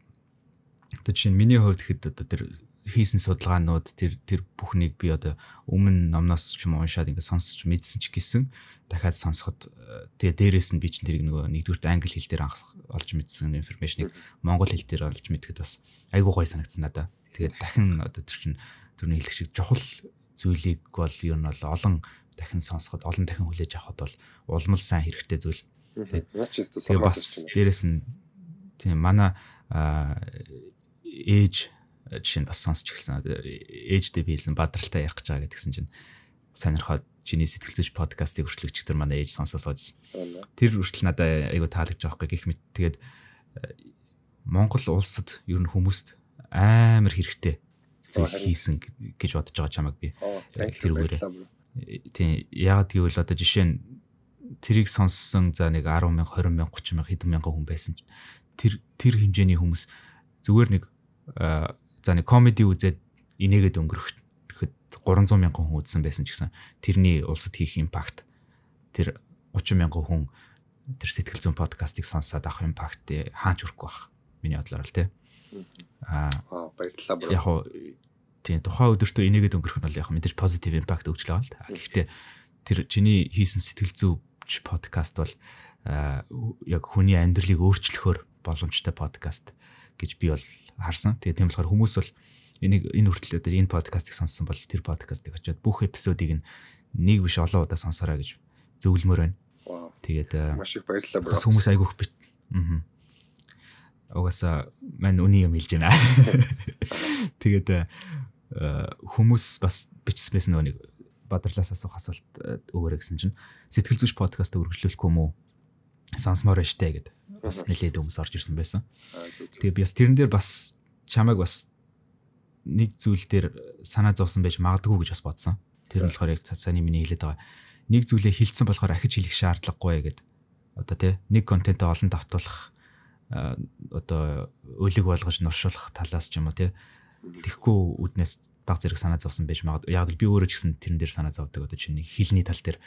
одоо чинь миний хувьд хэд одоо тэр хийсэн судалгаанууд тэр тэр бүхнийг би одоо өмнө номноос ч юм уншаад ингээд сонсч мэдсэн ч гэсэн дахиад сонсоход э, тэгээ дээрээс нь би ч тэрийг нөгөө нэгдүгürt англи хэл дээр анх олж мэдсэн информашныг монгол хэл дээр олж мэдгээд бас айгүй гой санагдсан надаа. Тэгээд дахин одоо тэр чинь төрний хэлэг шиг чухал зүйлийг бол ер нь бол олон дахин сонсоход олон дахин хүлээж авахд бол улмал сайн хэрэгтэй зүйл. Тэгээд бас дээрээс нь тийм манай э, ээж жишээ нь бас сонсч эхэлсэн. Ээждээ би хэлсэн бадралтай ярих гэж байгаа гэдгсэн чинь сонирхоод чиний сэтгэлзэж подкастыг хүрчлэгч төр манай ээж сонсоод сууж. Тэр хүртэл надад айгу таалагдж байгаа хгүй гэх мэт. Тэгээд э, Монгол улсад ер нь хүмүүст амар хэрэгтэй зүйл хийсэн гэж бодож байгаа чамайг би э, тэр үгээрээ. Тийм яагаад гэвэл одоо жишээ нь тэрийг сонссон за нэг 10 мянга 20 мянга 30 мянга хэдэн мянган хүн байсан чинь тэр тэр хэмжээний хүмүүс зүгээр нэг э, за нэг комеди үзээд инээгээд өнгөрөхөд 300 мянган хүн үзсэн байсан ч гэсэн тэрний улсад хийх импакт тэр 30 мянган хүн тэр сэтгэл зүйн подкастыг сонсоод авах импакт хаач хүрэхгүй байх. Миний бодлоор л тий. Аа баярлалаа бүр. Яг хуу тий тухайн өдөртөө инээгээд өнгөрөх нь бол яг мэдээж позитив импакт өгч л байгаа л да. Гэхдээ тэр чиний хийсэн сэтгэл зүйч подкаст бол яг хүний амьдралыг өөрчлөхөөр боломжтой подкаст гэж би бол харсан. Тэгээ тийм болохоор хүмүүс бол энийг энэ хүртэл дээр энэ подкастыг сонссон бол тэр подкастыг очиод бүх эпизодыг нь нэг биш олон удаа сонсороо гэж зөвлөмөр байна. Тэгээд э, маш их баярлалаа бро. Хүмүүс айгүйх бит. Аа. Угаасаа мань үний юм хэлж байна. <laughs> Тэгээд э, э, хүмүүс бас бичсэн байсан нэг бадрлаас асуух асуулт өгөөрэй гэсэн чинь сэтгэл зүйч подкаст үргэлжлүүлэх юм уу? Сонсомоор байна штэ гэдэг бас нэлээд өмс орж ирсэн байсан. Тэгээ би бас тэрэн дээр бас чамайг бас нэг зүйл дээр санаа зовсон байж магадгүй гэж бас бодсон. Тэр болохоор яг цацааны миний хэлээд байгаа. Нэг зүйлээ хилцсэн болохоор ахиж хэлэх шаардлагагүй гэдэг. Одоо тий нэг контентоо олон давтуулах одоо өлег болгож нуршуулах талаас ч юм уу тий тэгхгүй үднээс баг зэрэг санаа зовсон байж магадгүй. Яг л би өөрөө ч гэсэн тэрэн дээр санаа зовдөг одоо чинь хилний тал дээр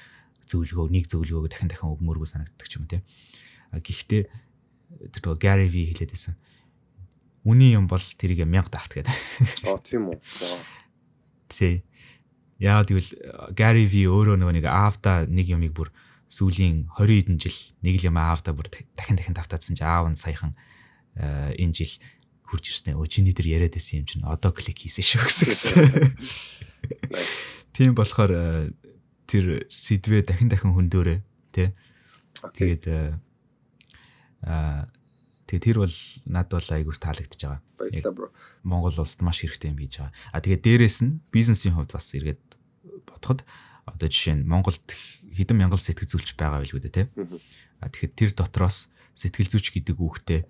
зөвлөгөө нэг зөвлөгөөг дахин дахин өгмөргүй санагддаг ч юм уу тий. Гэхдээ тэр нөгөө Gary V хэлээд байсан. Үний юм бол тэрийг 1000 давт гэдэг. Аа <laughs> тийм үү. Тий. Яа тэгвэл э, Gary V өөрөө нөгөө нэг Avda нэг юмыг бүр сүүлийн 20 хэдэн жил нэг л юм Avda бүр дахин дахин давтаадсан чинь Av нь саяхан э, энэ жил хурж ирсэн ээ чиний дээр яриад байсан юм чинь одоо клик хийсэн шүү гэсэн гэсэн. <laughs> Тийм болохоор э, тэр сэдвээ дахин дахин хөндөөрэ тий. Тэгээд Аа э, тэгээ тэр бол над бол айгүйс таалагдчихж байгаа. Монгол улсад маш хэрэгтэй юм хийж байгаа. А тэгээ дээрэс нь бизнесийн хувьд бас эргээд бодоход одоо жишээ нь Монголд хэдэн мянган сэтгэл зүйч байгаа байлгүй дээ тий. А тэгэхээр тэр дотроос сэтгэл зүйч гэдэг үгтэй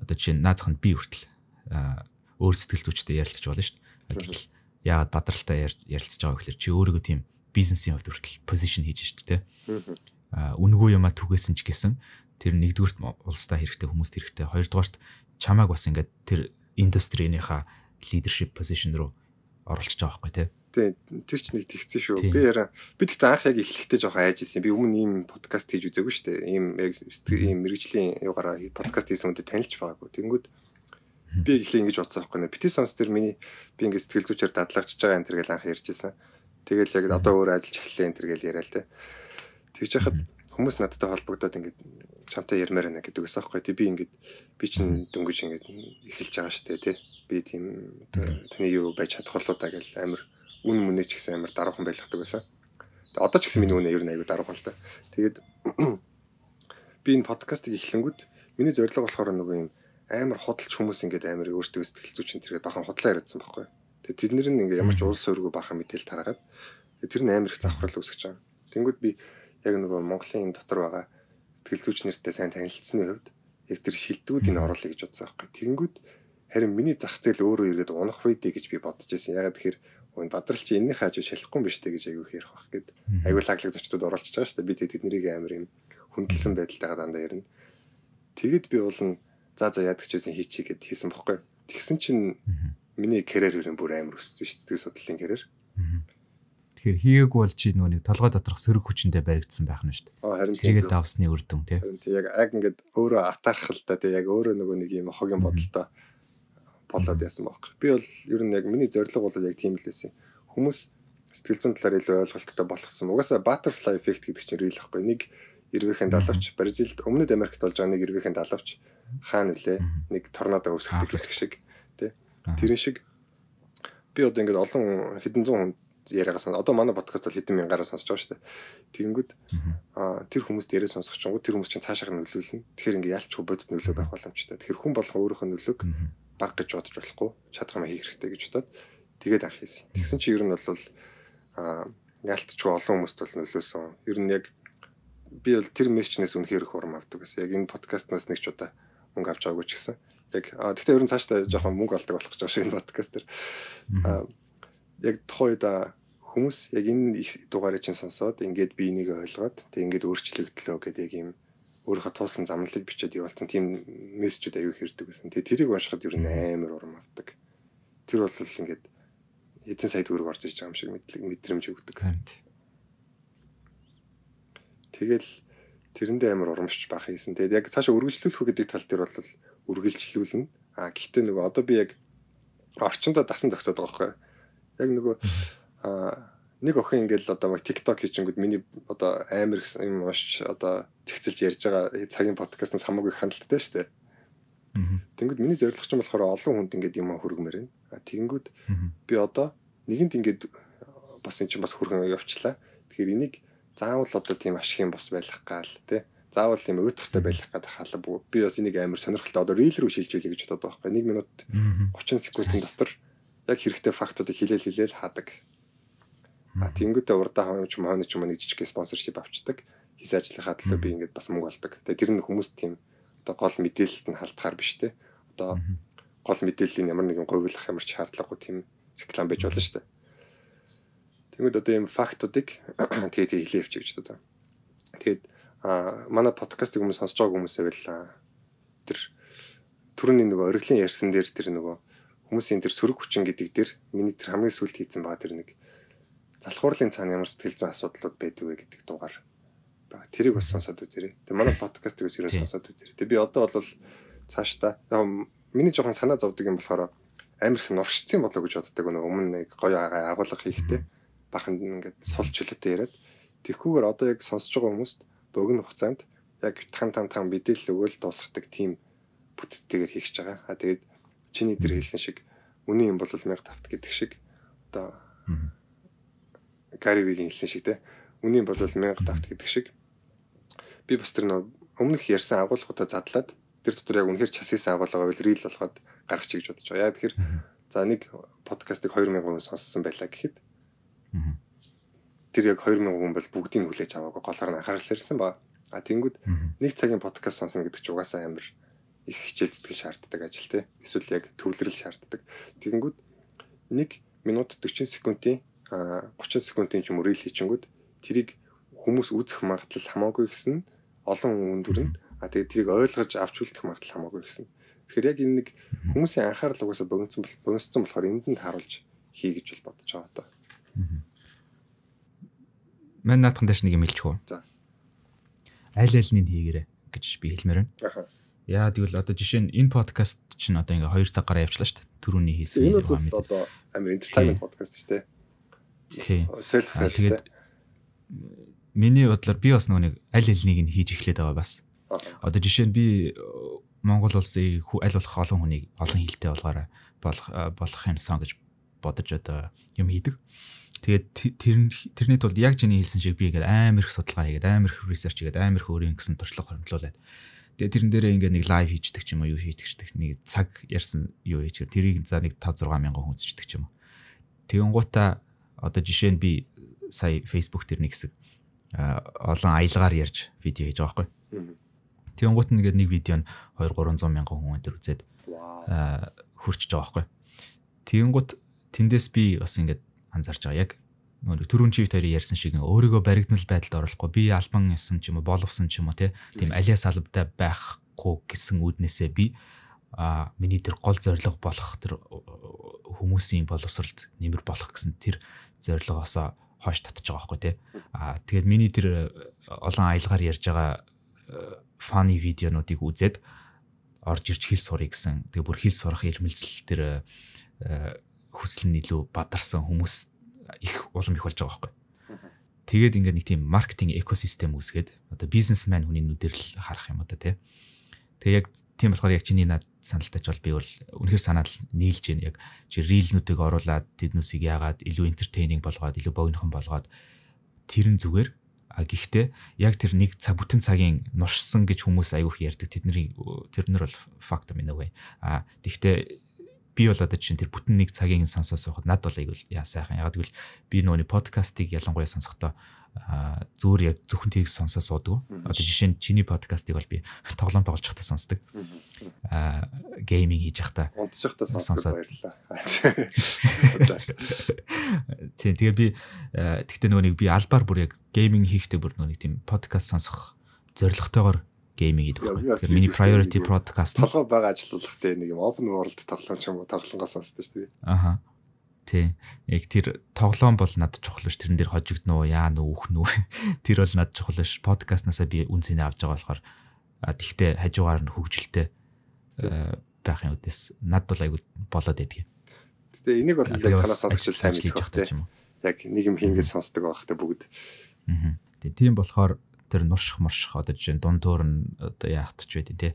одоо жишээ нь наазах нь би хүртэл өөр сэтгэл зүйчтэй ярилцж болно шүү дээ. Гэтэл яагаад бадралтай ярилцж байгаа гэхээр чи өөрийгөө тийм бизнесийн хувьд хүртэл позишн хийж шүү дээ тий. А үнгөө юма түгээсэн ч гэсэн тэр нэгдүгürt улстай хэрэгтэй хүмүүст хэрэгтэй хоёрдугаарт чамааг бас ингээд тэр индустринийхаа leadership position руу оролцож байгаа байхгүй тий. Тий. Тэр ч нэг тэгсэн шүү. Би яра би тэгтээ анх яг эхлэхдээ жоохон айж исэн. Би өмнө ийм подкаст хийж үзээгүй шүү дээ. Ийм яг ийм мэрэгжлийн югаараа подкаст хийсэн хүнтэй танилж байгаагүй. Тэнгүүд би эхлээ ингэж бодсон байхгүй нэ. Битээ сонс тэр миний би ингэ сэтгэл зүйчээр дадлагчж байгаа энэ төр гэл анх ярьж исэн. Тэгэл яг одоо өөр ажиллаж эхлэв энэ төр гэл яриа л тий. Тэгж яхад хүмүүс надтай холбогдоод ингэ чамтай ярмаар байна гэдэг гэсэн аахгүй тий би ингээд би чинь дөнгөж ингээд эхэлж байгаа штэ тий би тийм оо таны юу байж чадах болоо та гэл амир үн мөнэ ч гэсэн амир даруухан байлгадаг байсан. Тэгээ одоо ч гэсэн миний үнэ ер нь аюу даруухан л та. Тэгээд <clears throat> би энэ подкастыг эхлэнгүүт миний зорилго болохоор нөгөө юм амар худалч хүмүүс ингээд амар өөртөө сэтгэл зүйч энэ зэрэг бахан худлаа яриадсан байхгүй. Тэгээ тэд нэр нь ингээд ямар ч уулс өргөө бахан мэдээл тараагаад тэр нь амар их завхрал үүсгэж байгаа. Тэнгүүд би яг нөгөө Монголын энэ дотор байгаа сэтгэл зүйч нартай сайн танилцсны хувьд яг тэр шилдэгүүд энэ оруулъя гэж бодсон байхгүй. Тэнгүүд харин миний зах зээл өөрөө ирээд унах байдэ гэж би бодож байсан. Ягаад тэгэхээр энэ бадрал чи энэний хааж шалахгүй юм биш тэ гэж айгүй хэрэг бах гэд. Айгүй лаглаг зочдод оруулчихж байгаа шүү дээ. Би тэгээд тэднийг амар юм хүндэлсэн байдалтайгаа дандаа ярина. Тэгэд би бол нь за за яадаг ч байсан хийчих гэд хийсэн бохгүй. Тэгсэн чинь миний карьер хөрөнгө бүр амар өссөн шүү дээ. Судлалын карьер. Аа Тэгэхээр хийгээгүй бол чи нөгөө нэг толгой доторх сөрөг хүчиндээ баригдсан байх нь шүү дээ. Оо харин тийм. Тэгээд давсны үр дүн тий. Харин тийм яг яг ингээд өөрөө атаархал та тий яг өөрөө нөгөө нэг юм хогийн бодолтой болоод яасан байхгүй. Би бол ер нь яг миний зорилго бол яг тийм л байсан. Хүмүүс сэтгэл зүйн талаар илүү ойлголттой болгосон. Угаасаа butterfly effect гэдэг чинь real байхгүй. Нэг ирвэхэн далавч Бразилд өмнөд Америкт болж байгаа нэг ирвэхэн далавч хаа нүлээ нэг торнадо үүсгэдэг гэх шиг тий. Тэрэн шиг би одоо ингээд олон хэдэн зуун хүнд яриагаа сан. Одоо манай подкаст бол хэдэн мянгаараа сонсож байгаа шүү дээ. Тэгэнгүүт аа тэр хүмүүст яриа сонсох чинь тэр хүмүүс чинь цаашаа нөлөөлнө. Тэгэхээр ингээ ялчгүй бодит нөлөө байх боломжтой. Тэгэхээр хүн болгон өөрийнхөө нөлөөг баг гэж бодож болохгүй чадах юм хийх хэрэгтэй гэж бодоод тэгээд анх хийсэн. Тэгсэн чинь ер нь бол аа ялтчгүй олон хүмүүст бол нөлөөсөн. Ер нь яг би бол тэр мэрчнээс үнэхээр их урам авдаг гэсэн. Яг энэ подкастнаас нэг ч удаа мөнгө авч байгаагүй ч гэсэн. Яг гэхдээ ер нь цаашдаа жоохон мөнгө олдог болох гэж байгаа шин подкаст төр. Аа яг тухайда хүмүүс яг энэ их дугаарыг чинь сонсоод ингээд би энийг ойлгоод тэг ингээд өөрчлөгдлөө гэдэг яг юм өөрөө хатуулсан замналыг бичээд явуулсан тийм мессежүүд аягүй хэрдэг гэсэн. Тэгээ тэрийг уншихад ер нь амар урам авдаг. Тэр бол ингээд эдэн сая төгрөг орж иж байгаа юм шиг мэдлэг мэдрэмж өгдөг. Тэгэл тэрэндээ амар урамшиж бах хийсэн. Тэгээд яг цаашаа үргэлжлүүлэх гэдэг тал дээр бол үргэлжлүүлнэ. А гэхдээ нөгөө одоо би яг орчондоо дасан зогсоод байгаа байхгүй. Яг нөгөө нэг охин ингээл одоо mag TikTok хийчихэнгүүд миний одоо амар гэсэн юм ууш одоо тэгцэлж ярьж байгаа цагийн подкаст нь хамаагүй хандлттай шүү дээ. Тэнгүүд миний зорилго ч юм болохоор олон хүнд ингээд юм хөргмээр байна. Тэнгүүд би одоо нэгэнт ингээд бас эн чинь бас хөргөн явчлаа. Тэгэхээр энийг заавал одоо тийм ашиг юм бас байлгах гал тий. Заавал юм өөдөртэй байлгах гэдэг халбгүй. Би бас энийг амар сонирхолтой одоо рил рүү шилжүүлэх гэж бодоод байгаа байхгүй. 1 минут 30 секундын дотор яг хэрэгтэй фактуудыг хилээл хилээл хаадаг. А тэнгуүтэ урдаа хавь ч маань ч маань жижиг спонсоршип авчдаг. Хийс ажлынхаа төлөө би ингээд бас мөнгө олдог. Тэгээ тэр нь хүмүүст тийм одоо гол мэдээлэлд нь халтгаар биш те. Одоо гол мэдээллийн ямар нэгэн говьлах ямар ч шаардлагагүй тийм реклам байж болно шүү дээ. Тэгмэд одоо ийм фактуудыг <clears throat> тэгээд хэлээ явчих гэж одоо. Тэгээд а манай подкастыг хүмүүс сонсож байгаа хүмүүсээ байлаа. Тэр төрний нөгөө ориглын ярьсан дээр тэр нөгөө Хүмүүсийн тэр сөрөг хүчин гэдэг дэр миний тэр хамгийн сүүлд хийсэн баа тэр нэг залхуурлын цаана ямар сэтгэл зүйн асуудлууд байдаг вэ гэдэг дугаар байгаа. Тэрийг бас сонсоод үзээрэй. Тэг манай подкаст дээрээс юу сонсоод үзээрэй. Тэг би одоо бол цаашдаа яг миний жоохон санаа зовдөг юм болохоор амар их норшицсан болоо гэж боддог нөгөө өмнө нэг гоё агаа агуулга хийхдээ баханд ингээд сул чөлөөтэй яриад тэгхүүгээр одоо яг сонсож байгаа хүмүүст богино хугацаанд яг тан тан тан мэдээлэл өгөөл дуусгадаг тийм бүтцтэйгээр хийчихэж байгаа. А тэгээд чиний дээр хэлсэн шиг үний юм бол 1005 гэдэг шиг одоо Гаривигийн хэлсэн шиг те үний бол 1005 гэдэг шиг би бас тэр нэг өмнөх ярьсан агуулгуудаа задлаад тэр дотор яг үнэхээр час хийсэн агуулгаа байл рил болгоод гаргач гэж бодож байгаа. Яа тэгэхээр за нэг подкастыг 2000 хүн сонссон байлаа гэхэд тэр яг 2000 хүн бол бүгдийг хүлээж аваагүй голоор нь анхаарал сэрсэн ба. А тэнгууд нэг цагийн подкаст сонсно гэдэг чи угаасаа амар их хичээл зэтгэл шаарддаг ажил те. Эсвэл яг төвлөрөл шаарддаг. Тэгэнгүүт 1 минут 40 секундын 30 секундын ч юм уу рил хийчингүүд тэрийг хүмүүс үзэх магадлал хамаагүй гэсэн олон өндөр нь а тэгээд тэрийг ойлгож авч үлдэх магадлал хамаагүй гэсэн. Тэгэхээр яг энэ нэг хүмүүсийн анхаарал угаасаа богинцсан бол богинцсан болохоор энд нь харуулж хий гэж бол бодож байгаа даа. Мэн наатхан дэш нэг юм хэлчихв. За. Айл аль нь хийгэрэ гэж би хэлмээр байна. Ахаа Яа тэгвэл одоо жишээ нь энэ подкаст чинь одоо ингээ 2 цаг гараа явчлаа шүү дээ. Төрөүний хийсэн юм аа мэд. Одоо амир entertainment podcast шүү дээ. Тийм. Self help. Тэгээд миний бодлоор би бас нөгөө нэг аль хэлнийг нь хийж эхлэдэг байгаа бас. Одоо жишээ нь би э, Монгол улсыг аль болох олон хүнийг олон хэлтэй болгоорой болох э, болох юмсан гэж бодож одоо юм хийдэг. Тэгээд тэрний тулд яг чиний хэлсэн шиг би ингээд амар их судалгаа хийгээд амар их research хийгээд амар их өөрийн гэсэн туршлага хөрөнгөлүүлээд Тэгээ тэрэн дээрээ ингээ нэг лайв хийждэг ч юм уу юу хийдэгчдэг нэг цаг ярьсан юу хийчихэр тэрийг за нэг 5 6 мянган хүн үзчихдэг ч юм уу. Тэгэн гута одоо жишээ нь би сая Facebook дээр нэг хэсэг олон аялгаар ярьж видео хийж байгаа байхгүй. Тэгэн гут нэгээ нэг видео нь 2 300 мянган хүн өндөр үзээд хурчж байгаа байхгүй. Тэгэн гут тэндээс би бас ингээ анзарч байгаа яг нөгөө төрүн чив тари ярьсан шиг өөрийгөө баригдмал байдалд оруулахгүй би албан ясан ч юм уу боловсон ч юм уу тийм алиас албатай байхгүй гэсэн үднээсээ би а миний тэр гол зорилго болох тэр хүмүүсийн боловсролд нэмэр болох гэсэн тэр зорилгоосоо хойш татчих байгаа байхгүй тий. А тэгэхээр миний тэр олон аялгаар ярьж байгаа э, фаны видеонуудыг үзээд орж ирж хэл сурыг гэсэн. Тэгээ бүр хэл сурах ирмэлцэл тэр э, э, хүсэл нь илүү бадарсан хүмүүс их улам их болж байгаа байхгүй. Тэгээд ингээд нэг тийм маркетинг экосистем үүсгээд одоо бизнесмен хүний нүдээр л харах юм одоо тий. Тэгээ яг тийм болохоор яг чиний над саналтайч бол би бол үнэхээр санаал нийлж байна яг чи рилнүүдийг оруулаад тэднүүсийг яагаад илүү энтертейнинг болгоод илүү богинохон болгоод тэрэн зүгээр а гэхдээ яг тэр нэг цаг бүтэн цагийн нушсан гэж хүмүүс аягүй их ярьдаг тэдний тэр нар бол факт юм нэг way а тэгтээ би бол одоо чинь тэр бүтэн нэг цагийн сонсоод суугаад над бол айгүй яа сайхан. Яг гэвэл би нөөний подкастыг ялангуяа сонсохдоо зөөр яг зөвхөн тэрийг сонсоод суудаг. Одоо жишээ нь чиний подкастыг бол би тоглоом тоглож байхдаа сонсдог. Аа гейминг хийж байхдаа унтж байхдаа сонсоод баярлалаа. Тийм тэгээ би тэгтээ нөгөө нэг би албаар бүр яг гейминг хийхдээ бүр нөгөө нэг тийм подкаст сонсох зорилготойгоор гейминг хийдэг байхгүй. Тэгэхээр миний priority podcast нь толгой бага ажиллуулах те нэг юм open world тоглоом ч юм уу тоглоомгоо сонсдог шүү дээ. Аха. Тий. Яг тэр тоглоом бол над чухал ш тэрэн дээр хожигдно уу яа нүү үхнэ үү. <laughs> Тэр бол над чухал ш подкастнасаа би үн цэнэ авч байгаа болохоор тэгтээ хажуугаар нь хөгжилтэй байхын үдээс над бол айгүй болоод байдгийг. Гэтэ энийг бол яг ханаас сонсогч сайн мэдэх хэрэгтэй юм. Яг нэг юм хийнгээ сонсдог байх те бүгд. Аа. Тийм болохоор тэр нурших морших одоо жишээ нь дундуур нь одоо яахтч байдیں۔ Тэ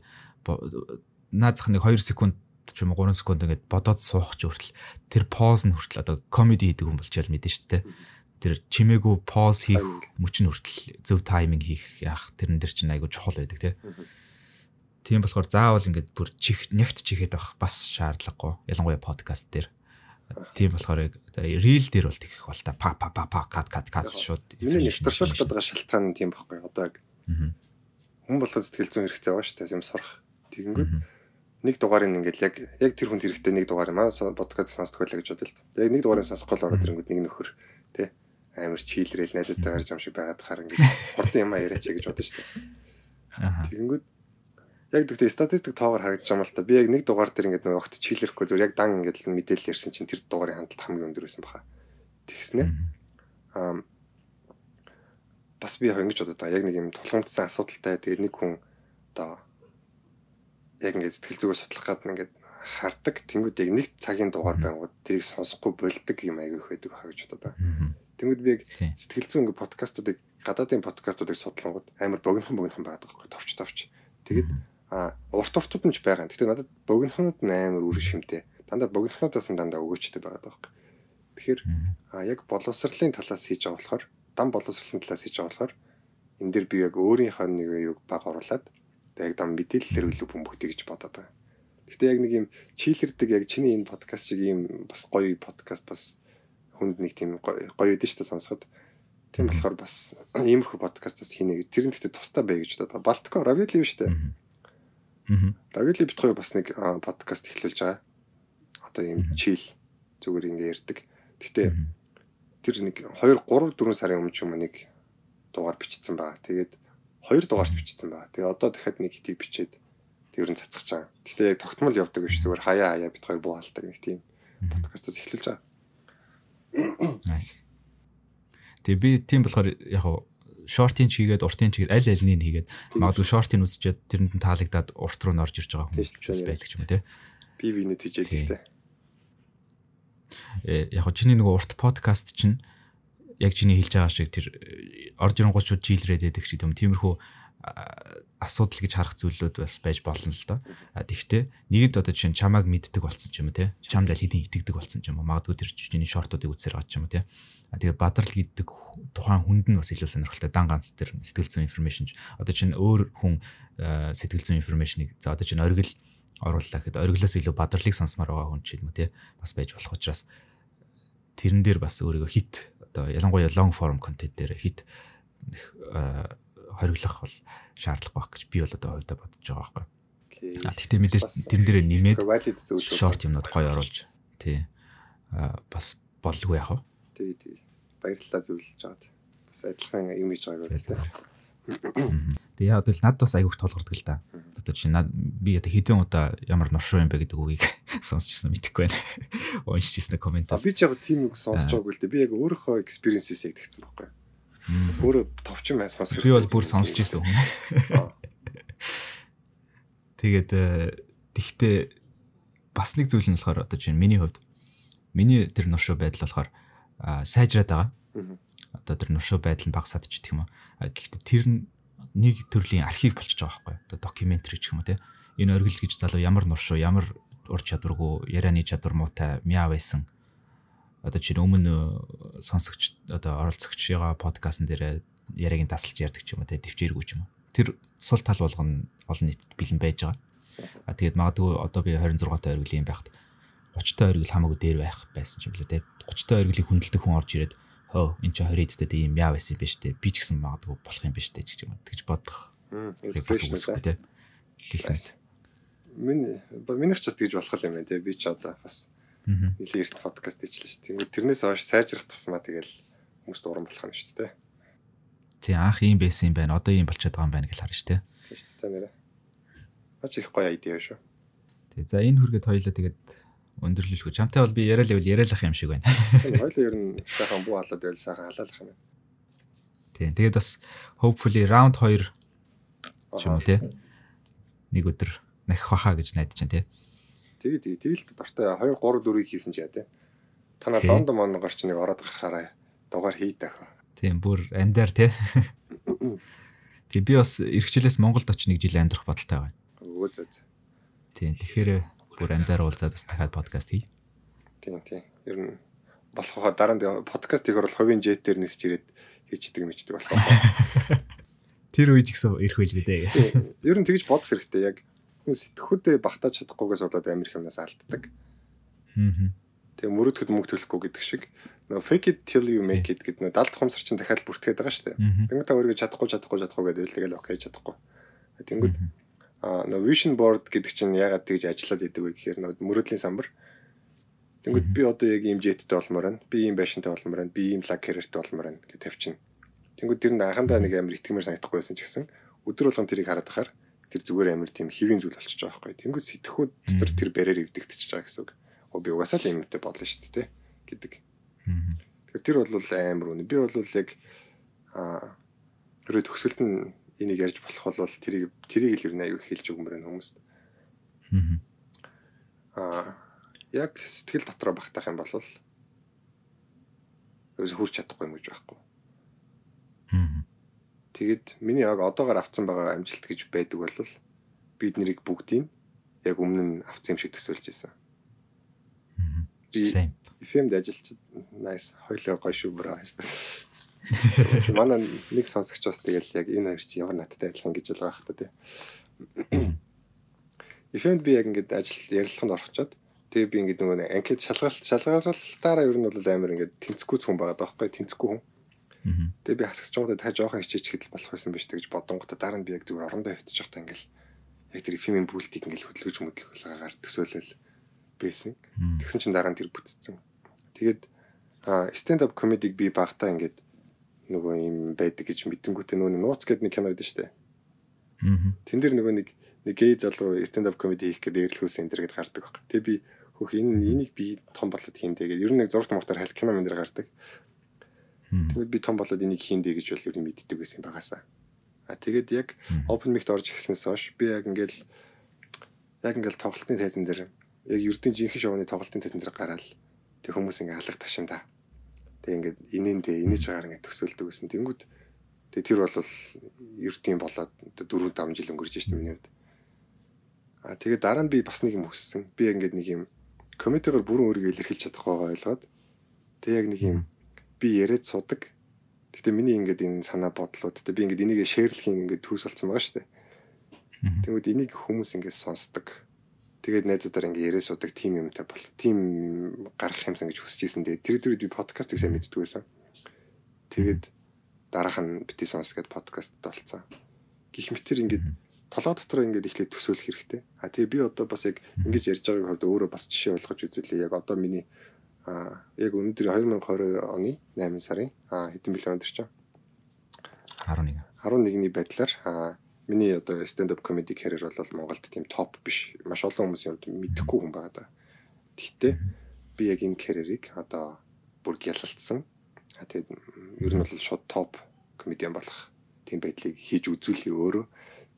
наазах нэг 2 секунд ч юм уу 3 секунд ингээд бодоод суух ч хүртэл тэр пауз нь хүртэл одоо комеди хийдэг хүн болчихвол мэдэн шүү дээ. Тэр чимээгүй пауз хийх мөч нь хүртэл зөв тайминг хийх яах тэрэн дээр чинь айгүй чухал байдаг тий. Тийм болохоор заавал ингээд бүр чих нягт чихэд авах бас шаардлагагүй. Ялангуяа подкаст дээр. Тийм болохоор яг рил дээр бол тэгэх бол та па па па па кат кат кат шууд юм нэвтрүүлж байгаа шалтгаан нь тийм байхгүй одоо яг хүн болох сэтгэл зүйн хэрэгцээ байгаа шүү дээ юм сурах тэгэнгүүт нэг дугаарыг ингээл яг яг тэр хүнд хэрэгтэй нэг дугаар маа бодгад сонсдог байлаа гэж бодлоо л дээ яг нэг дугаарыг сонсохгүй л ороод ирэнгүүт нэг нөхөр тий амар чийлрээл найзуудтай гарч юм шиг байгаад хаар ингээд <laughs> хурдан юм яриач гэж бодсон шүү дээ тэгэнгүүт яг тэгтээ статистик тоогоор харагдаж байгаа юм л та. Би яг нэг дугаар дээр ингээд нэг огт чиглэхгүй зүгээр яг дан ингээд л мэдээлэл ирсэн чинь тэр дугаарын хандлт хамгийн өндөр байсан баха. Тэгснэ. Аа бас би яг ингэж бодод байгаа. Яг нэг юм тулгамдсан асуудалтай. Тэгээд нэг хүн одоо яг ингээд сэтгэл зүгөө судлах гад ингээд хардаг. Тэнгүүд яг нэг цагийн дугаар байнгут тэрийг сонсохгүй болдог юм аягүйх байдаг хаа гэж бодод байгаа. Тэнгүүд би яг сэтгэл зүйн ингээд подкастуудыг гадаадын подкастуудыг судлангууд амар богинохон богинохон байдаг байхгүй товч товч. Тэгэд а урт уртууд нь ч байгаа. Гэтэ надад богинохнууд нь амар үр шимтэй. Дандаа богинохнуудаас нь дандаа өгөөчтэй байгаад байгаа юм. Тэгэхээр а яг боловсралтын талаас хийж байгаа болохоор дам боловсралтын талаас хийж байгаа болохоор энэ дэр би яг өөрийнхөө нэг юг баг оруулаад яг дам мэдээлэл хэрэглүү бөмбөгтэй гэж бодоод байгаа. Гэтэ яг нэг юм чийлэрдэг яг чиний энэ подкаст шиг юм бас гоё подкаст бас хүнд нэг тийм гоё өдөн штэ сонсоход. Тийм болохоор бас иймэрхүү подкастаас хийнэ гэж тэр нь гэхдээ тустай бай гэж бодоо. Балтико Равели биш үү? Давили бит хоёр бас нэг подкаст эхлүүлж байгаа. Одоо ийм чийл зүгээр ингээ ярьдаг. Гэтэ тэр нэг 2 3 4 сарын өмнө ч юм уу нэг дугаар бичсэн байгаа. Тэгээд хоёр дугаарч бичсэн байгаа. Тэгээ одоо дахиад нэг хитийг бичээд тэрэн цацгаж байгаа. Гэтэ яг тогтмол явдаг биш зүгээр хаяа хаяа бит хоёр буулдаг нэг тийм подкастаас эхэлж байгаа. Nice. Тэг би тийм болохоор яг шортын чигээд уртын чигээр аль аль нь хийгээд магадгүй шортын үсчээд тэрэнд нь таалагдаад урт руу норж ирж байгаа хүмүүс байдаг ч юм уу те. Би би нэг тийжээд гэлтэй. Э яг хо чиний нөгөө урт подкаст чинь яг чиний хэлж байгаа шиг тэр э, орж ирэнгуйчуд жилрээд байдаг ч гэдэг юм тиймэрхүү асуудал гэж харах зүйлүүд бас байж болно л доо. Тэгэхдээ нэгэд одоо жишээ нь чамааг мэддэг болсон ч юм уу те. Чамд аль хэдийн итгэдэг болсон ч юм уу. Магадгүй тэр чиний шортуудыг үзсээр гад ч юм уу те. Тэгээ бадрал гэдэг тухайн хүнд нь бас илүү сонирхолтой дан ганц тэр сэтгэл зүйн информашн одоо чинь өөр хүн сэтгэл зүйн информашныг за одоо чинь оргил орууллаа гэхэд оргилоос илүү бадралыг сонсмоор байгаа хүн ч юм уу те. Бас байж болох учраас тэрэн дээр бас өөрийгөө хит одоо ялангуяа long form content дээр хит хориглох бол шаардлага байх гэж би бол одоо хувьдаа бодож байгаа байхгүй. А тэгтээ мэдээж тэн дээрээ нэмээд шорт юмнууд гоё оруулж тий бас болгүй яах вэ? Тий тий. Баярлалаа зөвлөж аваад. Бас адилхан юм хийж байгааг үү. Тэгээ яа гэвэл над бас аягүйх толгордог л да. Одоо чинь над би одоо хэдэн удаа ямар нуршуу юм бэ гэдэг үгийг <laughs> сонсчихсан мэдэхгүй байна. <laughs> Уншижсэн комментаас. Би ч яг тийм үг сонсож э. байгаагүй л дээ. Би яг өөрийнхөө experience-ээс яг тэгсэн байхгүй юу? Бүр товчм сонсох. Би бол бүр сонсож байсан хүн. Тэгээд э, тэгтээ бас нэг зүйл нь болохоор одоо чинь миний хувьд миний тэр нуршуу байдал болохоор сайжраад байгаа. Одоо тэр нуршуу байдал нь багасаад ч гэх юм уу. Гэхдээ тэр нь нэг төрлийн архив болчихж байгаа байхгүй юу? Одоо докюментари ч юм уу те. Энэ оргил гэж залуу ямар нуршуу, ямар ур чадваргүй, ярианы чадвар муутай мяа байсан одоо чинь өмнө э, сонсогч одоо оролцогчгаа подкастн дээр яриаг нь тасалж ярьдаг ч юм уу те төвчээргүй ч юм уу. Тэр сул тал болгоно олон нийтэд бэлэн байж байгаа. А тэгээд магадгүй одоо би 26 та оргил юм байхад 30 та оргил хамаагүй дээр байх байсан ч юм лээ те. 30 та оргилыг хүндэлдэг хүн орж ирээд хөө эн чинь 20 эдтэй тийм яа байсан юм бэ штэ. Би ч гэсэн магадгүй болох юм бэ штэ гэж юм тэгж бодох. Бас үгүйсгүй те. Гэх мэт. Миний минийх ч бас тэгж болох юм байна те. Би ч одоо бас Нилийн эрт подкаст хийчихлээ шүү. Тэнгүү тэрнээс хойш сайжрах тусмаа тэгэл хүмүүст уран болох нь шүү дээ. Тий анх ийм байсан юм байна. Одоо ийм болчиход байгаа юм байна гэж харна шүү дээ. Тий шүү дээ нэрэ. Ач их гоё айдиа шүү. Тий за энэ хүргээд хоёлаа тэгээд өндөрлөлгүй. Чамтай бол би яриа л байл яриалах юм шиг байна. Хоёлаа ер нь сайхан буу халаад байл сайхан халаалах юм байна. Тий тэгээд бас hopefully round 2 ч юм уу тий. Нэг өдөр нэх хахаа гэж найдаж байна тий. Тэгээд тэгэл дуртай 2 3 4-ийг хийсэн ч яа те. Танаа Лондон монд гарч нэг ороод гарахаарай. Дугаар хий дахаа. Тийм бүр амдаар те. Тэг би бас эргчлээс Монголд очиж нэг жил амьдрах бодолтой байна. Өө зөө. Тийм тэгэхээр бүр амдаар уулзаад бас дахиад подкаст хий. Тийм тийм. Ер нь болох хаа дараа нь подкастыг орол хувийн жет дээр нисч ирээд хийждэг мэтдэг болох. <laughs> Тэр үеж гисэн ирэх үйл гэдэг. Ер нь тэгж бодох хэрэгтэй яг хүн сэтгэхүйдээ багтааж чадахгүйгээс болоод амир хэмнээс алддаг. Тэгээ мөрөдөхөд мөнгө төлөхгүй гэдэг шиг нөгөө fake it till you make it гэдэг нөгөө 70 хумсар чинь дахиад бүртгээд байгаа шүү дээ. Тэнгүүд та өөрийгөө чадахгүй чадахгүй чадахгүй гэдэг тэгэл окей чадахгүй. Э, тэнгүүд аа нөгөө vision board гэдэг чинь ягаад тэгж ажиллаад идэв вэ гэхээр нөгөө мөрөдлийн самбар. Тэнгүүд би одоо яг ийм jetтэй болмоор байна. Би ийм байшинтай болмоор байна. Би ийм lag carrier-тэй болмоор байна гэж тавьчихна. Тэнгүүд тэр нь анхандаа нэг амар итгэмээр санагдахгүйсэн ч гэсэн өдөр болгон тэрийг хараад ахаар тэр зүгээр амир тийм хэвийн зүйл болчихж байгаа байхгүй. Тэнгүүд сэтгэхүйд дотор тэр барьер өвдөгдөж байгаа гэсэн үг. Оо би угаасаа л юмтай болно шүү дээ гэдэг. Тэгэхээр тэр бол амар үнэ. Би бол яг аа өөрөө төгсөлт нь энийг ярьж болох бол тэрийг тэрийг л ер нь аягүй хэлж өгмөр энэ хүмүүст. Аа яг сэтгэл дотроо багтаах юм бол ерөөс хурч чадахгүй юм гэж байхгүй. Тэгэд миний яг одоогоор авцсан байгаа амжилт гэж байдаг бол бид нарыг бүгдийг яг өмнө нь авцсан юм шиг төсөөлж байсан. Би фильмд ажиллаж nice хоёлоо гоё шүү бра. Манай нэг сонсогч бас тэгэл яг энэ хоёр чи ямар надтай адилхан гэж л байгаа хта тий. <coughs> Эфэнд би яг ингээд ажил ярилцлаганд орохчоод тэгээ би ингээд нөгөө анкет шалгалт шалгалтаараа ер нь бол амар ингээд тэнцэхгүй хүн байгаа даахгүй тэнцэхгүй хүн. Тэгээ би хасагч юм даа жоохон хичээч гэдэл болох байсан биш тэгж бодонготой дараа нь би яг зүгээр орон байвтчих та ингээл яг тэр фильмийн бүлтийг ингээл хөдөлгөж мөдлөх хөлгаагаар төсөөлөл байсан. Тэгсэн чинь дараа нь тэр бүтцсэн. Тэгээд stand up comedy-г би багтаа ингээд нөгөө юм байдаг гэж мэдэнгүүтээ нөгөө нууц гэдэг нэг кино байдаг шүү дээ. Тэн дээр нөгөө нэг нэг гей залуу stand up comedy хийх гэдэг ярилцсан энэ дэргэд гардаг баг. Тэгээ би хөх энэ энийг би том болоод хийндэ гэдэг. Ер нь нэг зургт муртаар хал кино мэн дээр гардаг. Тэгвэл би том болоод энийг хийндэ гэж бол юу мэддэг байсан байгаасаа. А тэгээд яг open mic-т орж ирснээс хойш би яг ингээл яг ингээл тоглолтын тайзан дээр яг ердийн жинхэнэ шоуны тоглолтын тайзан дээр гараад тэг хүмүүс ингээ алга ташинда. Тэг ингээд инээндээ инээж агаар ингээ төсөөлдөг гэсэн. Тэнгүүд тэг тэр бол ердийн болоод 4 5 жил өнгөрч штэ миний хувьд. А тэгээд дараа нь би бас нэг юм хүссэн. Би ингээд нэг юм комитегаар бүрэн өөрийгөө илэрхийлж чадахгүй байгаа ойлгоод тэг яг нэг юм mm -hmm би яриад судаг. Гэтэ миний ингээд энэ санаа бодлууд тэ би ингээд энийгээ шеэрлэх юм ингээд төс болсон байгаа шүү дээ. Тэгвэл энийг хүмүүс ингээд сонсдог. Тэгээд найзуудаар ингээд яриа судаг тим юмтай бол тим гарах юмсан гэж хүсэж ирсэн дээ. Тэр дөрөд би подкастыг сайн мэддэг байсан. Тэгээд дараах нь бити сонс гэдэг подкастд олцсон. Гэх мэт тэр ингээд толгой дотор ингээд эхлээд төсөөлөх хэрэгтэй. А тэгээ би одоо бас яг ингэж ярьж байгааг хавьд өөрөө бас жишээ болгож үзүүлээ. Яг одоо миний А яг өнөөдөр 2022 оны 8 сарын хэдэн бэлэн өндөр чинь 11 11-ний байдлаар а миний одоо stand up comedy career бол Монголд тийм топ биш. Маш олон хүмүүс юмд мэдэхгүй хүн байгаа да. Тэгтээ би яг энэ career-ыг одоо бүр гялалцсан. А тэгээд ер нь бол шууд топ комедиан болох тийм байдлыг хийж үзүүлээ өөрөө.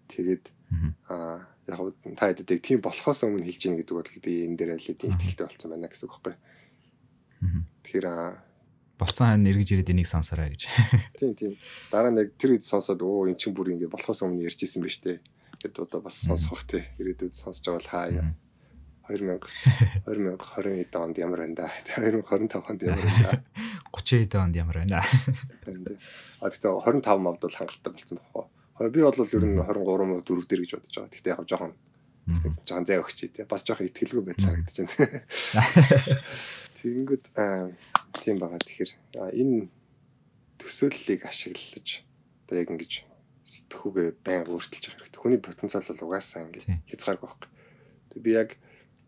Тэгээд а яг та хэддэг тийм болохоос өмнө хэлж ийн гэдэг бол би энэ дээр аль хэдийн ихтэй болсон байна гэсэн үг байхгүй юу? Тэгэхээр болцсон хань нэргэж ирээд энийг сансараа гэж. <laughs> Тийм тийм. Дараа нь яг тэр үед сонсоод оо эн чинь бүр ингэ болохоос өмнө ярьж исэн биз дээ. Тэгэд одоо бас сонсох тий. Ирээдүйд сонсож байгаа л хаяа. 2000 2020 онд ямар байна да? 2025 <laughs> онд ямар байна да? 30 онд ямар байна да? <laughs> А тэгтээ 25 мавд бол хангалттай болсон баг. Би бол ер нь 23 4 дээр гэж бодож байгаа. Тэгтээ яг жоохон жоохон зай өгч тий. Бас жоохон ихтгэлгүй байдлаар харагдаж байна. Тэгэнгүүт тийм байгаа. Тэгэхээр энэ төсөөллийг ашиглаж одоо яг ингэж сэтгүүгээ байнга өөрчилж явах хэрэгтэй. Хүний потенциал бол угаасаа ингэж хязгааргүй байхгүй. Тэг би яг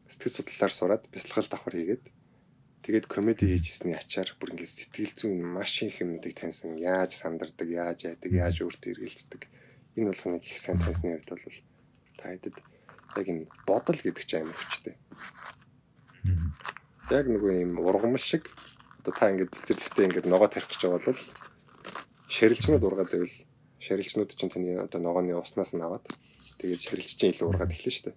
сэтгэл судлалаар сураад бясалгал давхар хийгээд тэгээд комеди хийжсэний ачаар бүр ингэ сэтгэл зүйн маш их юмнуудыг таньсан. Яаж сандардаг, яаж яадаг, яаж өөртөө эргэлздэг. Энэ болох нэг их сайн таньсны үед бол та хэдэд яг энэ бодол гэдэг чинь амар хүчтэй яг нэг юм ургамал шиг одоо та ингэ цэцэрлэгтээ ингэ ногоо тарих гэж байгаа бол ширилжнүүд ургаад байвал ширилжнүүд чинь таны одоо ногооны уснаас нь аваад тэгээд ширилж чинь илүү ургаад эхэлнэ шүү дээ.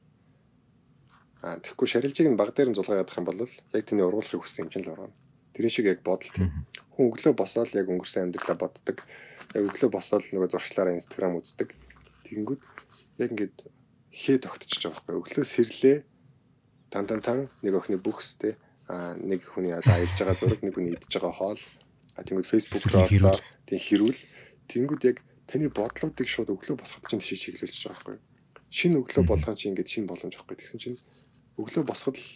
Аа тэгэхгүй ширилжийг нь баг дээр нь зулгаад явах юм бол яг таны ургуулахыг хүссэн юм чинь л ургана. Тэрэн шиг яг бодол хүн өглөө босоод яг өнгөрсөн амьдралаа боддог. Яг өглөө босоод нөгөө зуршлаараа инстаграм үздэг. Тэгэнгүүт яг ингээд хээ тогтчихж байгаа байхгүй өглөө сэрлээ тан тан тан нэг охины бүхстэй нэг хүний одоо аялж байгаа зураг нэг хүний идж байгаа хоол тэнгууд Facebook руу орлоо тийм хэрүүл тэнгууд яг таны бодлоодыг шууд өглөө босгоход чинь тийш чиглүүлж байгаа байхгүй шинэ өглөө болгоом чи ингээд шинэ боломж авахгүй тэгсэн чинь өглөө босгоход л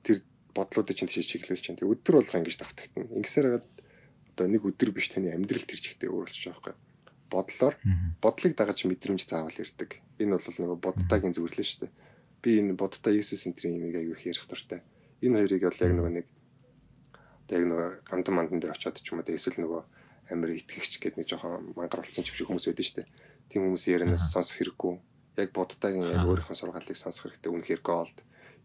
тэр бодлоодыг чинь тийш чиглүүлж чинь тэг өдөр болгоо ингэж давтагтана ингэсээр хагаад одоо нэг өдөр биш таны амьдрал тэр чигтээ өөрчлөж байгаа байхгүй бодлоор бодлыг дагаж мэдрэмж заавал ирдэг энэ бол нөгөө бодтагийн зүрлэн шүү дээ би энэ бодтаа Есүс энтрийн нэг аягүй хэрэг дуртай энэ хоёрыг бол яг нөгөө нэг одоо яг нөгөө гандан мандан дээр очиод ч юм уу эсвэл нөгөө амир итгэгч гэдэг нэг жоохон мангаруулсан ч хэвшиг хүмүүс байдаг шүү дээ. Тийм хүмүүс ярианаас сонсох хэрэггүй. Яг буддагийн яг өөрийнхөө сургаалыг сонсох хэрэгтэй үнэхээр голд.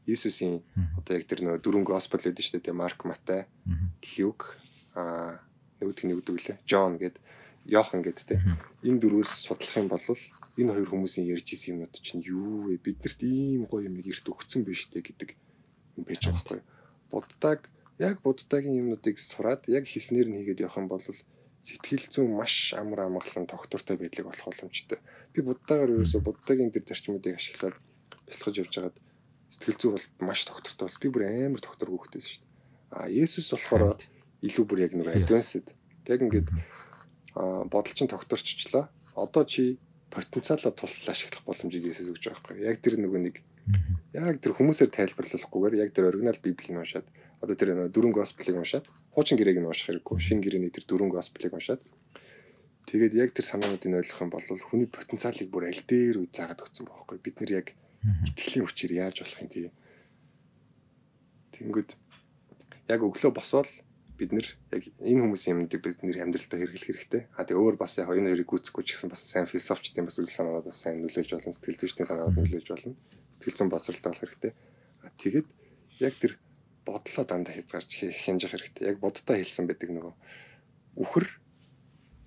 Иесусийн одоо яг тэр нөгөө дөрвөн госпел байдаг шүү дээ. Марк, Матай, Люк аа нөгөөх нь өгдөг лээ. Джон гэдэг Йохан гэдэг те. Энэ дөрвөөс судлах юм бол энэ хоёр хүмүүсийн ярьж исэн юмнууд чинь юу вэ? Биднэрт ийм гоё юм ирт өгцөн биш те гэдэг юм байж байгаа байхгүй. Буддаг яг буддагийн юмнуудыг сураад яг хийснээр нэгээд явах юм бол сэтгэл зүйн маш амар амгалан тогтвортой байдлыг олох боломжтой. Би буддагаар ерөөсө буддагийн тэр зарчмуудыг ашиглаад бэлтгэж явж хагаад сэтгэл зүй бол маш тогтвортой бол би бүр амар тогтворгүй хөтэйс шүү дээ. А Есүс болохоор илүү бүр яг нэг advanced. Тэг ингээд а бодол чинь тогтворччлаа. Одоо чи потенциалаа тусдал ашиглах боломжийг Есүс өгч байгаа байхгүй. Яг тэр нөгөө нэг Яг тэр хүмүүсээр тайлбарлуулахгүйгээр яг тэр оригинал библийг уншаад одоо тэр дөрөнг госпелыг уншаад хуучин гэрээг нь унших хэрэггүй. Шинэ гэрээний тэр дөрөнг госпелыг уншаад тэгээд яг тэр санаануудыг ойлгох юм бол хүний потенциалыг бүр аль дээр үе заагаад өгсөн бохоггүй. Бид нэр яг итгэлийн хүчээр яаж болох юм тий. Тэнгүүд яг өглөө босвол бид нэр яг энэ хүмүүсийн юмдыг бид нэр амьдралдаа хэрэглэх хэрэгтэй. А тэгээ өөр бас яг энэ хоёрыг гүйцэхгүй ч гэсэн бас сайн философчдын бас үйл санаанууд бас сайн нөлөөлж болно, сэтгэл зүйчдийн санаанууд нөлөөлж болно. Mm -hmm сэтгэл зүйн босралтай болох хэрэгтэй. А тэгэд яг тэр бодлоо дандаа хязгаарч хянжих хэрэгтэй. Яг боддоо хэлсэн байдаг нөгөө үхэр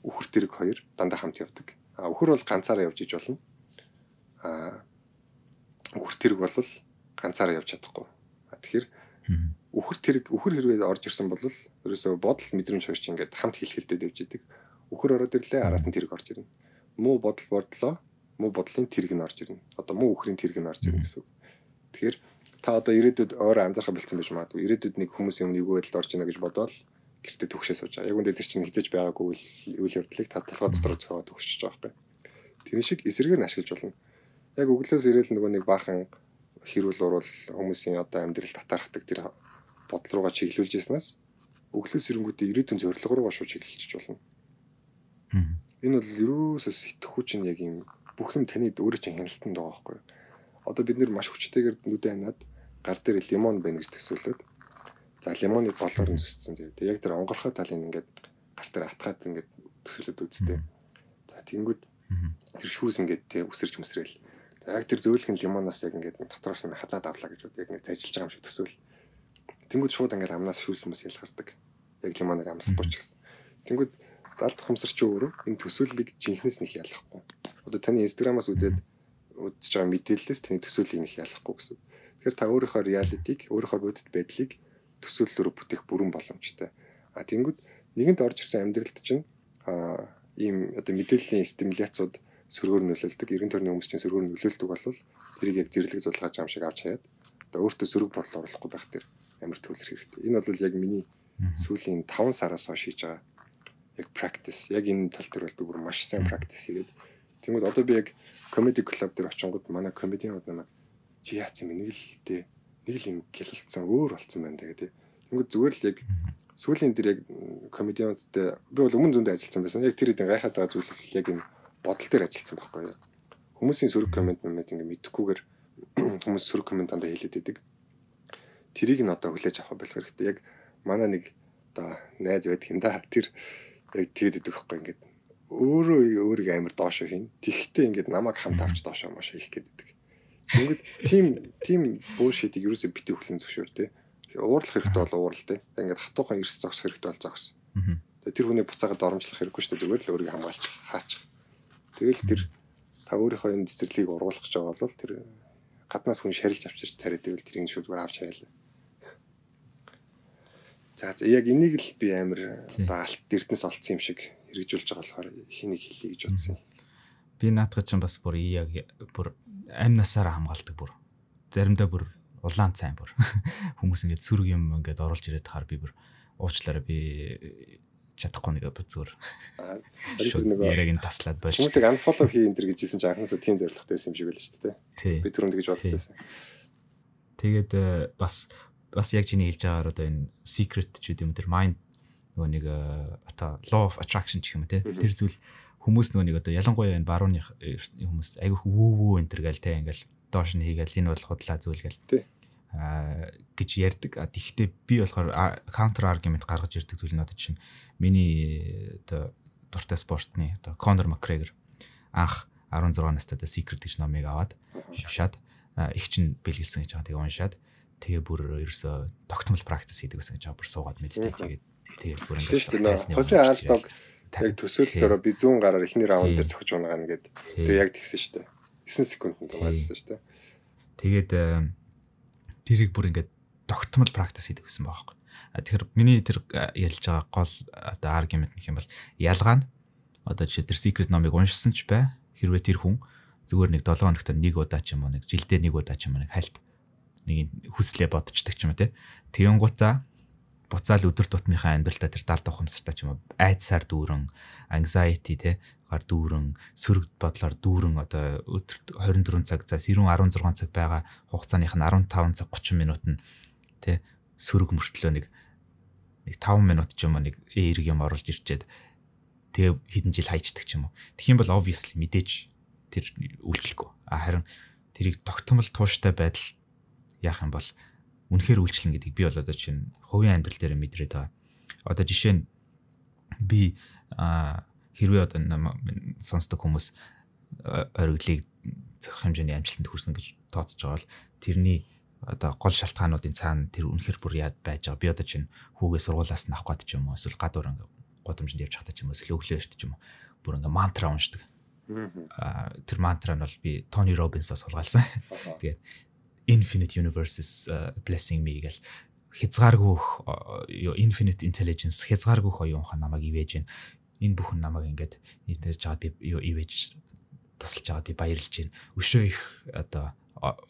үхэр тэрэг хоёр дандаа хамт явдаг. А үхэр бол ганцаараа явж иж болно. А үхэр тэрэг бол ганцаараа явж чадахгүй. А тэгэхээр үхэр тэрэг үхэр хэрвээ орж ирсэн бол ерөөсөө бодол мэдрэмж хоёр чинь ингээд хамт хилхэлдэд явж идэг. Үхэр ороод ирлээ араас нь тэрэг орж ирнэ. Муу бодол бордлоо муу бодлын тэрэг нь орж ирнэ. Одоо муу үхрийн тэрэг нь орж ирнэ гэсэн үг. Тэгэхээр та одоо ирээдүйд өөрөө анзаарах болсон байж магадгүй. Ирээдүйд нэг хүмүүсийн өмнө нэггүй байдалд орж ийнэ гэж бодоод гэртээ төгшөөс сууж байгаа. Яг үндэ тэр чинь хизэж байгаагүй үйл явдлыг та толгой дотор цогоо төгшөж байгаа байхгүй. Тэр шиг эсэргээр нь ашиглаж болно. Яг өглөөс ирээл нөгөө нэг баахан хэрүүл урвал хүмүүсийн одоо амьдрал татархдаг тэр бодол руугаа чиглүүлж яснаас өглөөс ирэнгүүтээ ирээдүйн зорилго руугаа шууд чиглэлж болно. Энэ бол юусээс итгэхгүй чинь яг юм бүх юм таныг өөрөө чинь хяналтанд байгаа байхгүй юу. Одоо бид нэр маш хүчтэйгээр нүдэ ханаад гар дээр лимон байна гэж төсөөлөд. За лимоны болоор нь зүссэн тийм. Яг тэр онгорхой талын ингээд гар дээр атгаад ингээд төсөөлөд үзтээ. За тэнгүүд тэр шүүс ингээд тийм үсэрч мсрэл. За яг тэр зөөлхөн лимоноос яг ингээд дотроос нь хазаад авлаа гэж бод яг ингээд зайжилж байгаа юм шиг төсөөл. Тэнгүүд шууд ингээд амнаас шүүс юмс ялгардаг. Яг лимоныг амсахгүй ч гэсэн. Тэнгүүд далд тухамсарч өөрөө энэ төсөөллийг жинхнээс нь ялахгүй одоо таны инстаграмаас үзээд үзэж байгаа мэдээллээс таны төсөөллийг нэх ялахгүй гэсэн. Тэгэхээр та өөрийнхөө реалитиг, өөрийнхөө бодит байдлыг төсөөллөөр бүтээх бүрэн боломжтой. А тэнгууд нэгэнт орж ирсэн амьдралд чинь а ийм одоо мэдээллийн стимуляцууд сөргөөр нөлөөлдөг, 90 төрний хүмүүсийн сөргөөр нөлөөлдөг бол тэрийг яг зэрлэг зулгааж ам шиг авч хаяад одоо өөртөө сөрөг бодол оруулахгүй байх дээр амар төвлөрөх хэрэгтэй. Энэ бол яг миний сүүлийн 5 сараас хойш хийж байгаа яг practice. Яг энэ тал дээр бол би бүр маш сайн practice хийгээд Тэгмэд одоо би яг comedy club дээр очингууд манай comedy-ууд намайг чи яац юм нэг л тээ нэг л юм гэлэлцсэн өөр болсон байна даа гэдэг. Тэгмэд зүгээр л яг сүүлийн дээр яг comedy-удтай би бол өмнө зөндөө ажилласан байсан. Яг тэр хэдийн гайхаад байгаа зүйл яг энэ бодол дээр ажилласан байхгүй юу. Хүмүүсийн сөрөг комент нэмэт ингээ мэдхгүйгээр <clears throat> хүмүүс сөрөг комент дандаа хэлээд байдаг. Тэрийг нь одоо хүлээж авах болох хэрэгтэй. Яг манай нэг одоо найз байдаг юм да. Тэр яг тэгэд идэх байхгүй ингээд өөрөө өөрийгөө амар доошо хийн. Тэгэхдээ ингээд намайг хамт авч доошо маш хийх гэдэг. Ингээд тийм тийм бөшөдийг ерөөсөө бити хүлэн зөвшөөр тэ. Уурлах хэрэгтэй бол уурал тэ. Ингээд хатуухан эрс зогс хэрэгтэй бол зогс. Тэгээ тэр хүний буцаагаа доромжлох хэрэггүй шүү дээ. Зүгээр л өөрийгөө хамгаалж хаачих. Тэгэл тэр та өөрийнхөө энэ цэцэрлийг ургуулах гэж байгаа бол тэр гаднаас хүн шарилж авчирч тариад байвал тэрийг шүлгээр авч хайлаа. За яг энийг л би амар баалт эрдэнэс олцсон юм шиг хэрэгжүүлж байгаа болохоор хэнийг хэлье гэж утсан. Би наатгад чинь бас бүр яг бүр амнасаараа хамгаалдаг бүр. Заримдаа бүр улаан цай бүр <laughs> хүмүүс ингээд сүрэг юм ингээд оруулж ирээд хаар би бүр уучлаарай би чадахгүй нэг зүгээр. Яг <laughs> энэ таслаад болж. Хүмүүсийг unfollow хий энэ төр гэжсэн чинь анхнаасаа тийм зоригтой байсан юм шиг байл шүү дээ. Би түрүүнд гэж бодож байсан. Тэгээд э, бас бас яг чиний хэлж байгаагаар одоо энэ secret ч гэдэм тэр mind нөгөө нэг э, ата law of attraction гэх юм те тэр зүйл хүмүүс нөгөө нэг одоо ялангуяа энэ барууны э, хүмүүс айгүйх вүү вүү энэ төр гал те ингээл доош нь хийгээл энэ бол худлаа зүйл гэл а гэж ярьдаг. Тэгэхдээ би болохоор counter argument гаргаж ирдэг зүйл нь одоо чинь миний э, одоо дуртай спортны одоо Conor McGregor анх 16 настай The Secret гэж номыг аваад уншаад их чинь бэлгэлсэн гэж байгаа. Тэгээ уншаад Тэгээ бүр ерөөсө тогтмол практис хийдэг гэсэн гэж бүр суугаад мэддэг. Тэгээд тэгээд бүр ингээд тайсны. Хосын аалдог яг төсөөлсөөрөө би зүүн гараар эхний раунд дээр зохиж унгана гэд. Тэгээ яг тэгсэн шүү дээ. 9 секундэд угаажсан шүү дээ. Тэгээд э, тэрийг бүр ингээд тогтмол практис хийдэг гэсэн байхгүй. Тэгэхээр миний тэр э, ялж байгаа гол одоо аргумент гэх юм бол ялгаа нь одоо жишээ тэр secret номыг уншсан ч бай хэрвээ тэр хүн зүгээр нэг 7 хоногт нэг удаа ч юм уу нэг жилдээ нэг удаа ч юм уу нэг хальт нэг хүслээ бодчихдаг ч юм уу те. Тэгэнгуутаа буцаал өдөр тутмынхаа амьдралдаа тэр далд ухамсартай ч юм уу айдсаар дүүрэн, anxiety те гар дүүрэн, сөрөг бодлоор дүүрэн одоо өдөрт 24 цаг цаас 10 16 цаг байгаа хугацааных нь 15 цаг 30 минут нь те сөрөг мөртлөө нэг нэг 5 минут ч юм уу нэг эерэг юм оруулж ирчээд тэгээ хэдэн жил хайчдаг ч юм уу. Тэгэх юм бол obviously мэдээж тэр үйлчлэхгүй. А харин тэрийг тогтмол тууштай байдал яах юм бол үнэхээр үйлчлэн гэдэг би бол одоо чинь хувийн амьдрал дээр мэдрээд байгаа. Одоо жишээ нь би хэрвээ одоо сонсдог хүмүүс ориглыг зөх хэмжээний амжилтанд хүрсэн гэж тооцож байгаа бол тэрний одоо гол шалтгаануудын цаана тэр үнэхээр бүр яад байж байгаа. Би одоо чинь хүүгээ сургуулаас нь авах гээд ч юм уу эсвэл гадуур ингээ гудамжинд явж хатаа ч юм уу эсвэл өглөө эрт ч юм уу бүр ингээ мантра уншдаг. Аа тэр мантра нь бол би Тони Робинсаас сулгаалсан. Тэгээд infinite universe is uh, э, blessing me гэл хязгааргүй э, infinite intelligence хязгааргүй оюун ухаан намайг ивэж байна. Энэ бүхэн намайг ингээд энэ жаад би ивэж тусалж байгаа би баярлж байна. Өшөө их одоо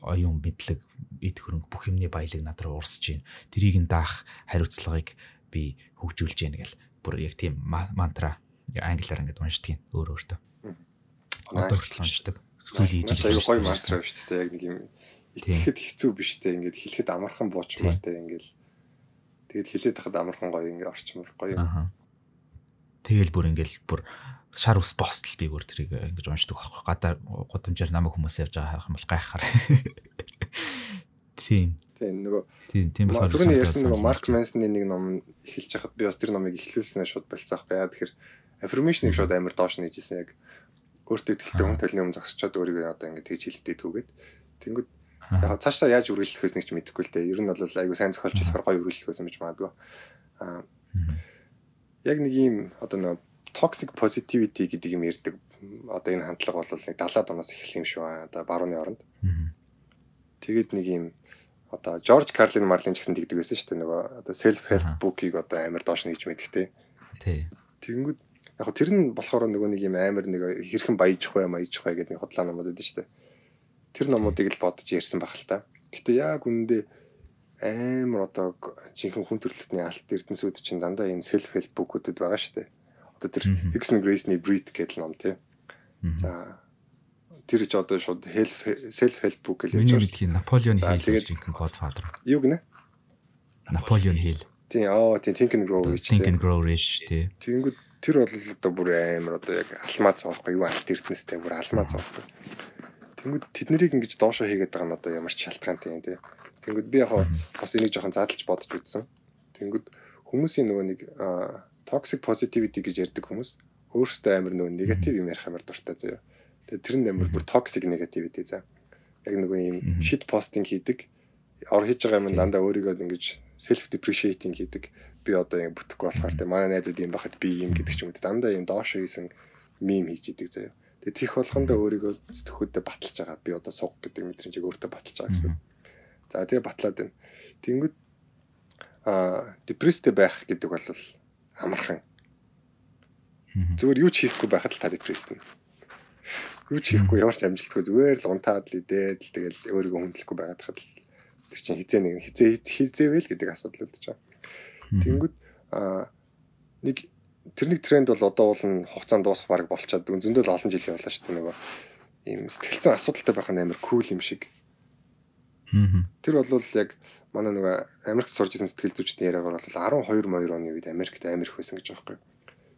оюун мэдлэг эд хөрөнгө бүх юмны баялаг над руу урсж байна. Тэрийг нь даах хариуцлагыг би хөгжүүлж байна гэл бүр яг тийм мантра англиар ингээд уншдаг юм өөр өөртөө. Одоо хүртэл уншдаг. Сүүлийн хэдэн жил. Аюу гой мантра шүү дээ яг нэг юм итгэхэд хэцүү биш те ингээд хэлэхэд амархан буучмаар те ингээд тэгээд хэлээд тахад амархан гоё ингээд орчмор гоё. Тэгэл бүр ингээд бүр шар ус бостол би бүр тэрийг ингэж уншдаг аахгүй гадаа гудамжаар намайг хүмүүс явж байгаа харах юм бол гайхаар. Тийм. Тийм нөгөө тийм тийм болохоор түрүүний ярьсан нөгөө Марк Мэнсны нэг ном эхэлж байхад би бас тэр номыг эхлүүлснээр шууд болцсон аахгүй яа тэгэхээр affirmation-ыг шууд амар доош нээжсэн яг өөртөө ихтэй хүн талын юм зогсчод өөрийгөө одоо ингэж тэгж хилдэй түүгээд тэнгууд Яг цаашдаа яаж үргэлжлэх вэ гэж мэдэхгүй л дээ. Ер нь бол айгүй сайн зохиолч болохоор гоё үргэлжлэх байсан гэж магадгүй. Аа. Яг нэг ийм одоо нэг toxic positivity гэдэг юм ярьдаг. Одоо энэ хандлага бол нэг 70-аад оноос эхэлсэн юм шүү. Одоо барууны оронд. Тэгэд нэг ийм одоо Жорж Карлин Марлин ч гэсэн тэгдэг байсан шүү дээ. Нөгөө одоо self help book-ийг одоо амар доош нэгж мэдхтэй. Тий. Тэгэнгүүт яг тэр нь болохоор нөгөө нэг юм амар нэг хэрхэн баяжих вэ, маяжих вэ гэдэг нэг худлаа намууд өгдөн шүү дээ тэр номуудыг л бодож ярьсан байх л та. Гэтэ яг үнэндээ амар одоо жинхэнэ хүн төрөлхтний алт эрдэнсүүд чинь дандаа энэ self help book-уудад байгаа шүү дээ. Одоо тэр Hickson Grace-ний Breed гэдэг ном тий. За тэр ч одоо шууд help self help book гэж явж байгаа. Наполеон Hill жинхэнэ Godfather. Юу гинэ? Наполеон Hill. Тий, оо тий Think and Grow Rich. Think and Grow Rich тий. Тэнгүүд тэр бол одоо бүр амар одоо яг алмаз зоохгүй юу алт эрдэнэстэй бүр алмаз зоохгүй Тэнгүүд тэднийг ингэж доошо хийгээд байгаа нь одоо ямар ч шалтгаантай юм тий. Тэнгүүд би яг бас энийг жоохон задлж бодож үзсэн. Тэнгүүд хүмүүсийн нөгөө нэг токсик позитивити гэж ярьдаг хүмүүс өөрсдөө амар нөгөө негатив юм ярих амар дуртай заяа. Тэгээ тэр нь амар бүр токсик негативити заа. Яг нөгөө юм shit posting хийдэг. Ор хийж байгаа юм дандаа өөрийгөө ингэж self depreciating хийдэг. Би одоо юм бүтэхгүй болохоор тэгээ манай найзууд юм байхад би юм гэдэг ч юм уу дандаа юм доош хийсэн мим хийж идэг заяа. Тэгээд тийх болгондоо өөрийгөө сэтгхүүдэд баталж байгаа. Би одоо суг гэдэг мэдрэмжийг өөртөө баталж байгаа гэсэн. За тэгээ батлаад байна. Тэнгүүд аа депресстэй байх гэдэг бол амархан. Зүгээр юу ч хийхгүй байхад л та депресстэй. Юу ч хийхгүй ямар ч амжилтгүй зүгээр л унтаад л идээд л тэгэл өөрийгөө хүндлэхгүй байгаад хад л тэр чинь хизээ нэг хизээ хизээвэл гэдэг асуудал үүдэж байгаа. Тэнгүүд аа нэг тэрний тренд бол одоо бол н хугацаанд дуусах бараг болчиход өнзөндөө л олон жил явлаа шүү дээ нөгөө ийм сэтгэлцэн асуудалтай байх нь амар кул юм шиг. Тэр бол яг манай нөгөө Америкт сурж исэн сэтгэл зүйчдийн яриагаар бол 12 моёр оны үед Америкт амирх байсан гэж байгаа юм.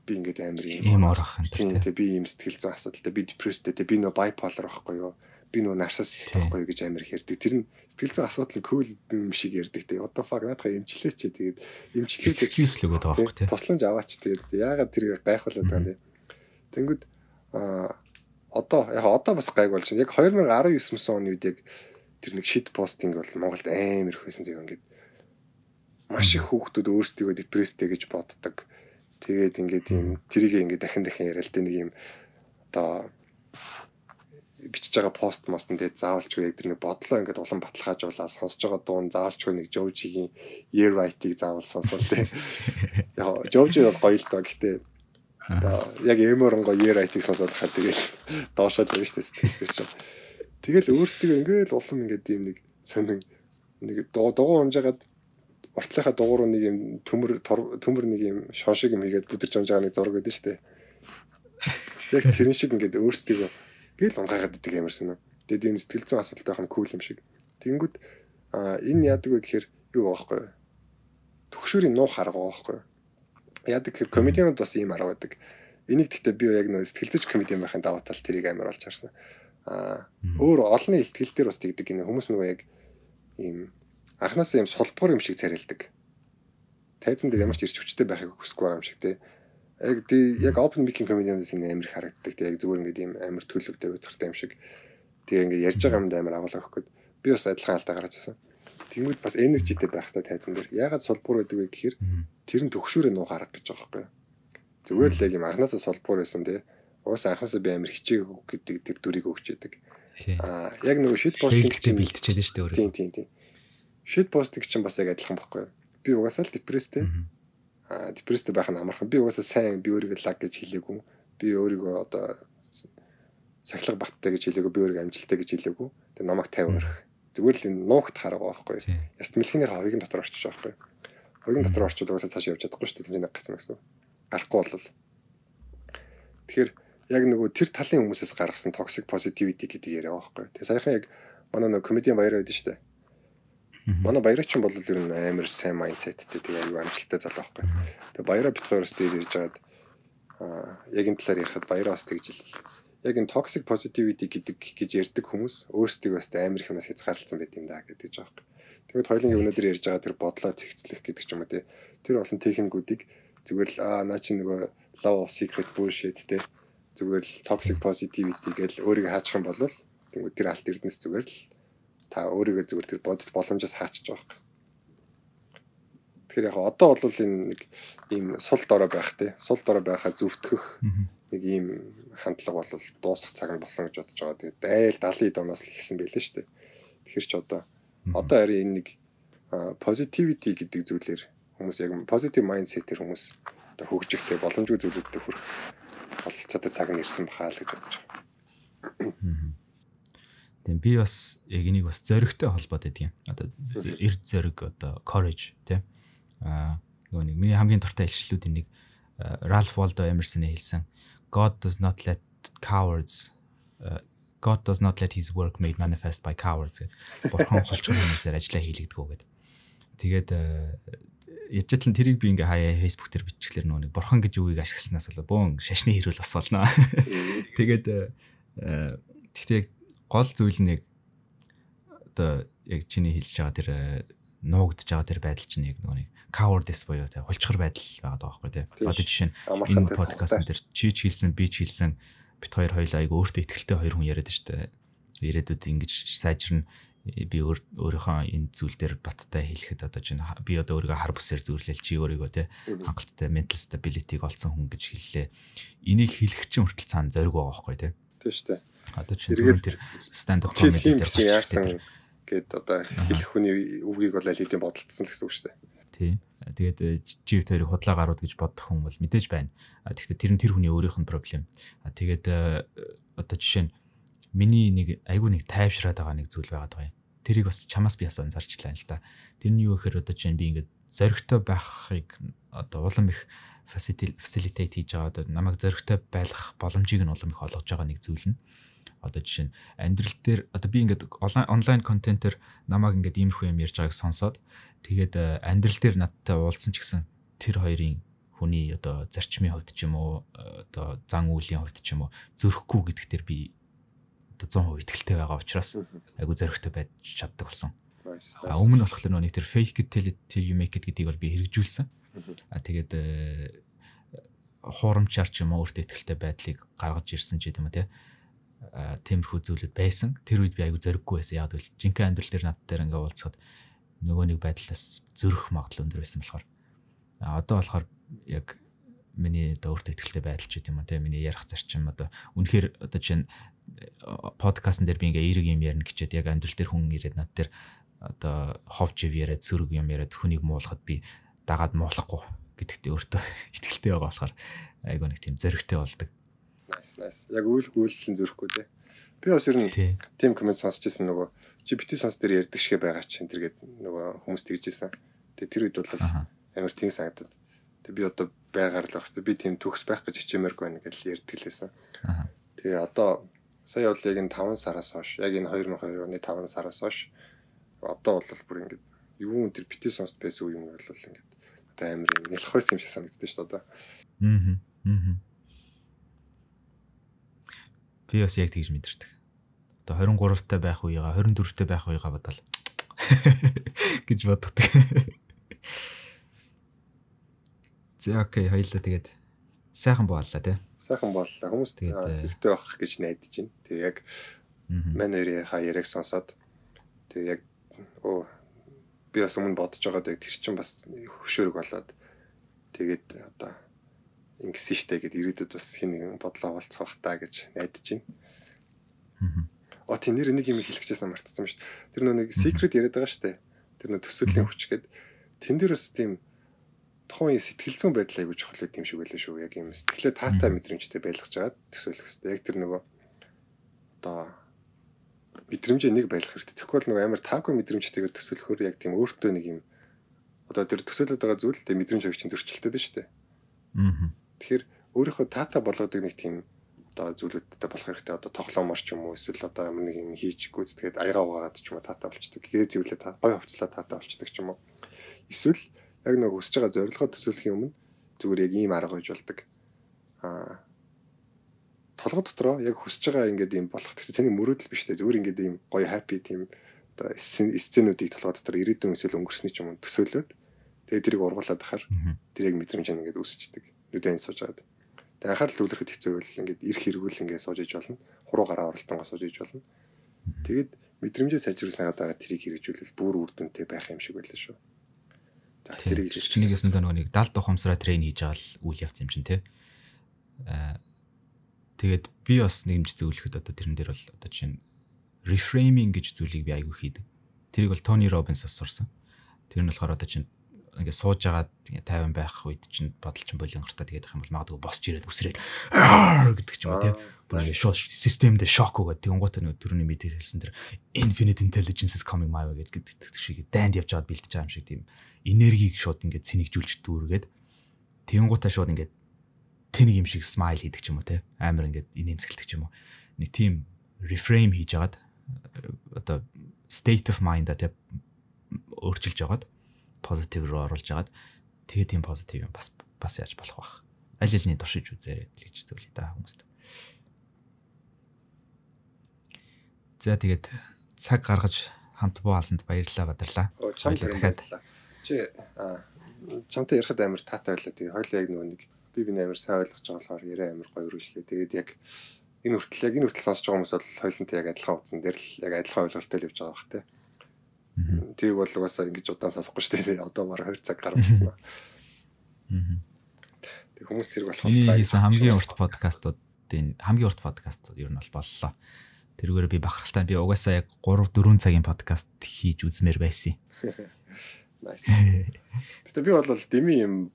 Би ингээд амир юм. Ийм орох юм. Тийм тийм би ийм сэтгэлцэн асуудалтай би депресстэй тийм би нөгөө байполар байхгүй юу. Аа би нөө нарсис байхгүй гэж амир хэрдэг. Тэр нь сэтгэл зүйн асуудал кул юм шиг ярддаг те. Одоо fuck наадха эмчлээ чи тэгээд эмчлүүлэх excuse л өгöd байгаа байхгүй те. Тусламж аваач тэгээд яагаад тэрийг гайхуулаад байгаа юм. Тэнгүүд а одоо яг одоо бас гайгуулж байна. Яг 2019 оны үед яг тэр нэг шид постинг бол Монголд амар их байсан зэрэг ингээд маш их хүүхдүүд өөрсдөө депресстэй гэж боддог. Тэгээд ингээд юм тэрийг ингээд дахин дахин яриад нэг юм одоо бичиж байгаа пост мост нь тэгээд заавалч үе яг тэр нэг бодлоо ингээд улам баталгаажуулаад сонсож байгаа дуун заавалч үе нэг Joji-гийн Year Right-ийг заавал сонсвол тийм. <laughs> Яг Joji бол гоё л доо гэхдээ яг эмөрөнгөө Year Right-ийг сонсоод хаа тэгээд доошоо л явж тест зүч. Тэгэл өөрсдөө ингээд улам ингээд ийм нэг сонин нэг дугуун унжаагаад уртлынхаа дугуур нэг юм төмөр төмөр нэг юм шошиг юм хийгээд бүдэрч унж байгаа нэг зураг гэдэг нь шүү дээ. <laughs> Яг тэр шиг ингээд өөрсдөө Гэл унгаагаад идэг юмарсан нь. Тэгээд энэ сэтгэл зүйн асуудалтай хань кул юм шиг. Тэнгүүд а энэ яадаг вэ гэхээр юу байхгүй төгшүүрийн нуух арга байхгүй яадаг гэхээр комедианууд бас ийм арга байдаг энийг гэхдээ би яг нөө сэтгэлзүйч комедиан байхын давуу тал тэрийг амар олж харсан а өөр олонний ихтгэл дээр бас тэгдэг энэ хүмүүс нөгөө яг ийм анханасаа ийм сулбгар юм шиг царилдаг тайзан дээр ямар ч ирч хүчтэй байхыг хүсэхгүй байгаа юм шиг те яг тий яг open mic comedy-аас энэ амар харагддаг. Тэг яг зүгээр ингээд ийм амар төлөвтэй бодохтой юм шиг. Тэг ингээд ярьж байгаа юмд амар агуулга өгөх гээд би бас адилхан алдаа гаргаж ирсэн. Тэнгүүд бас энержитэй байхтай тайзан дээр ягаад сулбуур байдаг вэ гэхээр тэр нь төгшүүрээ нуу гарах гэж байгаа байхгүй. Зүгээр л яг юм анханасаа сулбуур байсан тий. Уус анханасаа би амар хичээгээгүй гэдэг тэр дүрийг өгч яадаг. Аа яг нөгөө шид постинг чинь бэлтчихэж байна шүү дээ өөрөө. Тийм тийм тийм. Шид постинг чинь бас яг адилхан байхгүй. Би угаасаа л депресстэй депресстэй байх нь амархан. Би угаасаа сайн би өөрийгөө лаг гэж хэлээгүй. Би өөрийгөө одоо сахилга баттай гэж хэлээгүй. Би өөрийгөө амжилттай гэж хэлээгүй. Тэгээ намайг 50 өрөх. Зүгээр л энэ нуугт харга байхгүй. Яст мэлхийнээр хоргийн дотор орчих байхгүй. Хоргийн дотор орчод угаасаа цааш явж чадахгүй шүү дээ. Тэнд нэг гацна гэсэн. Гарахгүй бол Тэгэхээр яг нөгөө тэр талын хүмүүсээс гаргасан токсик позитивити гэдэг яриа байхгүй. Тэгээ саяхан яг манай нөгөө комедиан баяр байдаг шүү дээ. Манай баяраачин бол ер нь амар сайн майндсеттэй тэгээ аюу амжилттай залуу байхгүй. Тэгээ баяраа битгээрс дээр ирж байгаад аа яг энэ талаар ярихад баяраа бас тэгж л яг энэ toxic positivity гэдэг гэж ярьдаг хүмүүс өөрсдөө бас амар их юмас хязгаарлалцсан байт юм да гэдэг ч аахгүй. Тэгвэл хоёлын юм өнөөдөр ярьж байгаа тэр бодлоо цэгцлэх гэдэг ч юм уу тий. Тэр олон техникүүдийг зүгээр л аа наа чи нөгөө love of secret bullshit тий зүгээр л toxic positivity гэж өөрийгөө хаачих юм бол тэгвэл тэр алт эрдэнэс зүгээр л та өөрийгөө зүгээр тэр бодит боломжоос хаачих жоох. Тэгэхээр яг одоо бол энэ нэг ийм сул дорой байх тий. Сул дорой байхаа зүвтгэх нэг ийм хандлага бол дуусах цаг нь болсон гэж бодож байгаа. Тэгээд айл 70-д оноос л эхэлсэн байлээ шүү дээ. Тэгэхэр ч одоо одоо ари энэ нэг positivity гэдэг зүйлээр хүмүүс яг positive mindset-ээр хүмүүс одоо хөгжихтэй боломжгүй зүйлүүдэд хүрэх бололцоотой цаг нь ирсэн бахаа л гэж бодож байна. Тийм би бас яг энийг бас зоригтой холбоод байдаг юм. Одоо эрд зориг одоо courage тийм. Аа нөгөө нэг миний хамгийн дуртай илчлэлүүдийн нэг Ralph Waldo Emerson-ы хэлсэн God does not let cowards uh, God does not let his work made manifest by cowards гэдэг. Бурхан холчгүй хүмүүсээр ажиллаа хийлэгдгүү гэдэг. Тэгээд яжтал нь тэрийг би ингээ хаяа Facebook дээр бичгээр нөгөө нэг бурхан гэж үгийг ашигласнаас болоо бөөн шашны хэрүүл бас болно. <laughs> Тэгээд тэгтээ яг гол зүйл нь яг одоо яг чиний хэлж байгаа тэр э, нуугдж байгаа тэр байдал чинь яг нөгөө нэг cowardice буюу тэ хулцгар байдал байгаа даа байхгүй тий. Одоо жишээ нь энэ подкастн дээр чи ч хэлсэн би ч хэлсэн бит хоёр хоёлаа айгу өөртөө ихтэлтэй хоёр хүн яриад штэ. Яриадуд ингэж сайжирна би өөрийнхөө энэ зүйл дээр баттай хэлэхэд одоо чинь би одоо өөрийгөө хар бүсээр зөөрлөл чи өөрийгөө те хангалттай mental stability-г олсон хүн гэж хэллээ. Энийг хэлэх чинь хүртэл цаана зориг байгаа байхгүй те. Тийм шүү дээ. Одоо чинь тэр stand up comedy дээр яасан гэд одоо хэлэх хүний үгийг бол аль хэдийн бодолцсон л гэсэн үг шүү дээ. Тий. Тэгээд жив э, тойрыг худлаа гарууд гэж бодох хүн бол мэдээж байна. Тэгэхдээ тэр нь тэр хүний өөрийнх нь проблем. Тэгээд э, одоо жишээ нь миний нэг айгүй нэг тайвшраад байгаа нэг зүйл байгаад байгаа юм. Тэрийг бас чамаас би бас анзаарч лаа л да. Тэр нь юу гэхээр одоо жишээ нь би ингээд зоригтой байхыг одоо улам их facilitate хийж байгаа одоо намайг зоригтой байлгах боломжийг нь улам их олгож байгаа нэг зүйл нь одоо жишээ нь амьдрал дээр одоо би ингээд онлайн контентер намайг ингээд иймэрхүү юм ярьж байгааг сонсоод тэгээд э, амьдрал дээр надтай уулзсан ч гэсэн тэр хоёрын хүний одоо зарчмын хувьд ч юм уу э, одоо зан үйлийн хувьд ч юм уу зөрөхгүй гэдэгт би одоо 100% ихтэй байгаа учраас айгу зөрөгтэй байж чаддаг болсон. А өмнө болохоор нөгөө тэр fake it till you make it гэдгийг бол би хэрэгжүүлсэн. А тэгээд э, хуурамчаар ч юм уу өөртөө ихтэй байдлыг гаргаж ирсэн ч гэдэг юм уу те темирхүү зүйлүүд байсан. Тэр үед би айгүй зориггүй байсан. Яг л жинхэнэ амьдрал дээр над дээр ингээ уулзахад нөгөө нэг байдлаас зөрөх магадлал өндөр байсан болохоор а одоо болохоор яг миний одоо өөртөө ихтэй байдал ч гэдэм юм тийм миний ярих зарчим одоо үнэхээр одоо жишээ нь э, подкастн дээр би ингээ эерэг юм ярина гэчээд яг амьдрал дээр хүн ирээд над дээр одоо ховж ив яриад сөрөг юм яриад хүнийг муулахад би дагаад муулахгүй гэдэгт өөртөө <laughs> ихтэй байгаа болохоор айгүй нэг тийм зөрөгтэй болдог Nice, nice. Яг үйл үйлчлэн зөрөхгүй те. Би бас ер нь тийм комент сонсч ирсэн нөгөө GPT сонс дээр ярьдаг шиг байгаа ч энэ төр гээд нөгөө хүмүүс тэгжсэн. Тэгээ тэр үед бол амар тийм санагдаад. Тэг би одоо байгаар л багчаа би тийм төгс байх гэж хичээмээргүй байна гэж ярьдаг лээсэн. Тэгээ одоо сая бол яг энэ 5 сараас хойш яг энэ 2002 оны 5 сараас хойш одоо бол бүр ингээд юу энэ төр бити сонст байсан юм бол ингээд одоо амар нэлэх байсан юм шиг санагддаг шүү дээ одоо. Аа. Аа Би бас яг тэгж мэдэрдэг. Одоо 23-т байх үеигаа 24-т байх үеигаа бодоол <laughs> гэж боддог. За окей, хоёлаа тэгээд сайхан бооллаа тий. Сайхан бооллаа. Хүмүүс тэгээд э, хэрэгтэй байх гэж найдаж байна. Тэг яг манай хаярыг сонсоод тэг яг оо би бас өмнө бодож байгаа тэг тэр чинь бас хөшөөрөг болоод тэгээд одоо ингэсэн штэ гэд ирээдүйд бас хин нэгэн бодлоо болцох бах та гэж найдаж байна. Оо тийм нэр нэг юм хэлчихсэн мартсан штэ. Тэр нөө нэг секрет яриад байгаа штэ. Тэр нөө төсөөллийн хүч гэд тэн дээр бас тийм тухайн сэтгэл зүйн байдал аягүй чухал үе юм шиг байлаа шүү. Яг юм сэтгэлээ таатай мэдрэмжтэй байлгаж чаад төсөөлөх хэрэгтэй. Яг тэр нөгөө одоо мэдрэмжээ нэг байлгах хэрэгтэй. Тэгэхгүй бол нөгөө амар таагүй мэдрэмжтэйгээр төсөөлөхөөр яг тийм өөртөө нэг юм одоо тэр төсөөлөд байгаа зүйл тэ мэдрэмж авчийн зөрчилдөд нь шүү дээ. Аа Тэгэхээр өөрийнхөө таата болгодог нэг тийм одоо зүйлүүдтэй болох хэрэгтэй одоо тоглоомор ч юм уу эсвэл одоо ямар нэг юм хийж гүйцэтгээд аяга угаагаад ч юм уу таата болчдөг. Гэрээ зэвлээ та гой хөвцлөө таата болчдөг ч юм уу. Эсвэл яг нэг өсөж байгаа зорилгоо төсөөлөхийн өмнө зүгээр яг ийм арга гэж болдог. Аа толго дотроо яг хүсэж байгаа ингээд юм болох. Тэгэхээр таны мөрөөдөл биш те зүгээр ингээд ийм гоё хаппи тийм оо сценүүдийг толгой дотор ирээдүйн эсвэл өнгөрсний ч юм төсөөлөөд тэгээ тэрийг ургуулад ахаар тэр яг мэдрэмж ингээд үүсчдэг нүдэн сууж байгаа. Тэгээ анхаарал төвлөрөхөд хэцүү байл ингээд эрх эргүүл ингээд сууж иж болно. Хуруу гараа оролтонгоо сууж иж болно. Тэгэд мэдрэмжээ сайжруулсан гадаа тэрийг хэрэгжүүлэл бүр үр дүнтэй байх юм шиг байлаа шүү. За тэрийг л чинийгээс нөгөө нэг 70 дохомсраа трейн хийж байгаа л үйл явц юм чинь те. Аа э, тэгээд би бас нэгэмж зөвлөхөд одоо тэрэн дээр бол одоо жишээ нь reframing гэж зүйлийг би айгүй хийдэг. Тэрийг бол Tony Robbins-аас сурсан. Тэр нь болохоор одоо чинь ингээ сууж агаад тайван байх үед чинь бодол чинь болонгортой тэгээд ах юм бол магадгүй босч ирээд үсрээд гэдэг ч юм уу тийм бүр ингээ шууд системд шок өгөөд тэгэнгүүт нэг төрөний мэд хэлсэн тэр infinite intelligence is coming my way гэдэг шиг дайнд явж аваад бэлдэж байгаа юм шиг тийм энергийг шууд ингээ цэнэгжүүлж дүүргээд тэгэнгүүтээ шууд ингээ тэнийг юм шиг smile хийдэг ч юм уу тийм амар ингээ инээмсэглэдэг ч юм уу нэг тийм reframe хийж агаад одоо state of mind да тийм өөрчилж агаад позитив руу оруулж агаад тэгээд тийм позитив юм бас бас яаж болох вэ? Аль алины туршиж үзээрэй гэж зөвлөе та хүмүүст. За тэгээд цаг гаргаж хамт буулсанд баярлалаа бадарлаа. Хоёлаа дахиад чи чамтай ярихад амар таатай байлаа. Тэгээ хоёлаа яг нөгөө нэг би би амар сайн ойлгож байгаа болохоор ярэ амар гоё өргөжлөө. Тэгээд яг энэ хүртэл яг энэ хүртэл сонсож байгаа хүмүүс бол хоёлантай яг адилхан утсан дээр л яг адилхан ойлголттой л явж байгаа бах тэ. Тийг бол угаасаа ингэж удаан сонсохгүй шүү дээ. Одоо бараг 2 цаг гарсан байна. Тэг хүмүүс тэр болох байна. Миний хийсэн хамгийн урт подкастуудын хамгийн урт подкаст ер нь бол боллоо. Тэргээр би бахархалтай би угаасаа яг 3 4 цагийн подкаст хийж үзмээр байсан. <laughs> Гэтэ би бол дими юм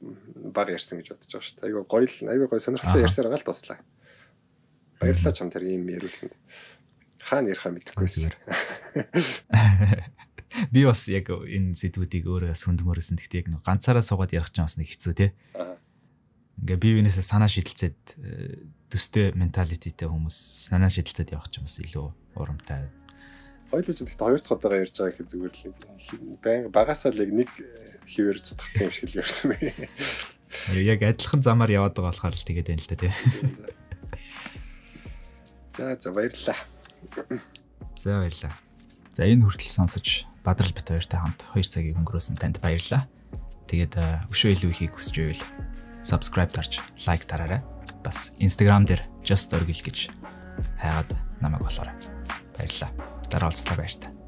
баг ярьсан гэж бодож байгаа шүү дээ. Айгаа гоё л айгаа гоё сонирхолтой ярьсаар байгаа л туслаа. Баярлалаа чам тэр юм яриулсанд. Хаана ярихаа мэдэхгүй байсан. <laughs> Би бас яг энэ сэдвүүдийг өөрөө бас хөндмөрсөн. Гэхдээ яг нэг ганцаараа суугаад ярих чинь бас нэг хэцүү те. Ингээ бивинээсээ санаа шидэлцээд э, төстэй менталититэй хүмүүс санаа шидэлцээд явах чинь бас илүү урамтай. Хоёул ч гэхдээ хоёр дахь удаагаа ярьж байгаа хэрэг зүгээр л байнга багасаа л яг нэг э, хിവэр зүтгэсэн юм шиг л ярьсан бай. Яг адилхан замаар яваад байгаа болохоор л тэгээд байна л та тийм. За за баярлалаа. За баярлалаа. За энэ хүртэл сонсож Бадрал бит хоёртай хамт 2 цагийг өнгөрөөсөн танд баярлалаа. Тэгээд э, өшөө илүү ихийг хүсэж байвал subscribe дарж лайк дараарай. Бас Instagram дээр just orgil гэж хайгаад намайг болоорой. Баярлалаа. Дараа уулзлаа баяр та.